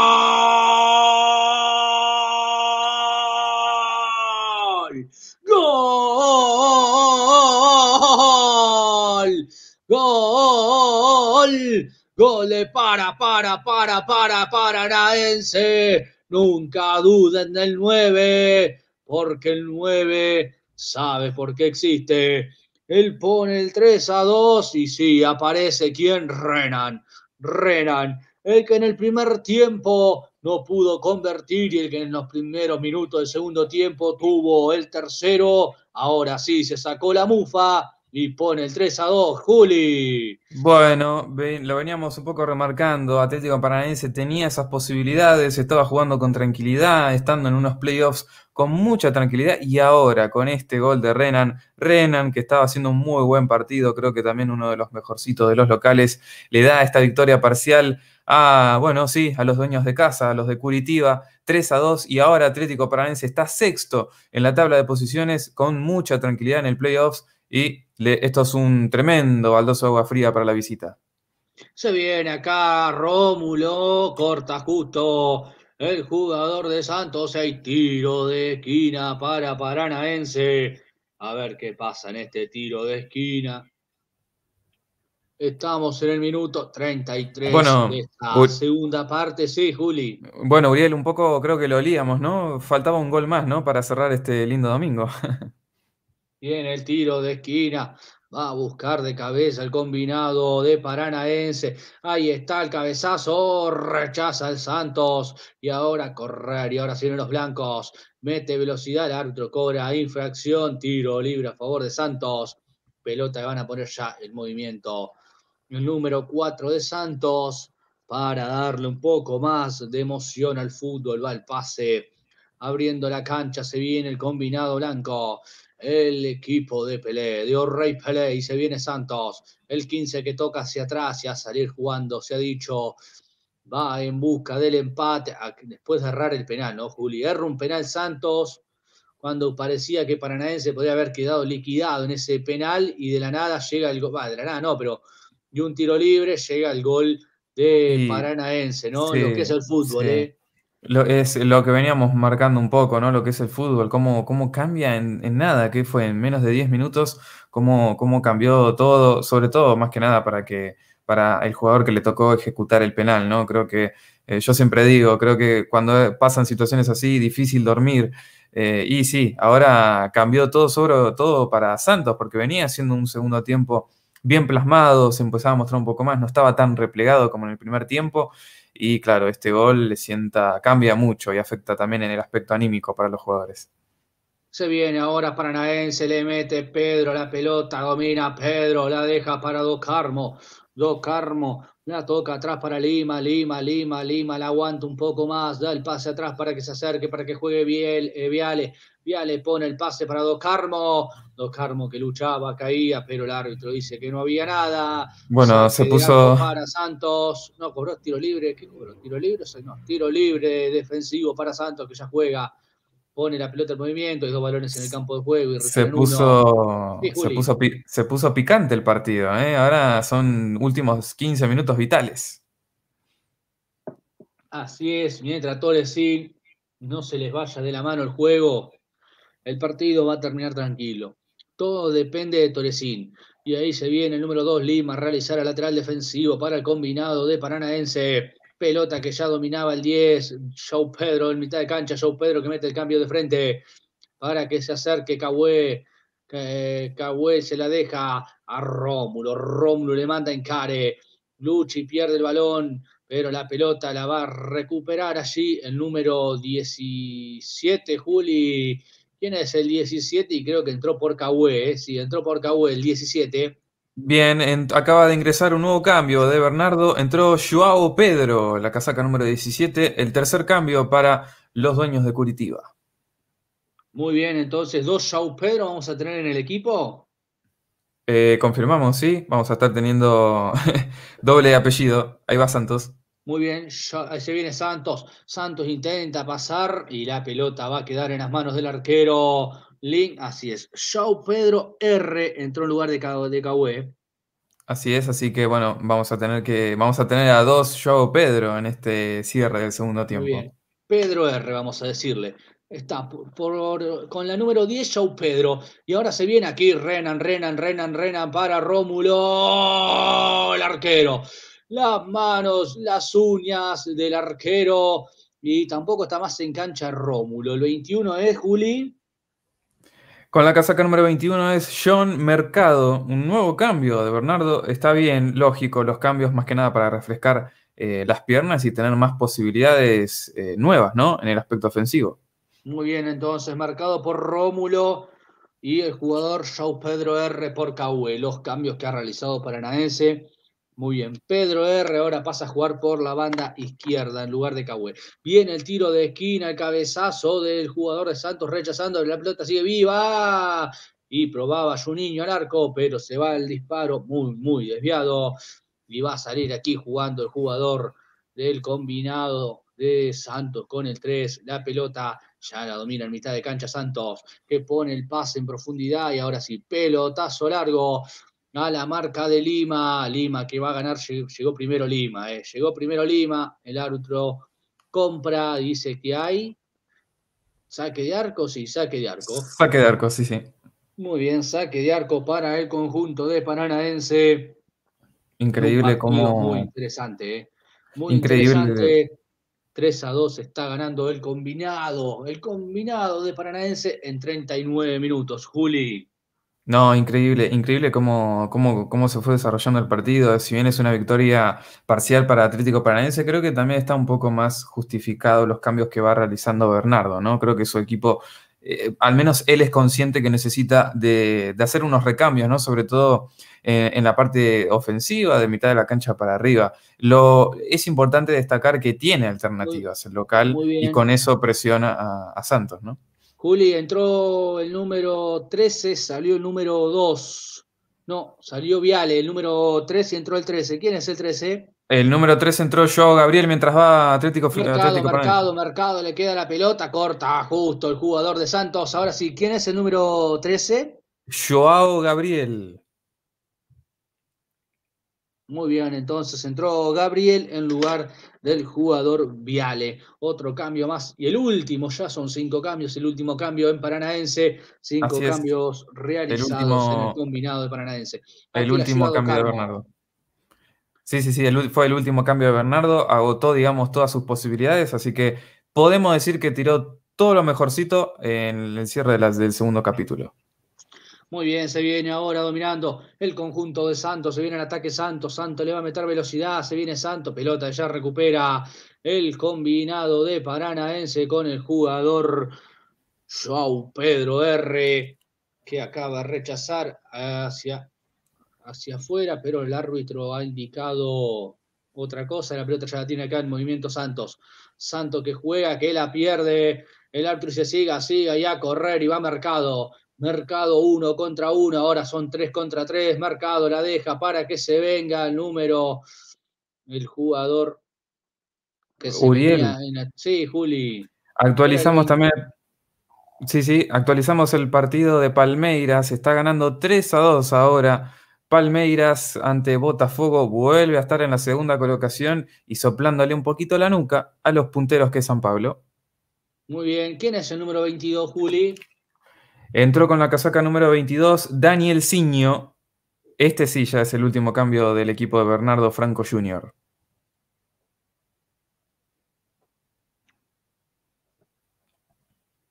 gol. Gol para, para, para, para, paranaense. Nunca duden del 9, porque el 9 sabe por qué existe. Él pone el 3 a 2 y sí, aparece quien Renan. Renan, el que en el primer tiempo no pudo convertir y el que en los primeros minutos del segundo tiempo tuvo el tercero. Ahora sí, se sacó la mufa y pone el 3 a 2, Juli. Bueno, lo veníamos un poco remarcando, Atlético Paranaense tenía esas posibilidades, estaba jugando con tranquilidad, estando en unos playoffs con mucha tranquilidad y ahora con este gol de Renan, Renan que estaba haciendo un muy buen partido, creo que también uno de los mejorcitos de los locales, le da esta victoria parcial a, bueno, sí, a los dueños de casa, a los de Curitiba, 3 a 2 y ahora Atlético Paranaense está sexto en la tabla de posiciones con mucha tranquilidad en el playoffs y esto es un tremendo baldoso de agua fría para la visita. Se viene acá Rómulo, corta justo el jugador de Santos. Hay tiro de esquina para Paranaense. A ver qué pasa en este tiro de esquina. Estamos en el minuto 33 bueno, de segunda parte. Sí, Juli. Bueno, Uriel, un poco creo que lo olíamos, ¿no? Faltaba un gol más, ¿no? Para cerrar este lindo domingo. Viene el tiro de esquina. Va a buscar de cabeza el combinado de Paranaense. Ahí está el cabezazo. rechaza el Santos. Y ahora correr. Y ahora siguen los blancos. Mete velocidad. El árbitro cobra infracción. Tiro libre a favor de Santos. Pelota y van a poner ya el movimiento. El número 4 de Santos. Para darle un poco más de emoción al fútbol. Va el pase. Abriendo la cancha. Se viene el combinado blanco el equipo de Pelé, de Rey Pelé, y se viene Santos, el 15 que toca hacia atrás y a salir jugando, se ha dicho, va en busca del empate, después de errar el penal, ¿no, Juli? Erra un penal Santos cuando parecía que Paranaense podría haber quedado liquidado en ese penal y de la nada llega el gol, va, de la nada no, pero de un tiro libre llega el gol de Paranaense, ¿no? Lo que es el fútbol, ¿eh? Lo, es lo que veníamos marcando un poco, ¿no? Lo que es el fútbol, cómo, cambia en, nada, que fue en menos de 10 minutos, cómo, cómo cambió todo, sobre todo, más que nada, para que para el jugador que le tocó ejecutar el penal, ¿no? Creo que, eh, yo siempre digo, creo que cuando pasan situaciones así, difícil dormir, eh, y sí, ahora cambió todo, sobre, todo para Santos, porque venía siendo un segundo tiempo bien plasmado, se empezaba a mostrar un poco más, no estaba tan replegado como en el primer tiempo, y claro, este gol le sienta, cambia mucho y afecta también en el aspecto anímico para los jugadores. Se viene ahora para Paranaense, le mete Pedro la pelota, domina Pedro, la deja para Docarmo. Carmo la toca atrás para Lima, Lima, Lima, Lima, la aguanta un poco más, da el pase atrás para que se acerque, para que juegue bien eh, Viale le pone el pase para carmo dos carmo que luchaba, caía, pero el árbitro dice que no había nada. Bueno, se, puso. Para Santos. No, cobró tiro libre. ¿Qué cobró? ¿Tiro libre? no, tiro libre defensivo para Santos que ya juega. Pone la pelota en movimiento, hay dos balones en el campo de juego se puso, se, puso picante el partido. ¿eh? Ahora son últimos 15 minutos vitales. Así es, mientras Torres no se les vaya de la mano el juego el partido va a terminar tranquilo. Todo depende de Toresín. Y ahí se viene el número 2, Lima, realizar al lateral defensivo para el combinado de Paranaense. Pelota que ya dominaba el 10, Joe Pedro en mitad de cancha, Joe Pedro que mete el cambio de frente para que se acerque Cahué. Eh, Cahué se la deja a Rómulo, Rómulo le manda en care, Luchi pierde el balón, pero la pelota la va a recuperar allí el número 17, Juli ¿Quién es el 17? Y creo que entró por Cahué, ¿eh? Si sí, entró por Cahué el 17. Bien, acaba de ingresar un nuevo cambio de Bernardo. Entró Joao Pedro, la casaca número 17, el tercer cambio para los dueños de Curitiba. Muy bien, entonces, dos Joao Pedro vamos a tener en el equipo. Eh, confirmamos, sí. Vamos a estar teniendo doble apellido. Ahí va Santos. Muy bien, se viene Santos. Santos intenta pasar y la pelota va a quedar en las manos del arquero Link. Así es. show Pedro R entró en lugar de, de Así es, así que bueno, vamos a tener que vamos a tener a dos show Pedro en este cierre del segundo tiempo. Muy bien. Pedro R, vamos a decirle. Está por, con la número 10, show Pedro. Y ahora se viene aquí Renan, Renan, Renan, Renan para Rómulo, el arquero las manos, las uñas del arquero y tampoco está más en cancha Rómulo. El 21 es Juli. Con la casaca número 21 es John Mercado. Un nuevo cambio de Bernardo. Está bien, lógico, los cambios más que nada para refrescar eh, las piernas y tener más posibilidades eh, nuevas, ¿no? En el aspecto ofensivo. Muy bien, entonces, marcado por Rómulo y el jugador João Pedro R. por Cahue. Los cambios que ha realizado Paranaense muy bien. Pedro R. ahora pasa a jugar por la banda izquierda en lugar de Cahué. Viene el tiro de esquina, el cabezazo del jugador de Santos rechazando. La pelota sigue viva. Y probaba su niño al arco, pero se va el disparo muy, muy desviado. Y va a salir aquí jugando el jugador del combinado de Santos con el 3. La pelota ya la domina en mitad de cancha Santos, que pone el pase en profundidad. Y ahora sí, pelotazo largo a la marca de Lima, Lima que va a ganar, llegó primero Lima, eh. llegó primero Lima, el árbitro compra, dice que hay saque de arco, sí, saque de arco. Saque de arco, sí, sí. Muy bien, saque de arco para el conjunto de Paranaense. Increíble como... Muy interesante, ¿eh? Muy Increíble. interesante. 3 a 2 está ganando el combinado, el combinado de Paranaense en 39 minutos. Juli. No, increíble, increíble cómo, cómo, cómo se fue desarrollando el partido. Si bien es una victoria parcial para Atlético Paranaense, creo que también está un poco más justificado los cambios que va realizando Bernardo, ¿no? Creo que su equipo, eh, al menos él es consciente que necesita de, de hacer unos recambios, ¿no? Sobre todo eh, en la parte ofensiva, de mitad de la cancha para arriba. Lo, es importante destacar que tiene alternativas el local y con eso presiona a, a Santos, ¿no? Juli, entró el número 13, salió el número 2. No, salió Viale, el número 13 y entró el 13. ¿Quién es el 13? El número 3 entró Joao Gabriel, mientras va Atlético Mercado, mercado, mercado, le queda la pelota, corta, justo el jugador de Santos. Ahora sí, ¿quién es el número 13? Joao Gabriel. Muy bien, entonces entró Gabriel en lugar del jugador Viale. Otro cambio más y el último, ya son cinco cambios, el último cambio en Paranaense, cinco cambios realizados en el combinado de Paranaense. el último cambio de Bernardo. Sí, sí, sí, fue el último cambio de Bernardo, agotó, digamos, todas sus posibilidades, así que podemos decir que tiró todo lo mejorcito en el cierre de las, del segundo capítulo. Muy bien, se viene ahora dominando el conjunto de Santos. Se viene el ataque Santos. Santos le va a meter velocidad. Se viene Santos. Pelota ya recupera el combinado de Paranaense con el jugador João Pedro R. Que acaba de rechazar hacia, hacia afuera, pero el árbitro ha indicado otra cosa. La pelota ya la tiene acá en movimiento Santos. Santos que juega, que la pierde. El árbitro se siga, siga y a correr y va a mercado mercado uno contra uno, ahora son tres contra tres, mercado la deja para que se venga el número, el jugador que se Uriel. sí, Juli. Actualizamos también. Sí, sí, actualizamos el partido de Palmeiras. Está ganando 3 a 2 ahora. Palmeiras ante Botafogo vuelve a estar en la segunda colocación y soplándole un poquito la nuca a los punteros que es San Pablo. Muy bien. ¿Quién es el número 22, Juli? Entró con la casaca número 22, Daniel Ciño. Este sí ya es el último cambio del equipo de Bernardo Franco Jr.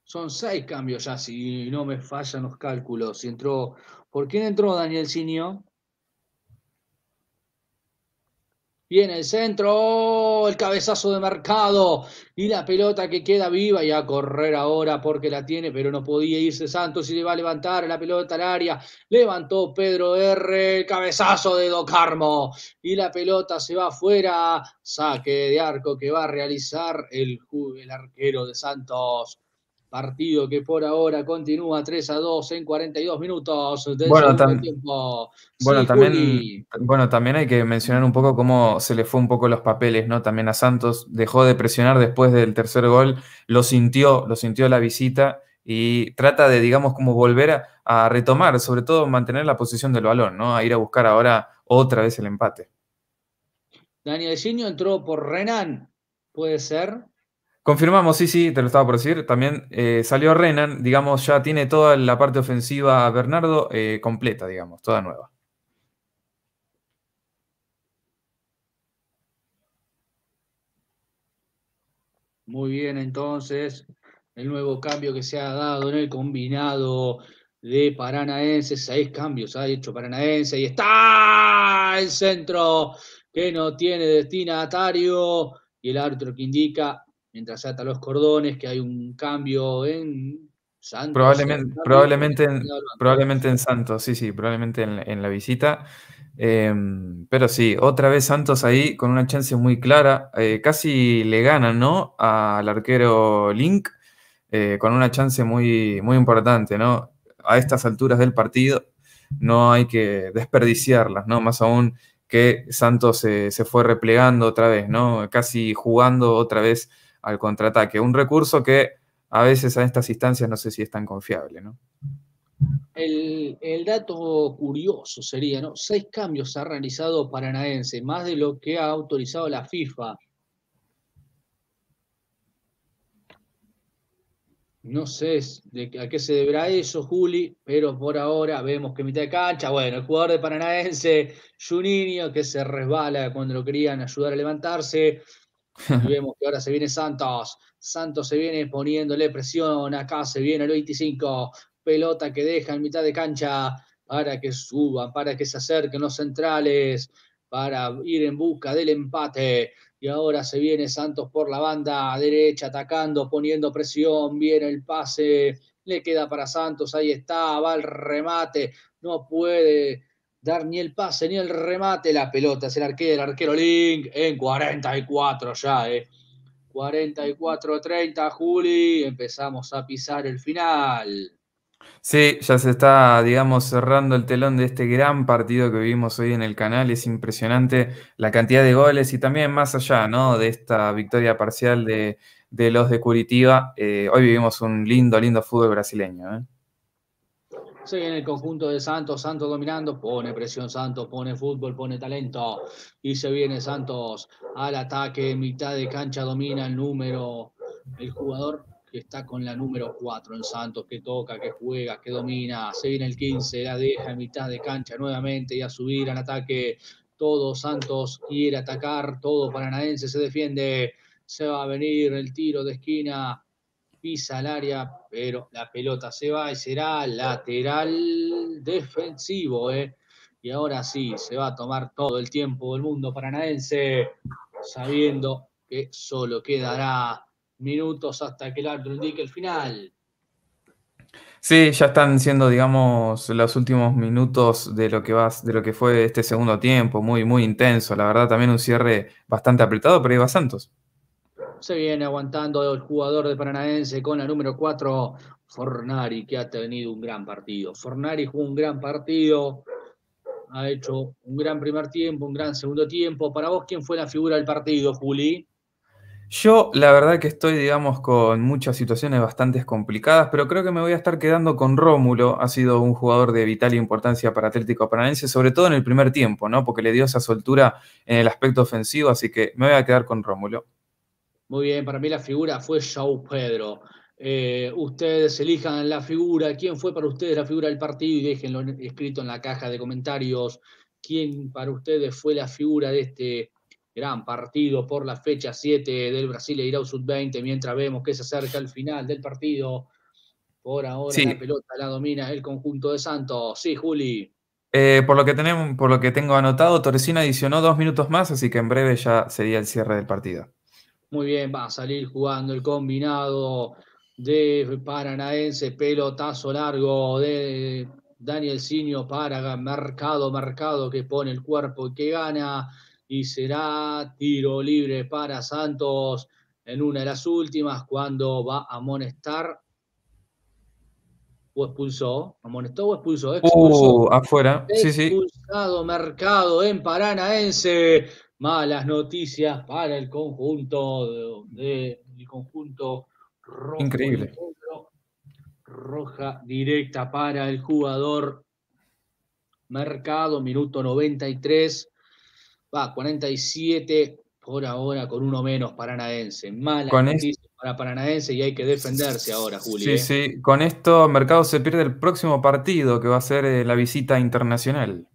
Son seis cambios ya, si no me fallan los cálculos. Entró, ¿Por quién entró Daniel Ciño? Viene el centro, ¡oh! el cabezazo de mercado y la pelota que queda viva y a correr ahora porque la tiene, pero no podía irse Santos y le va a levantar la pelota al área. Levantó Pedro R, cabezazo de Docarmo y la pelota se va afuera. Saque de arco que va a realizar el, el arquero de Santos. Partido que por ahora continúa 3 a 2 en 42 minutos del bueno, tiempo. Bueno, también, bueno, también hay que mencionar un poco cómo se le fue un poco los papeles, ¿no? También a Santos dejó de presionar después del tercer gol, lo sintió, lo sintió la visita y trata de, digamos, como volver a, retomar, sobre todo mantener la posición del balón, ¿no? A ir a buscar ahora otra vez el empate. Daniel Gino entró por Renan, puede ser. Confirmamos, sí, sí, te lo estaba por decir. También eh, salió Renan, digamos, ya tiene toda la parte ofensiva Bernardo eh, completa, digamos, toda nueva. Muy bien, entonces, el nuevo cambio que se ha dado en el combinado de Paranaense, seis cambios ha hecho Paranaense y está el centro que no tiene destinatario y el árbitro que indica mientras se atan los cordones, que hay un cambio en Santos. Probablemente, en, probablemente, probablemente en Santos, sí, sí, probablemente en, la visita. Em, pero sí, otra vez Santos ahí con una chance muy clara. Eh, casi le gana ¿no? Al arquero Link eh, con una chance muy, muy importante, ¿no? A estas alturas del partido no hay que desperdiciarlas, ¿no? Más aún que Santos se fue replegando otra vez, ¿no? Casi jugando otra vez al contraataque. Un recurso que a veces a estas instancias no sé si es tan confiable, ¿no? El, dato curioso sería, ¿no? Seis cambios ha realizado Paranaense, más de lo que ha autorizado la FIFA. No sé de, a qué se deberá eso, Juli, pero por ahora vemos que mitad de cancha, bueno, el jugador de Paranaense, Juninho, que se resbala cuando lo querían ayudar a levantarse, vemos que ahora se viene Santos. Santos se viene poniéndole presión. Acá se viene el 25. Pelota que deja en mitad de cancha para que suban, para que se acerquen los centrales, para ir en busca del empate. Y ahora se viene Santos por la banda derecha, atacando, poniendo presión. Viene el pase. Le queda para Santos. Ahí está. Va el remate. No puede dar ni el pase ni el remate. La pelota es el arquero, el arquero Link en 44 ya, ¿eh? 44-30, Juli. Empezamos a pisar el final. Sí, ya se está, digamos, cerrando el telón de este gran partido que vivimos hoy en el canal. Es impresionante la cantidad de goles y también más allá, ¿no? De esta victoria parcial de, los de Curitiba. Eh, hoy vivimos un lindo, lindo fútbol brasileño, ¿eh? Se viene el conjunto de Santos, Santos dominando, pone presión Santos, pone fútbol, pone talento. Y se viene Santos al ataque, mitad de cancha domina el número, el jugador que está con la número 4 en Santos, que toca, que juega, que domina. Se viene el 15, la deja en mitad de cancha nuevamente y a subir al ataque. Todo Santos quiere atacar, todo Paranaense se defiende. Se va a venir el tiro de esquina pisa al área, pero la pelota se va y será lateral defensivo. Eh. Y ahora sí, se va a tomar todo el tiempo del mundo paranaense, sabiendo que solo quedará minutos hasta que el árbitro indique el final. Sí, ya están siendo, digamos, los últimos minutos de lo que fue este segundo tiempo, muy, muy intenso. La verdad, también un cierre bastante apretado, pero iba Santos se viene aguantando el jugador de Paranaense con la número 4, Fornari, que ha tenido un gran partido. Fornari jugó un gran partido, ha hecho un gran primer tiempo, un gran segundo tiempo. Para vos, ¿quién fue la figura del partido, Juli? Yo la verdad que estoy, digamos, con muchas situaciones bastante complicadas, pero creo que me voy a estar quedando con Rómulo. Ha sido un jugador de vital importancia para Atlético Paranaense, sobre todo en el primer tiempo, ¿no? Porque le dio esa soltura en el aspecto ofensivo, así que me voy a quedar con Rómulo. Muy bien, para mí la figura fue João Pedro. Eh, ustedes elijan la figura, quién fue para ustedes la figura del partido y déjenlo escrito en la caja de comentarios. ¿Quién para ustedes fue la figura de este gran partido por la fecha 7 del Brasil e Irau Sud 20? Mientras vemos que se acerca el final del partido. Por ahora la pelota la domina el conjunto de Santos. Sí, Juli. Eh, por, lo que tenemos, por lo que tengo anotado, Torresina adicionó dos minutos más, así que en breve ya sería el cierre del partido muy bien, va a salir jugando el combinado de Paranaense, pelotazo largo de Daniel Sinio para Mercado, Mercado que pone el cuerpo y que gana. Y será tiro libre para Santos en una de las últimas cuando va a amonestar o expulsó, amonestó o expulsó, uh, expulsó. afuera, sí, sí. Expulsado Mercado en Paranaense, malas noticias para el conjunto de, conjunto roja directa para el jugador Mercado, minuto 93. Va, 47 por ahora con uno menos Paranaense. Malas con para Paranaense y hay que defenderse ahora, Julio. Sí, ¿eh? sí, con esto Mercado se pierde el próximo partido que va a ser eh, la visita internacional.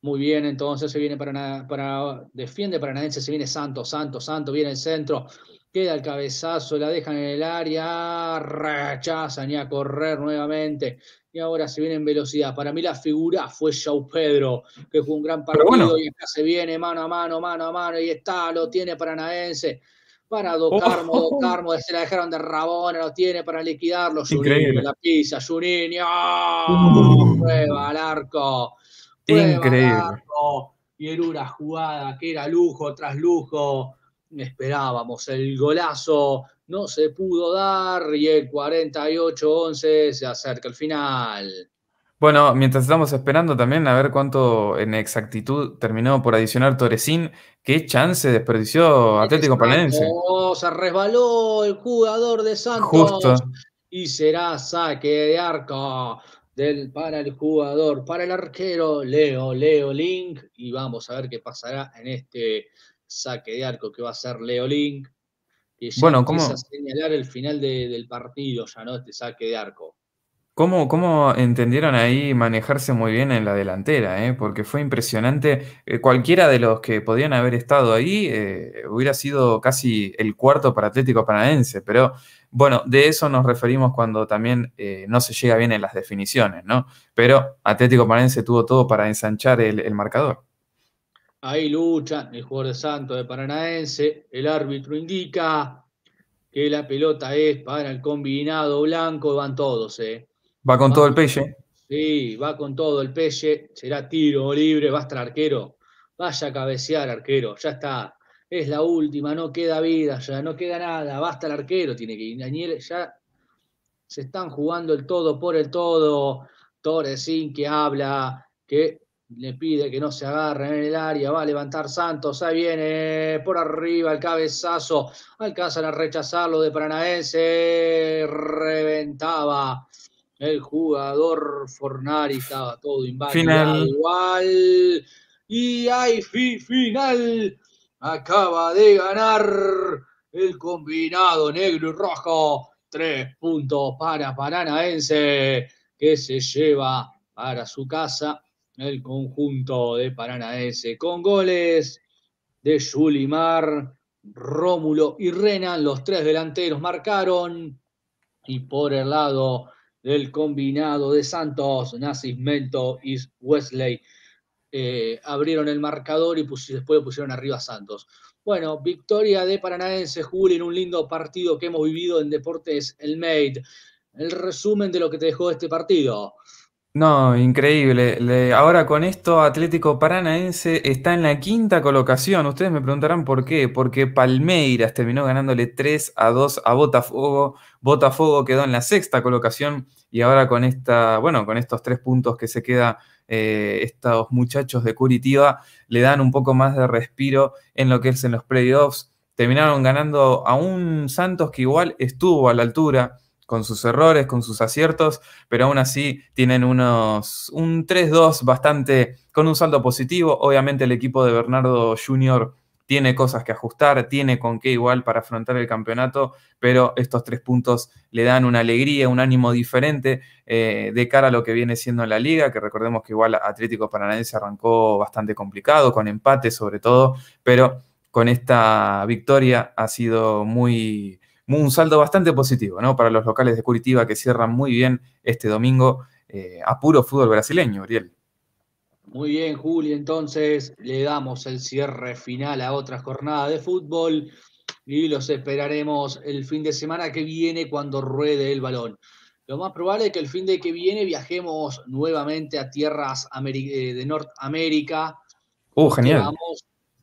Muy bien, entonces se viene para, para defiende Paranaense, se viene Santos, Santos, Santos, viene el centro, queda el cabezazo, la dejan en el área, rechazan y a correr nuevamente. Y ahora se viene en velocidad. Para mí la figura fue Shaw Pedro, que fue un gran partido y acá se viene mano a mano, mano a mano, y está, lo tiene Paranaense. Para Docarmo, oh. se la dejaron de Rabona, lo tiene para liquidarlo. Increíble. Juninho, la pisa, Juninho, ¡oh! uh. prueba al arco. Increíble. y era una jugada que era lujo tras lujo, esperábamos el golazo, no se pudo dar y el 48-11 se acerca al final. Bueno, mientras estamos esperando también a ver cuánto en exactitud terminó por adicionar Torresín, qué chance desperdició Atlético Palencia! Se resbaló el jugador de Santos Justo. y será saque de arco para el jugador, para el arquero, Leo, Leo Link. Y vamos a ver qué pasará en este saque de arco que va a ser Leo Link. Que ya bueno, a señalar el final del partido, ya no este saque de arco. ¿Cómo, entendieron ahí manejarse muy bien en la delantera? Eh? Porque fue impresionante. Eh, cualquiera de los que podían haber estado ahí eh, hubiera sido casi el cuarto para Atlético Paranaense. Pero bueno, de eso nos referimos cuando también no se llega bien en las definiciones, ¿no? Pero Atlético Paranaense tuvo todo para ensanchar el, el marcador. Ahí lucha el jugador de Santos de Paranaense. El árbitro indica que la pelota es para el combinado blanco. Van todos, ¿eh? Va con todo el peche. Sí, va con todo el peche. Será tiro libre, va a estar arquero. Vaya a cabecear, arquero. Ya está. Es la última, no queda vida, ya no queda nada. Basta el arquero, tiene que ir. Daniel, ya se están jugando el todo por el todo. Torresín que habla, que le pide que no se agarre en el área, va a levantar Santos, ahí viene por arriba el cabezazo, alcanzan a rechazarlo de Paranaense, reventaba el jugador Fornari estaba todo inválido igual. Y hay final. Acaba de ganar el combinado negro y rojo. Tres puntos para Paranaense, que se lleva para su casa el conjunto de Paranaense con goles de Yulimar, Rómulo y Renan. Los tres delanteros marcaron. Y por el lado del combinado de Santos, Mento y Wesley eh, abrieron el marcador y después pusieron arriba a Santos. Bueno, victoria de Paranaense, Juli, en un lindo partido que hemos vivido en Deportes El MADE. El resumen de lo que te dejó este partido. No, increíble. ahora con esto, Atlético Paranaense está en la quinta colocación. Ustedes me preguntarán por qué. Porque Palmeiras terminó ganándole 3 a 2 a Botafogo. Botafogo quedó en la sexta colocación y ahora con esta, bueno, con estos tres puntos que se queda eh, estos muchachos de Curitiba le dan un poco más de respiro en lo que es en los playoffs. Terminaron ganando a un Santos que igual estuvo a la altura con sus errores, con sus aciertos, pero aún así tienen unos, un 3-2 bastante con un saldo positivo. Obviamente el equipo de Bernardo Jr. tiene cosas que ajustar, tiene con qué igual para afrontar el campeonato, pero estos tres puntos le dan una alegría, un ánimo diferente eh, de cara a lo que viene siendo la liga, que recordemos que igual Atlético Paranaense arrancó bastante complicado, con empate sobre todo, pero con esta victoria ha sido muy un saldo bastante positivo, ¿no? Para los locales de Curitiba que cierran muy bien este domingo eh, a puro fútbol brasileño, Ariel. Muy bien, Juli. Entonces le damos el cierre final a otra jornada de fútbol y los esperaremos el fin de semana que viene cuando ruede el balón. Lo más probable es que el fin de que viene viajemos nuevamente a tierras eh, de Norteamérica. Uh, genial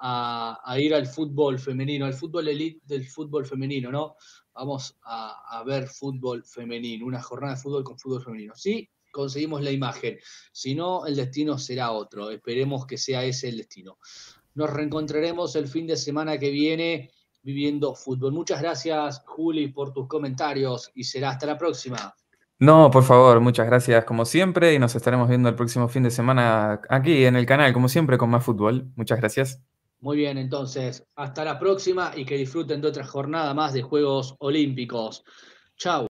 a, ir al fútbol femenino, al fútbol elite del fútbol femenino, ¿no? Vamos a, a ver fútbol femenino, una jornada de fútbol con fútbol femenino. Sí, conseguimos la imagen, si no, el destino será otro, esperemos que sea ese el destino. Nos reencontraremos el fin de semana que viene viviendo fútbol. Muchas gracias, Juli, por tus comentarios y será hasta la próxima. No, por favor, muchas gracias como siempre y nos estaremos viendo el próximo fin de semana aquí en el canal, como siempre, con más fútbol. Muchas gracias. Muy bien, entonces, hasta la próxima y que disfruten de otra jornada más de Juegos Olímpicos. Chau.